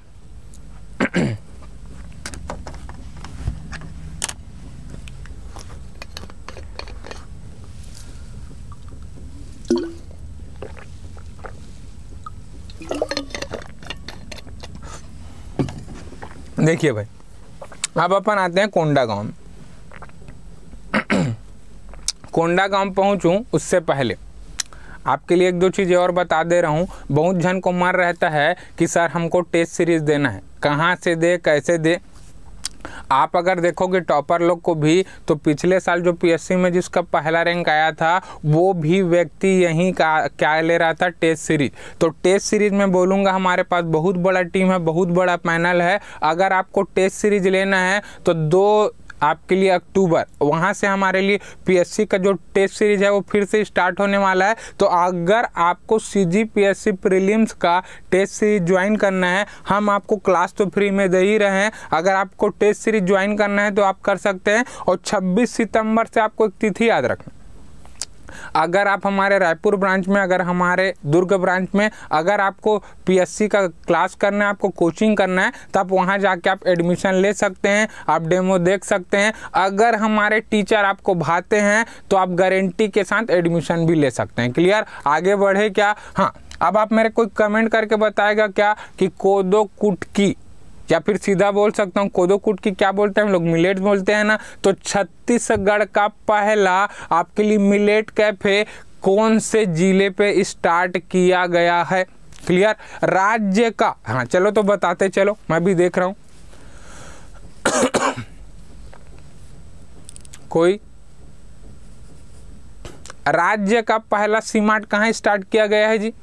देखिए भाई अब अपन आते हैं कोंडा गांव में कोंडा गांव पहुंचूं उससे पहले आपके लिए एक दो चीज़ें और बता दे रहा हूँ बहुत जन को मार रहता है कि सर हमको टेस्ट सीरीज़ देना है कहाँ से दे कैसे दे आप अगर देखोगे टॉपर लोग को भी तो पिछले साल जो पीएससी में जिसका पहला रैंक आया था वो भी व्यक्ति यहीं का क्या ले रहा था टेस्ट सीरीज तो टेस्ट सीरीज में बोलूँगा हमारे पास बहुत बड़ा टीम है बहुत बड़ा पैनल है अगर आपको टेस्ट सीरीज लेना है तो दो आपके लिए अक्टूबर वहाँ से हमारे लिए पीएससी का जो टेस्ट सीरीज है वो फिर से स्टार्ट होने वाला है तो अगर आपको सी जी प्रीलिम्स का टेस्ट सीरीज ज्वाइन करना है हम आपको क्लास तो फ्री में दे ही रहे हैं अगर आपको टेस्ट सीरीज ज्वाइन करना है तो आप कर सकते हैं और 26 सितंबर से आपको एक तिथि याद रखना अगर आप हमारे रायपुर ब्रांच में अगर हमारे दुर्ग ब्रांच में अगर आपको पीएससी का क्लास करना है आपको कोचिंग करना है तो आप वहाँ जाके आप एडमिशन ले सकते हैं आप डेमो देख सकते हैं अगर हमारे टीचर आपको भाते हैं तो आप गारंटी के साथ एडमिशन भी ले सकते हैं क्लियर आगे बढ़े क्या हाँ अब आप मेरे कोई कमेंट करके बताएगा क्या कि कोदो कुटकी या फिर सीधा बोल सकता हूँ कुट की क्या बोलते हैं हम लोग मिलेट बोलते हैं ना तो छत्तीसगढ़ का पहला आपके लिए मिलेट कैफे कौन से जिले पे स्टार्ट किया गया है क्लियर राज्य का हाँ चलो तो बताते चलो मैं भी देख रहा हूँ कोई राज्य का पहला सीमाट कहाँ स्टार्ट किया गया है जी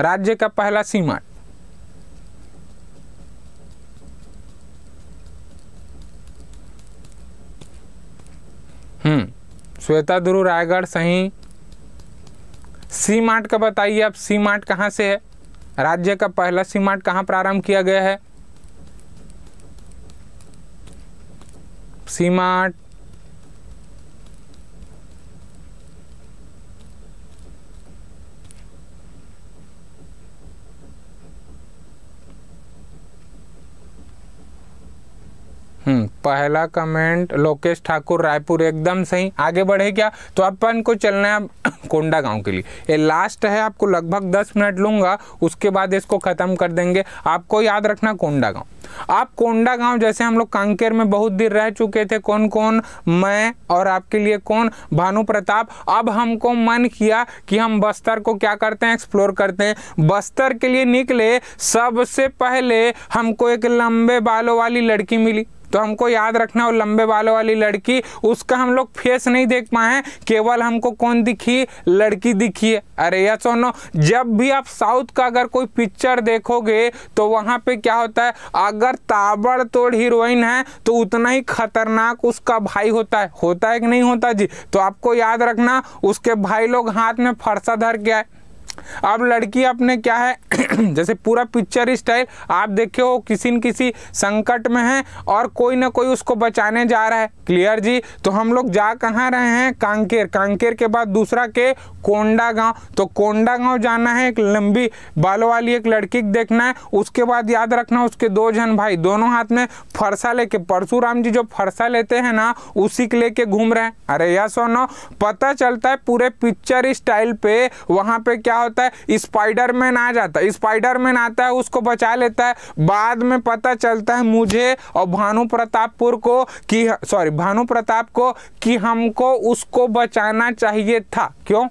राज्य का पहला सीमाट हम्म। श्वेता दुरु रायगढ़ सही सी मार्ट का बताइए आप सी मार्ट कहाँ से है राज्य का पहला सी मार्ट कहाँ प्रारंभ किया गया है सी मार्ट हम्म, पहला कमेंट लोकेश ठाकुर रायपुर एकदम सही आगे बढ़े क्या तो अपन को चलना है कोंडा गांव के लिए ये लास्ट है आपको लगभग दस मिनट लूँगा उसके बाद इसको ख़त्म कर देंगे आपको याद रखना कोंडा गांव आप कोंडा गांव जैसे हम लोग कांकेर में बहुत देर रह चुके थे कौन कौन मैं और आपके लिए कौन भानु प्रताप अब हमको मन किया कि हम बस्तर को क्या करते हैं एक्सप्लोर करते हैं बस्तर के लिए निकले सबसे पहले हमको एक लंबे बालों वाली लड़की मिली तो हमको याद रखना वो लंबे बालों वाली लड़की उसका हम लोग फेस नहीं देख पाए केवल हमको कौन दिखी लड़की दिखी है अरे या सोनो जब भी आप साउथ का अगर कोई पिक्चर देखोगे तो वहाँ पे क्या होता है अगर ताबड़तोड़ हीरोइन है तो उतना ही खतरनाक उसका भाई होता है होता है कि नहीं होता जी तो आपको याद रखना उसके भाई लोग हाथ में फरसा धर के आए अब लड़की अपने क्या है जैसे पूरा पिक्चर स्टाइल आप देखे हो किसी न किसी संकट में है और कोई ना कोई उसको बचाने जा रहा है क्लियर जी तो हम लोग जा कहाँ रहे हैं कांकेर कांकेर के बाद दूसरा के कोंडा गांव तो कोंडा गांव जाना है एक लंबी बालों वाली एक लड़की देखना है उसके बाद याद रखना उसके दो जन भाई दोनों हाथ में फरसा लेके परशुराम जी जो फरसा लेते हैं ना उसी के लेके घूम रहे हैं अरे यह सोनो पता चलता है पूरे पिक्चर स्टाइल पे वहाँ पे क्या होता जाता है स्पाइडरमैन आ जाता है स्पाइडरमैन आता है उसको बचा लेता है बाद में पता चलता है मुझे और भानु प्रतापपुर को कि सॉरी भानु प्रताप को कि हमको उसको बचाना चाहिए था क्यों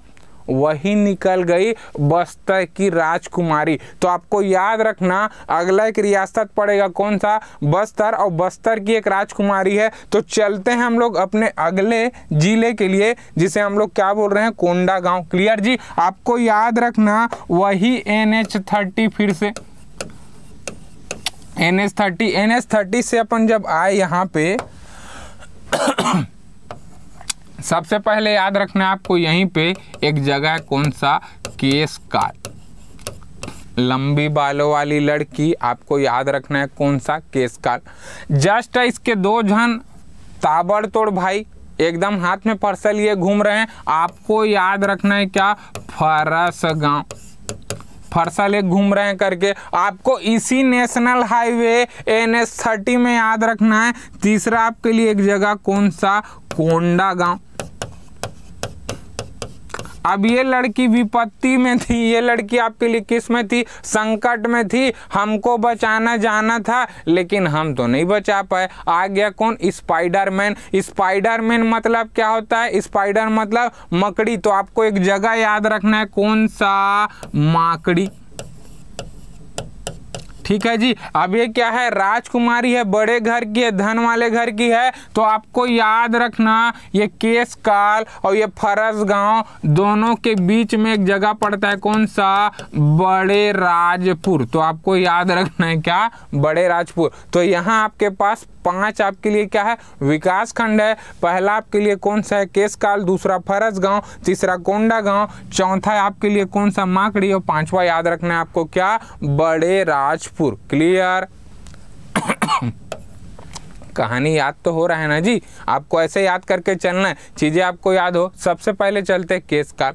वही निकल गई बस्तर की राजकुमारी तो आपको याद रखना अगला एक रियासत पड़ेगा कौन सा बस्तर और बस्तर की एक राजकुमारी है तो चलते हैं हम लोग अपने अगले जिले के लिए जिसे हम लोग क्या बोल रहे हैं कोंडा गांव क्लियर जी आपको याद रखना वही एन एच थर्टी फिर से N H thirty N H thirty से अपन जब आए यहाँ पे सबसे पहले याद रखना आपको यहीं पे एक जगह है कौन सा केस काट लंबी बालों वाली लड़की आपको याद रखना है कौन सा केस काल जस्ट इसके दो जन ताबड़तोड़ भाई एकदम हाथ में पर्सा लिए घूम रहे हैं आपको याद रखना है क्या फरस गांव फरसा लेक घूम रहे हैं करके आपको इसी national highway N S thirty में याद रखना है तीसरा आपके लिए एक जगह कौन सा कोंडा गांव अब ये लड़की विपत्ति में थी ये लड़की आपके लिए किस में थी संकट में थी हमको बचाना जाना था लेकिन हम तो नहीं बचा पाए आ गया कौन स्पाइडरमैन स्पाइडरमैन मतलब क्या होता है स्पाइडर मतलब मकड़ी तो आपको एक जगह याद रखना है कौन सा माकड़ी ठीक है जी अब ये क्या है राजकुमारी है बड़े घर की है धन वाले घर की है तो आपको याद रखना ये केस काल और ये फरस गांव दोनों के बीच में एक जगह पड़ता है कौन सा बड़े राजपुर तो आपको याद रखना है क्या बड़े राजपुर तो यहाँ आपके पास पांच आपके लिए क्या है विकास खंड है पहला आपके लिए कौन सा है केसकाल दूसरा फरस गांव तीसरा कोंडा गांव चौथा आपके लिए कौन सा माकड़ी और पांचवा याद रखना है आपको क्या बड़े राजपुर क्लियर कहानी याद तो हो रहा है ना जी आपको ऐसे याद करके चलना है चीज़ें आपको याद हो सबसे पहले चलते केस काल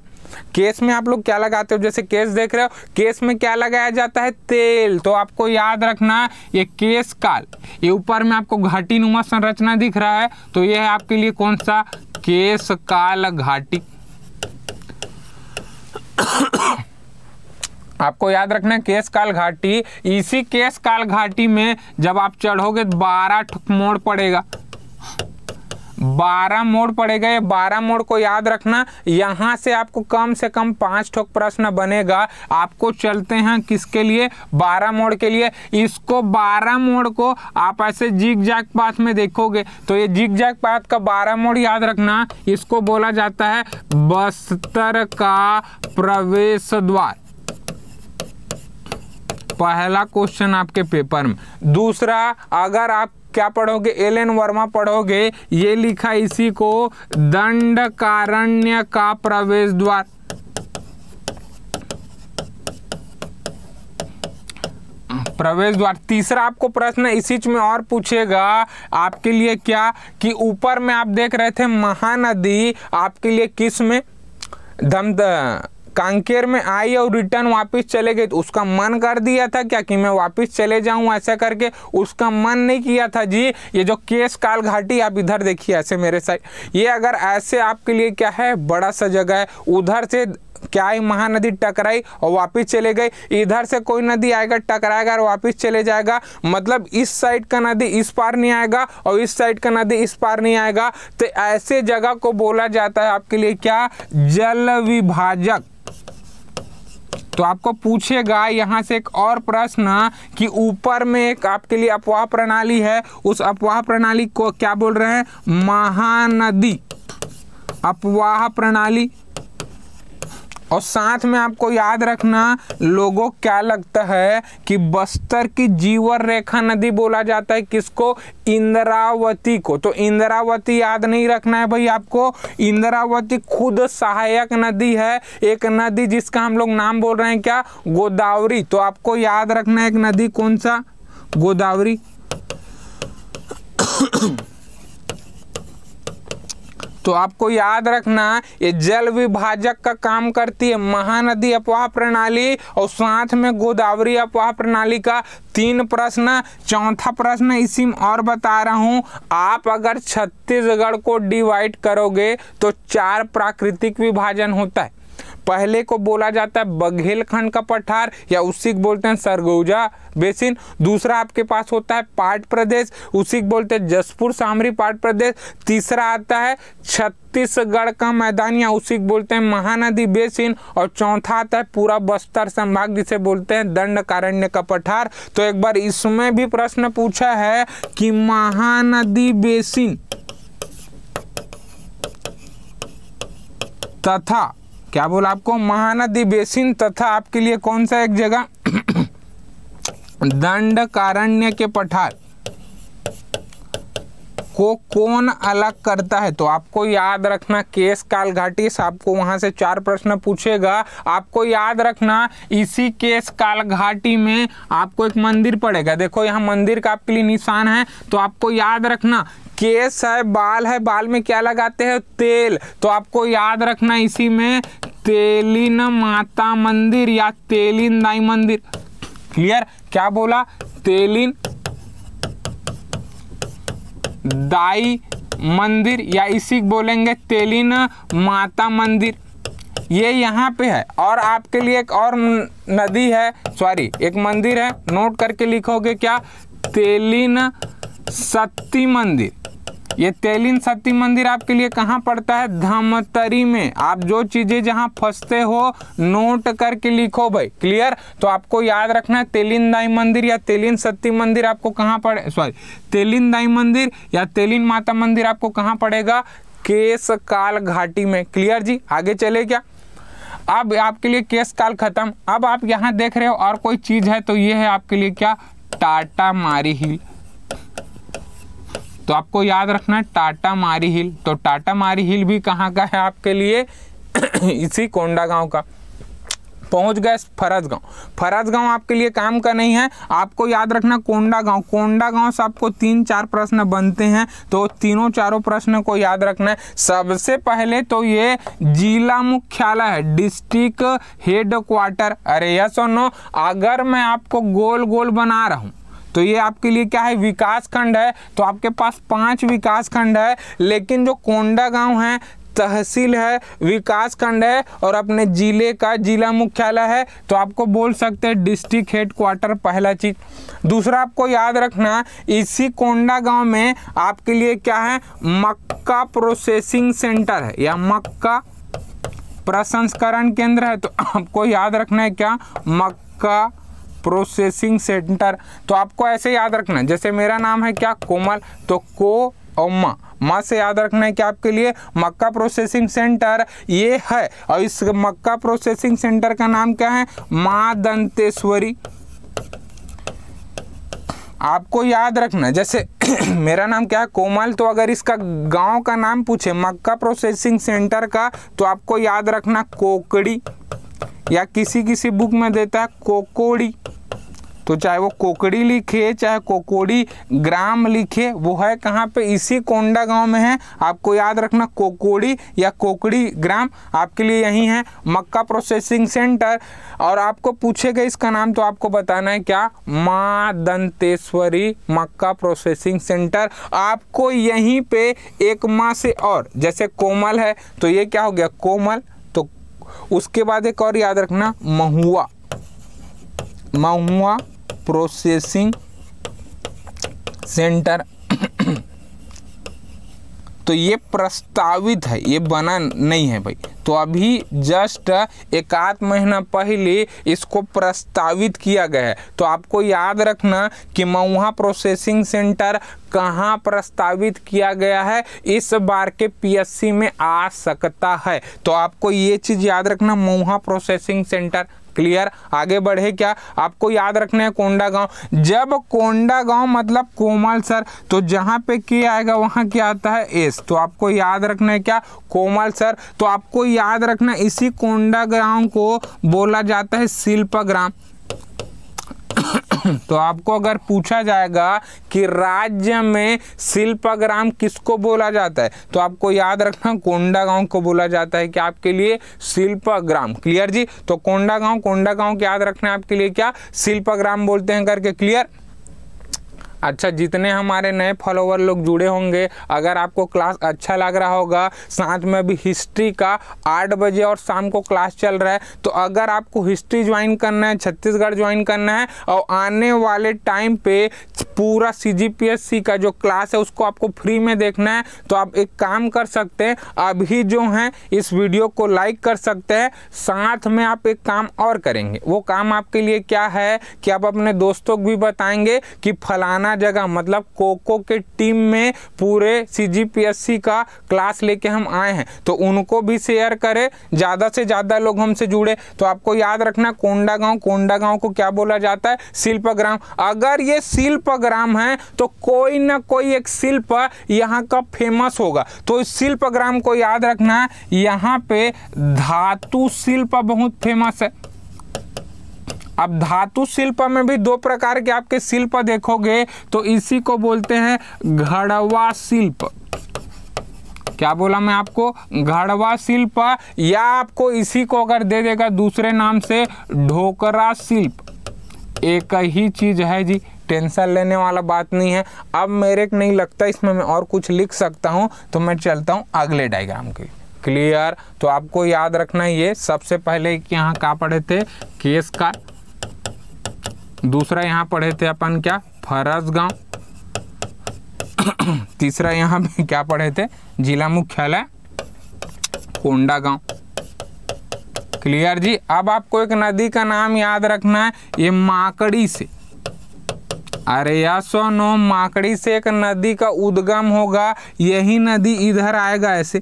केस में आप लोग क्या लगाते हो जैसे केस देख रहे हो केस में क्या लगाया जाता है तेल तो आपको याद रखना ये केस काल ये ऊपर में आपको घाटी नुमा संरचना दिख रहा है तो ये है आपके लिए कौन सा केस काल घाटी आपको याद रखना है केस काल घाटी इसी केस काल घाटी में जब आप चढ़ोगे बारह मोड़ पड़ेगा बारह मोड पड़ेगा ये बारह मोड को याद रखना यहां से आपको कम से कम पांच ठोक प्रश्न बनेगा आपको चलते हैं किसके लिए बारह मोड के लिए इसको बारह मोड को आप ऐसे जिग जाग पाथ में देखोगे तो ये जिग जाग पाथ का बारह मोड याद रखना इसको बोला जाता है बस्तर का प्रवेश द्वार पहला क्वेश्चन आपके पेपर में दूसरा अगर आप क्या पढ़ोगे एल एन वर्मा पढ़ोगे ये लिखा इसी को दंड कारण्य का प्रवेश द्वार प्रवेश द्वार तीसरा आपको प्रश्न इसी में और पूछेगा आपके लिए क्या कि ऊपर में आप देख रहे थे महानदी आपके लिए किस में दम द... कांकेर में आई और रिटर्न वापस चले गए तो उसका मन कर दिया था क्या कि मैं वापस चले जाऊं ऐसा करके उसका मन नहीं किया था जी ये जो केस काल घाटी आप इधर देखिए ऐसे मेरे साइड ये अगर ऐसे आपके लिए क्या है बड़ा सा जगह है उधर से क्या ही महानदी टकराई और वापस चले गए इधर से कोई नदी आएगा टकराएगा और वापस चले जाएगा मतलब इस साइड का नदी इस पार नहीं आएगा और इस साइड का नदी इस पार नहीं आएगा तो ऐसे जगह को बोला जाता है आपके लिए क्या जल विभाजक तो आपको पूछेगा यहाँ से एक और प्रश्न कि ऊपर में एक आपके लिए अपवाह प्रणाली है उस अपवाह प्रणाली को क्या बोल रहे हैं महानदी अपवाह प्रणाली और साथ में आपको याद रखना लोगों क्या लगता है कि बस्तर की जीवर रेखा नदी बोला जाता है किसको इंद्रावती को तो इंद्रावती याद नहीं रखना है भाई आपको इंद्रावती खुद सहायक नदी है एक नदी जिसका हम लोग नाम बोल रहे हैं क्या गोदावरी तो आपको याद रखना है एक नदी कौन सा गोदावरी तो आपको याद रखना ये जल विभाजक का काम करती है महानदी अपवाह प्रणाली और साथ में गोदावरी अपवाह प्रणाली का तीन प्रश्न चौथा प्रश्न इसी में और बता रहा हूं आप अगर छत्तीसगढ़ को डिवाइड करोगे तो चार प्राकृतिक विभाजन होता है पहले को बोला जाता है बघेलखंड का पठार या उसी को बोलते हैं सरगोजा बेसिन दूसरा आपके पास होता है पाट प्रदेश उसी को बोलते हैं जसपुर सामरी पाट प्रदेश तीसरा आता है छत्तीसगढ़ का मैदान या उसी को बोलते हैं महानदी बेसिन और चौथा आता है पूरा बस्तर संभाग जिसे बोलते हैं दंडकारण्य का पठार तो एक बार इसमें भी प्रश्न पूछा है कि महानदी बेसिन तथा क्या बोला आपको महानदी बेसिन तथा आपके लिए कौन सा एक जगह दंड कारण्य के पठार को कौन अलग करता है तो आपको याद रखना केस काल घाटी आपको वहां से चार प्रश्न पूछेगा आपको याद रखना इसी केस काल घाटी में आपको एक मंदिर पड़ेगा देखो यहाँ मंदिर का आपके लिए निशान है तो आपको याद रखना केस है बाल है बाल में क्या लगाते हैं तेल तो आपको याद रखना इसी में तेलिन माता मंदिर या तेलिन दाई मंदिर क्लियर क्या बोला तेलिन दाई मंदिर या इसी बोलेंगे तेलिन माता मंदिर ये यहाँ पे है और आपके लिए एक और नदी है सॉरी एक मंदिर है नोट करके लिखोगे क्या तेलिन शक्ति मंदिर ये तेलिन शक्ति मंदिर आपके लिए कहाँ पड़ता है धमतरी में आप जो चीज़ें जहाँ फंसते हो नोट करके लिखो भाई क्लियर तो आपको याद रखना है तेलिन दाई मंदिर या तेलिन सती मंदिर आपको कहाँ पड़े सॉरी तेलिन दाई मंदिर या तेलिन माता मंदिर आपको कहाँ पड़ेगा केस काल घाटी में क्लियर जी आगे चले क्या अब आपके लिए केस काल खत्म अब आप यहाँ देख रहे हो और कोई चीज़ है तो ये है आपके लिए क्या टाटा मारी हिल तो आपको याद रखना है टाटा मारी हिल तो टाटा मारी हिल भी कहाँ का है आपके लिए इसी कोंडा गांव का पहुंच गए फरज गांव फरज गांव आपके लिए काम का नहीं है आपको याद रखना कोंडा गांव कोंडा गांव से आपको तीन चार प्रश्न बनते हैं तो तीनों चारों प्रश्न को याद रखना है सबसे पहले तो ये जिला मुख्यालय है डिस्ट्रिक्ट हेडक्वार्टर अरे यस और नो अगर मैं आपको गोल गोल बना रहा हूँ तो ये आपके लिए क्या है विकास खंड है तो आपके पास पांच विकास खंड है लेकिन जो कोंडा गांव है तहसील है विकास खंड है और अपने ज़िले का जिला मुख्यालय है तो आपको बोल सकते हैं डिस्ट्रिक्ट हेड क्वार्टर पहला चीज़ दूसरा आपको याद रखना इसी कोंडा गांव में आपके लिए क्या है मक्का प्रोसेसिंग सेंटर है या मक्का प्रसंस्करण केंद्र है तो आपको याद रखना है क्या मक्का प्रोसेसिंग सेंटर तो आपको ऐसे याद रखना जैसे मेरा नाम है क्या कोमल तो को और माँ माँ से याद रखना है कि आपके लिए मक्का प्रोसेसिंग सेंटर ये है और इस मक्का प्रोसेसिंग सेंटर का नाम क्या है माँ दंतेश्वरी आपको याद रखना जैसे मेरा नाम क्या है कोमल तो अगर इसका गांव का नाम पूछे मक्का प्रोसेसिंग सेंटर का तो आपको याद रखना कोकड़ी या किसी किसी बुक में देता है कोकोड़ी तो चाहे वो कोकड़ी लिखे चाहे कोकोड़ी ग्राम लिखे वो है कहाँ पे इसी कोंडा गांव में है आपको याद रखना कोकोड़ी या कोकड़ी ग्राम आपके लिए यही है मक्का प्रोसेसिंग सेंटर और आपको पूछेगा इसका नाम तो आपको बताना है क्या माँ दंतेश्वरी मक्का प्रोसेसिंग सेंटर आपको यहीं पे एक माँ से और जैसे कोमल है तो ये क्या हो गया कोमल उसके बाद एक और याद रखना महुआ महुआ प्रोसेसिंग सेंटर तो ये प्रस्तावित है ये बना नहीं है भाई तो अभी जस्ट एक आध महीना पहले इसको प्रस्तावित किया गया है तो आपको याद रखना कि मऊहा प्रोसेसिंग सेंटर कहाँ प्रस्तावित किया गया है इस बार के पीएससी में आ सकता है तो आपको ये चीज़ याद रखना मऊहा प्रोसेसिंग सेंटर क्लियर आगे बढ़े क्या आपको याद रखना है कोंडा गांव जब कोंडा गांव मतलब कोमल सर तो जहां पे के आएगा वहां क्या आता है एस तो आपको याद रखना है क्या कोमल सर तो आपको याद रखना इसी कोंडा गांव को बोला जाता है शिल्प ग्राम तो आपको अगर पूछा जाएगा कि राज्य में शिल्पग्राम किसको बोला जाता है तो आपको याद रखना कोंडा गांव को बोला जाता है कि आपके लिए शिल्पग्राम क्लियर जी तो कोंडा गांव कोंडा गांव याद रखना आपके लिए क्या शिल्पग्राम बोलते हैं करके क्लियर अच्छा जितने हमारे नए फॉलोवर लोग जुड़े होंगे अगर आपको क्लास अच्छा लग रहा होगा साथ में अभी हिस्ट्री का आठ बजे और शाम को क्लास चल रहा है तो अगर आपको हिस्ट्री ज्वाइन करना है छत्तीसगढ़ ज्वाइन करना है और आने वाले टाइम पे पूरा सी का जो क्लास है उसको आपको फ्री में देखना है तो आप एक काम कर सकते हैं अभी जो हैं इस वीडियो को लाइक कर सकते हैं साथ में आप एक काम और करेंगे वो काम आपके लिए क्या है कि आप अपने दोस्तों को भी बताएंगे कि फलाना अपना जगह मतलब कोको के टीम में पूरे सीजीपीएससी का क्लास लेके हम आए हैं तो उनको भी शेयर करें ज़्यादा से ज़्यादा लोग हमसे जुड़े तो आपको याद रखना कोंडा गांव कोंडा गांव को क्या बोला जाता है शिल्पग्राम अगर ये शिल्पग्राम है तो कोई ना कोई एक शिल्प यहाँ का फेमस होगा तो इस शिल्पग्राम को याद रखना यहाँ पे धातु शिल्प बहुत फेमस है अब धातु शिल्प में भी दो प्रकार के आपके शिल्प देखोगे तो इसी को बोलते हैं घड़वा शिल्प क्या बोला मैं आपको घड़वा शिल्प या आपको इसी को अगर दे देगा दूसरे नाम से ढोकरा शिल्प एक ही चीज़ है जी टेंशन लेने वाला बात नहीं है अब मेरे नहीं लगता इसमें मैं और कुछ लिख सकता हूं तो मैं चलता हूं अगले डायग्राम के क्लियर तो आपको याद रखना ये सबसे पहले यहाँ क्या पढ़े थे केस का दूसरा यहाँ पढ़े थे अपन क्या फरस गांव तीसरा यहाँ पे क्या पढ़े थे जिला मुख्यालय कोंडा गांव क्लियर जी अब आपको एक नदी का नाम याद रखना है ये माकड़ी से अरे या सोनो माकड़ी से एक नदी का उद्गम होगा यही नदी इधर आएगा ऐसे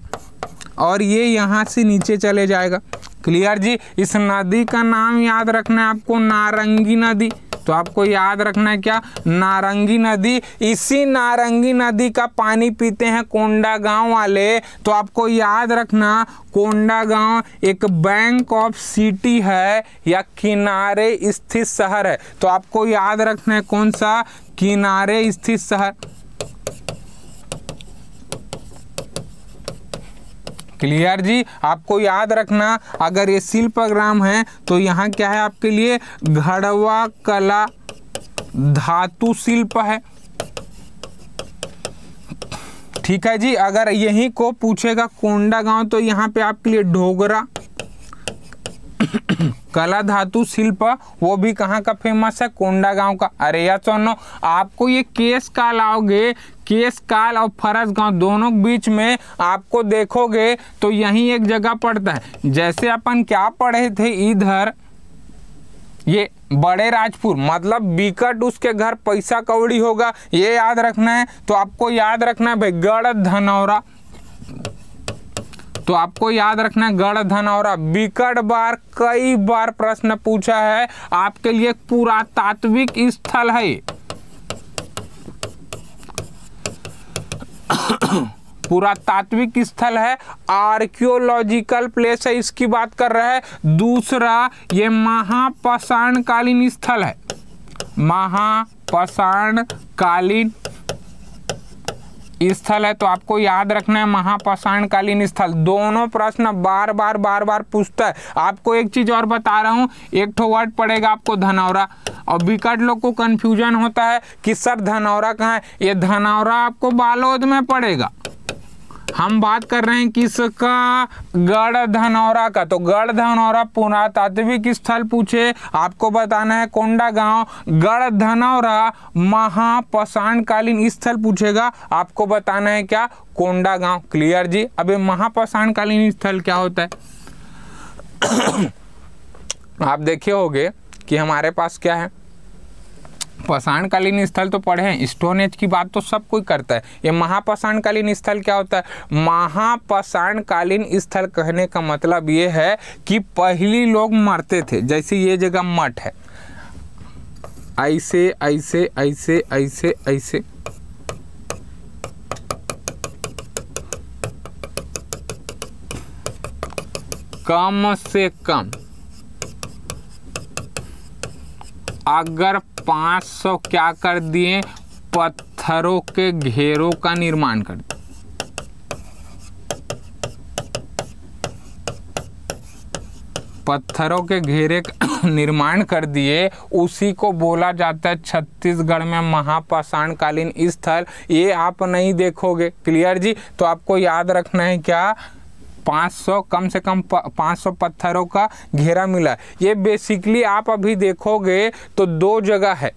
और ये यहाँ से नीचे चले जाएगा क्लियर जी इस नदी का नाम याद रखना है आपको नारंगी नदी तो आपको याद रखना है क्या नारंगी नदी इसी नारंगी नदी का पानी पीते हैं कोंडा गांव वाले तो आपको याद रखना कोंडा गांव एक बैंक ऑफ सिटी है या किनारे स्थित शहर है तो आपको याद रखना है कौन सा किनारे स्थित शहर क्लियर जी आपको याद रखना अगर ये शिल्प ग्राम है तो यहाँ क्या है आपके लिए घड़वा कला धातु शिल्प है ठीक है जी अगर यही को पूछेगा कोंडा गांव तो यहाँ पे आपके लिए ढोगरा कला धातु शिल्प वो भी कहाँ का फेमस है कोंडा गांव का अरे या सोनो आपको ये केस का लाओगे केस काल और फरस गांव दोनों बीच में आपको देखोगे तो यही एक जगह पड़ता है जैसे अपन क्या पढ़े थे इधर ये बड़े राजपुर मतलब बिकट उसके घर पैसा कौड़ी होगा ये याद रखना है तो आपको याद रखना है भाई गढ़ धनौरा तो आपको याद रखना है गढ़ धनौरा बिकट बार कई बार प्रश्न पूछा है आपके लिए पुरातात्विक स्थल है पुरातात्विक स्थल है आर्कियोलॉजिकल प्लेस है इसकी बात कर रहे हैं दूसरा ये महापाषाणकालीन स्थल है महापाषाणकालीन स्थल है तो आपको याद रखना है महापाषाणकालीन स्थल दोनों प्रश्न बार बार बार बार पूछता है आपको एक चीज और बता रहा हूँ एक ठो वर्ड पड़ेगा आपको धनौरा और विकट लोग को कन्फ्यूजन होता है कि सर धनौरा कहाँ है ये धनौरा आपको बालोद में पड़ेगा हम बात कर रहे हैं किसका गढ़ धनौरा का तो गढ़ धनौरा पुरातात्विक स्थल पूछे आपको बताना है कोंडा गांव धनौरा महापषाणकालीन स्थल पूछेगा आपको बताना है क्या कोंडा गांव क्लियर जी अबे महापषाणकालीन स्थल क्या होता है आप देखे होंगे कि हमारे पास क्या है पाषाणकालीन स्थल तो पढ़े हैं स्टोन एज की बात तो सब कोई करता है ये कालीन स्थल क्या होता है कालीन स्थल कहने का मतलब ये है कि पहली लोग मरते थे जैसे ये जगह मठ है ऐसे ऐसे ऐसे ऐसे ऐसे कम से कम अगर 500 सौ क्या कर दिए पत्थरों के घेरों का निर्माण कर दिया पत्थरों के घेरे निर्माण कर दिए उसी को बोला जाता है छत्तीसगढ़ में महापाषाणकालीन स्थल ये आप नहीं देखोगे क्लियर जी तो आपको याद रखना है क्या 500 कम से कम 500 पत्थरों का घेरा मिला ये बेसिकली आप अभी देखोगे तो दो जगह है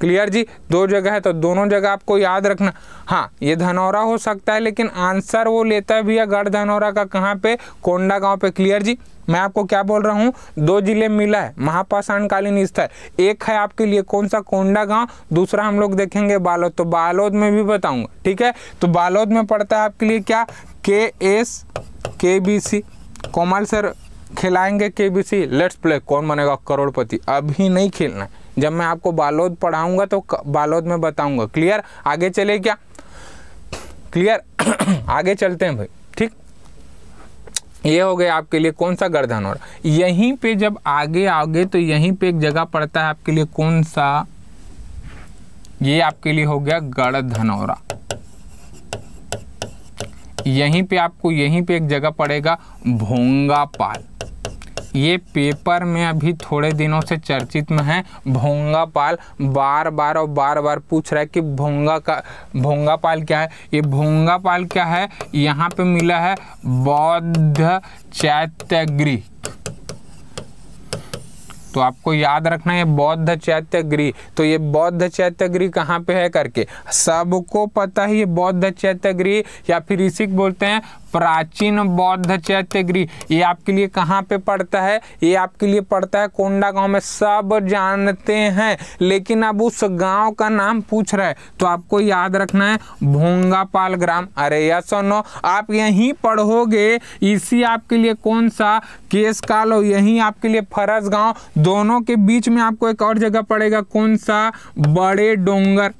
क्लियर जी दो जगह है तो दोनों जगह आपको याद रखना हाँ ये धनौरा हो सकता है लेकिन आंसर वो लेता है भैया गढ़ धनौरा का कहाँ पे कोंडा गांव पे क्लियर जी मैं आपको क्या बोल रहा हूँ दो जिले मिला है महापाषाणकालीन स्तर एक है आपके लिए कौन सा कोंडा गांव दूसरा हम लोग देखेंगे बालोद तो बालोद में भी बताऊंगा ठीक है तो बालोद में पड़ता है आपके लिए क्या के एस के बी सी कोमल सर खिलाएंगे के बी सी लेट्स प्ले कौन बनेगा करोड़पति अभी नहीं खेलना है जब मैं आपको बालोद पढ़ाऊंगा तो बालोद में बताऊंगा क्लियर आगे चले क्या क्लियर आगे चलते हैं भाई ठीक ये हो गया आपके लिए कौन सा गर्दन और यहीं पे जब आगे आओगे तो यहीं पे एक जगह पड़ता है आपके लिए कौन सा ये आपके लिए हो गया गढ़ धनौरा यहीं पे आपको यहीं पे एक जगह पड़ेगा भोंगा पाल ये पेपर में अभी थोड़े दिनों से चर्चित में है भोंगा पाल बार बार और बार बार पूछ रहा है कि भोंगा का भोंगा पाल क्या है ये भोंगा पाल क्या है यहाँ पे मिला है बौद्ध चैत्यगृह तो आपको याद रखना है बौद्ध चैत्य गृह तो ये बौद्ध चैत्य गृह कहाँ पे है करके सबको पता है ये बौद्ध चैत्य गृह या फिर इसी बोलते हैं प्राचीन बौद्ध चैत्य गृह ये आपके लिए कहाँ पे पड़ता है ये आपके लिए पड़ता है कोंडा गांव में सब जानते हैं लेकिन अब उस गांव का नाम पूछ रहा है तो आपको याद रखना है भोंगापाल ग्राम अरे और नो आप यहीं पढ़ोगे इसी आपके लिए कौन सा केस काल और यहीं आपके लिए फरस गांव दोनों के बीच में आपको एक और जगह पड़ेगा कौन सा बड़े डोंगर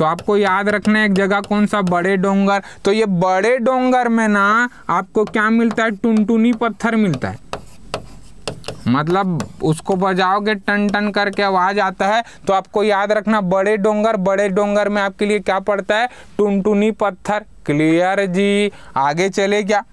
तो आपको याद रखना है एक जगह कौन सा बड़े डोंगर तो ये बड़े डोंगर में ना आपको क्या मिलता है टुनटुनी पत्थर मिलता है मतलब उसको बजाओगे टन टन करके आवाज आता है तो आपको याद रखना बड़े डोंगर बड़े डोंगर में आपके लिए क्या पड़ता है टुनटुनी पत्थर क्लियर जी आगे चले क्या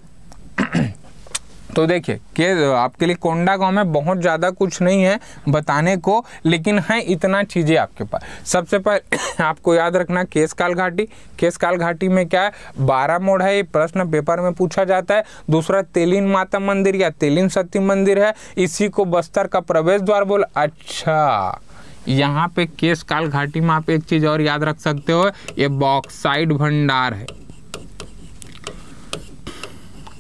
तो देखिए कि आपके लिए कोंडा गांव में बहुत ज़्यादा कुछ नहीं है बताने को लेकिन है इतना चीज़ें आपके पास सबसे पहले आपको याद रखना केसकाल घाटी केसकाल घाटी में क्या है बारह मोड़ है ये प्रश्न पेपर में पूछा जाता है दूसरा तेलिन माता मंदिर या तेलिन सती मंदिर है इसी को बस्तर का प्रवेश द्वार बोल अच्छा यहाँ पे केस काल घाटी में आप एक चीज़ और याद रख सकते हो ये बॉक्साइड भंडार है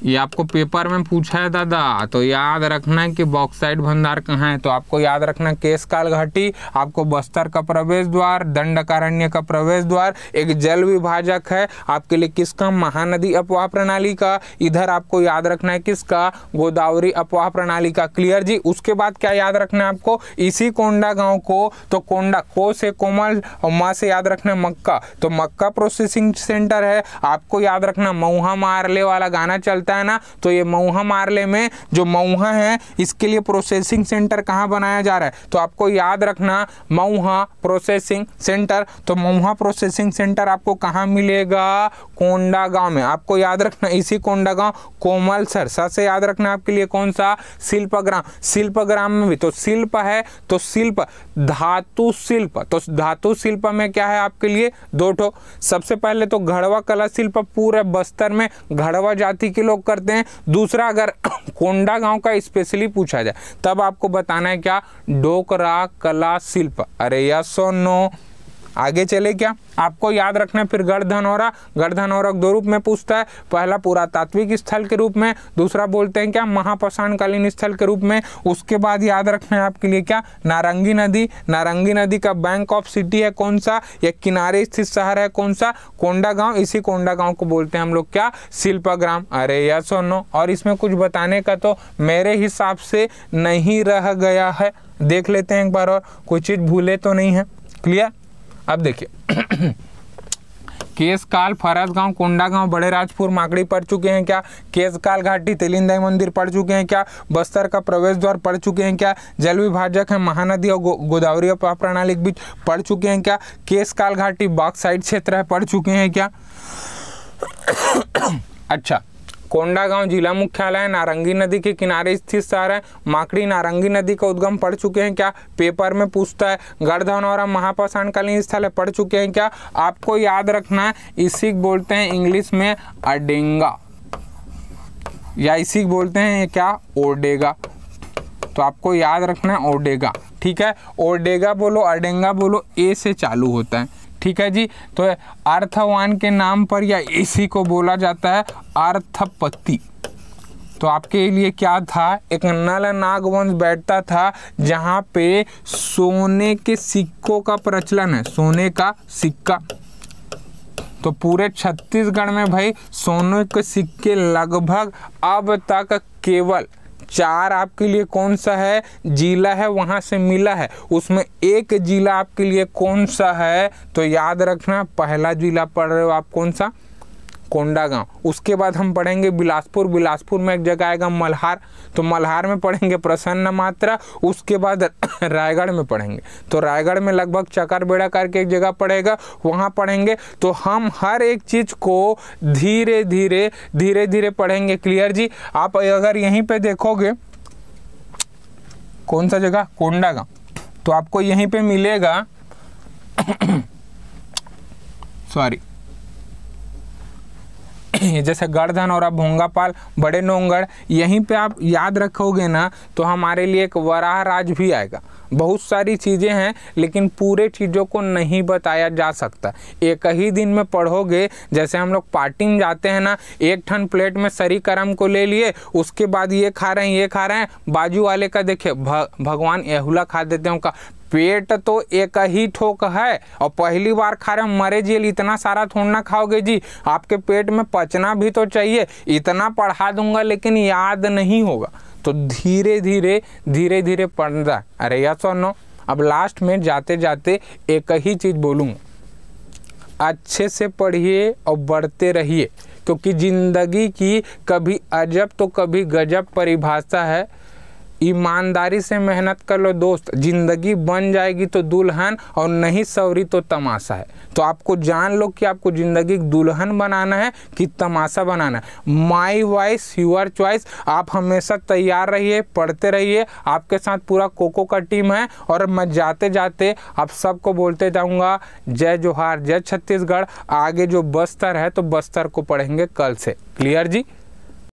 ये आपको पेपर में पूछा है दादा तो याद रखना है कि बॉक्साइड भंडार कहाँ है तो आपको याद रखना केस काल घाटी आपको बस्तर का प्रवेश द्वार दंडकारण्य का प्रवेश द्वार एक जल विभाजक है आपके लिए किसका महानदी अपवाह प्रणाली का इधर आपको याद रखना है किसका गोदावरी अपवाह प्रणाली का क्लियर जी उसके बाद क्या याद रखना है आपको इसी कोंडा गाँव को तो कोंडा को से कोमल और माँ से याद रखना है मक्का तो मक्का प्रोसेसिंग सेंटर है आपको याद रखना मऊहा मारले वाला गाना चलता रहता है ना तो ये मऊहा मारले में जो मऊहा है इसके लिए प्रोसेसिंग सेंटर कहाँ बनाया जा रहा है तो आपको याद रखना मऊहा प्रोसेसिंग सेंटर तो मऊहा प्रोसेसिंग सेंटर आपको कहाँ मिलेगा कोंडा गाँव में आपको याद रखना इसी कोंडा गाँव कोमल सर सबसे याद रखना आपके लिए कौन सा शिल्प ग्राम शिल्प ग्राम में भी तो शिल्प है तो शिल्प धातु शिल्प तो धातु शिल्प में क्या है आपके लिए दो ठो सबसे पहले तो घड़वा कला शिल्प पूरे बस्तर में घड़वा जाति के लोग प्रयोग करते हैं दूसरा अगर कोंडा गांव का स्पेशली पूछा जाए तब आपको बताना है क्या डोकरा कला शिल्प अरे यस और नो आगे चले क्या आपको याद रखना फिर गढ़ धनौरा गढ़ धनौरा दो रूप में पूछता है पहला पुरातात्विक स्थल के रूप में दूसरा बोलते हैं क्या महापसानकालीन स्थल के रूप में उसके बाद याद रखना है आपके लिए क्या नारंगी नदी नारंगी नदी का बैंक ऑफ सिटी है कौन सा या किनारे स्थित शहर है कौन सा कोंडागांव इसी कोंडागांव को बोलते हैं हम लोग क्या शिल्पाग्राम अरे यस और नो और इसमें कुछ बताने का तो मेरे हिसाब से नहीं रह गया है देख लेते हैं एक बार और कोई चीज़ भूले तो नहीं है क्लियर अब देखिए केसकाल फरसगांव कोंडागांव बड़े राजपुर माकड़ी पढ़ चुके हैं क्या केसकाल घाटी तेलिंदाई मंदिर पढ़ चुके हैं क्या बस्तर का प्रवेश द्वार पढ़ चुके हैं क्या जल विभाजक है महानदी और गोदावरी और प्रणाली के बीच पढ़ चुके हैं क्या केसकाल घाटी बाग साइड क्षेत्र है पढ़ चुके हैं क्या अच्छा कोंडागांव जिला मुख्यालय नारंगी नदी के किनारे स्थित शहर है माकड़ी नारंगी नदी का उद्गम पढ़ चुके हैं क्या पेपर में पूछता है गढ़धनौरा महापाषाणकालीन स्थल है पढ़ चुके हैं क्या आपको याद रखना है इसी बोलते हैं इंग्लिश में अडेंगा या इसी बोलते हैं क्या ओडेगा तो आपको याद रखना है ओडेगा ठीक है ओडेगा बोलो अडेंगा बोलो ए से चालू होता है ठीक है जी तो अर्थवान के नाम पर या इसी को बोला जाता है अर्थपति तो आपके लिए क्या था एक नल नागवंश बैठता था जहाँ पे सोने के सिक्कों का प्रचलन है सोने का सिक्का तो पूरे छत्तीसगढ़ में भाई सोने के सिक्के लगभग अब तक केवल चार आपके लिए कौन सा है जिला है वहां से मिला है उसमें एक जिला आपके लिए कौन सा है तो याद रखना पहला जिला पढ़ रहे हो आप कौन सा कोंडा गांव उसके बाद हम पढ़ेंगे बिलासपुर बिलासपुर में एक जगह आएगा मल्हार तो मल्हार में पढ़ेंगे प्रसन्न मात्रा उसके बाद रायगढ़ में पढ़ेंगे तो रायगढ़ में लगभग चकर बेड़ा करके एक जगह पड़ेगा वहाँ पढ़ेंगे तो हम हर एक चीज़ को धीरे धीरे धीरे धीरे पढ़ेंगे क्लियर जी आप अगर यहीं पर देखोगे कौन सा जगह कोंडा तो आपको यहीं पर मिलेगा सॉरी जैसे गर्धन और भोंगापाल बड़े नोंगढ़ यहीं पे आप याद रखोगे ना तो हमारे लिए एक वराह राज भी आएगा बहुत सारी चीज़ें हैं लेकिन पूरे चीज़ों को नहीं बताया जा सकता एक ही दिन में पढ़ोगे जैसे हम लोग पार्टी में जाते हैं ना एक ठन प्लेट में सरी करम को ले लिए उसके बाद ये खा रहे हैं ये खा रहे हैं बाजू वाले का देखिए भगवान एहुला खा देते हैं उनका पेट तो एक ही ठोक है और पहली बार खा रहे मरे जेल इतना सारा थोड़ा ना खाओगे जी आपके पेट में पचना भी तो चाहिए इतना पढ़ा दूंगा लेकिन याद नहीं होगा तो धीरे धीरे धीरे धीरे पढ़ना अरे यस और नो अब लास्ट में जाते जाते एक ही चीज़ बोलूंगा अच्छे से पढ़िए और बढ़ते रहिए क्योंकि ज़िंदगी की कभी अजब तो कभी गजब परिभाषा है ईमानदारी से मेहनत कर लो दोस्त ज़िंदगी बन जाएगी तो दुल्हन और नहीं सवरी तो तमाशा है तो आपको जान लो कि आपको ज़िंदगी दुल्हन बनाना है कि तमाशा बनाना है माई वॉइस यूर चॉइस आप हमेशा तैयार रहिए पढ़ते रहिए आपके साथ पूरा कोको का टीम है और मैं जाते जाते आप सबको बोलते जाऊँगा जय जोहार जय छत्तीसगढ़ आगे जो बस्तर है तो बस्तर को पढ़ेंगे कल से क्लियर जी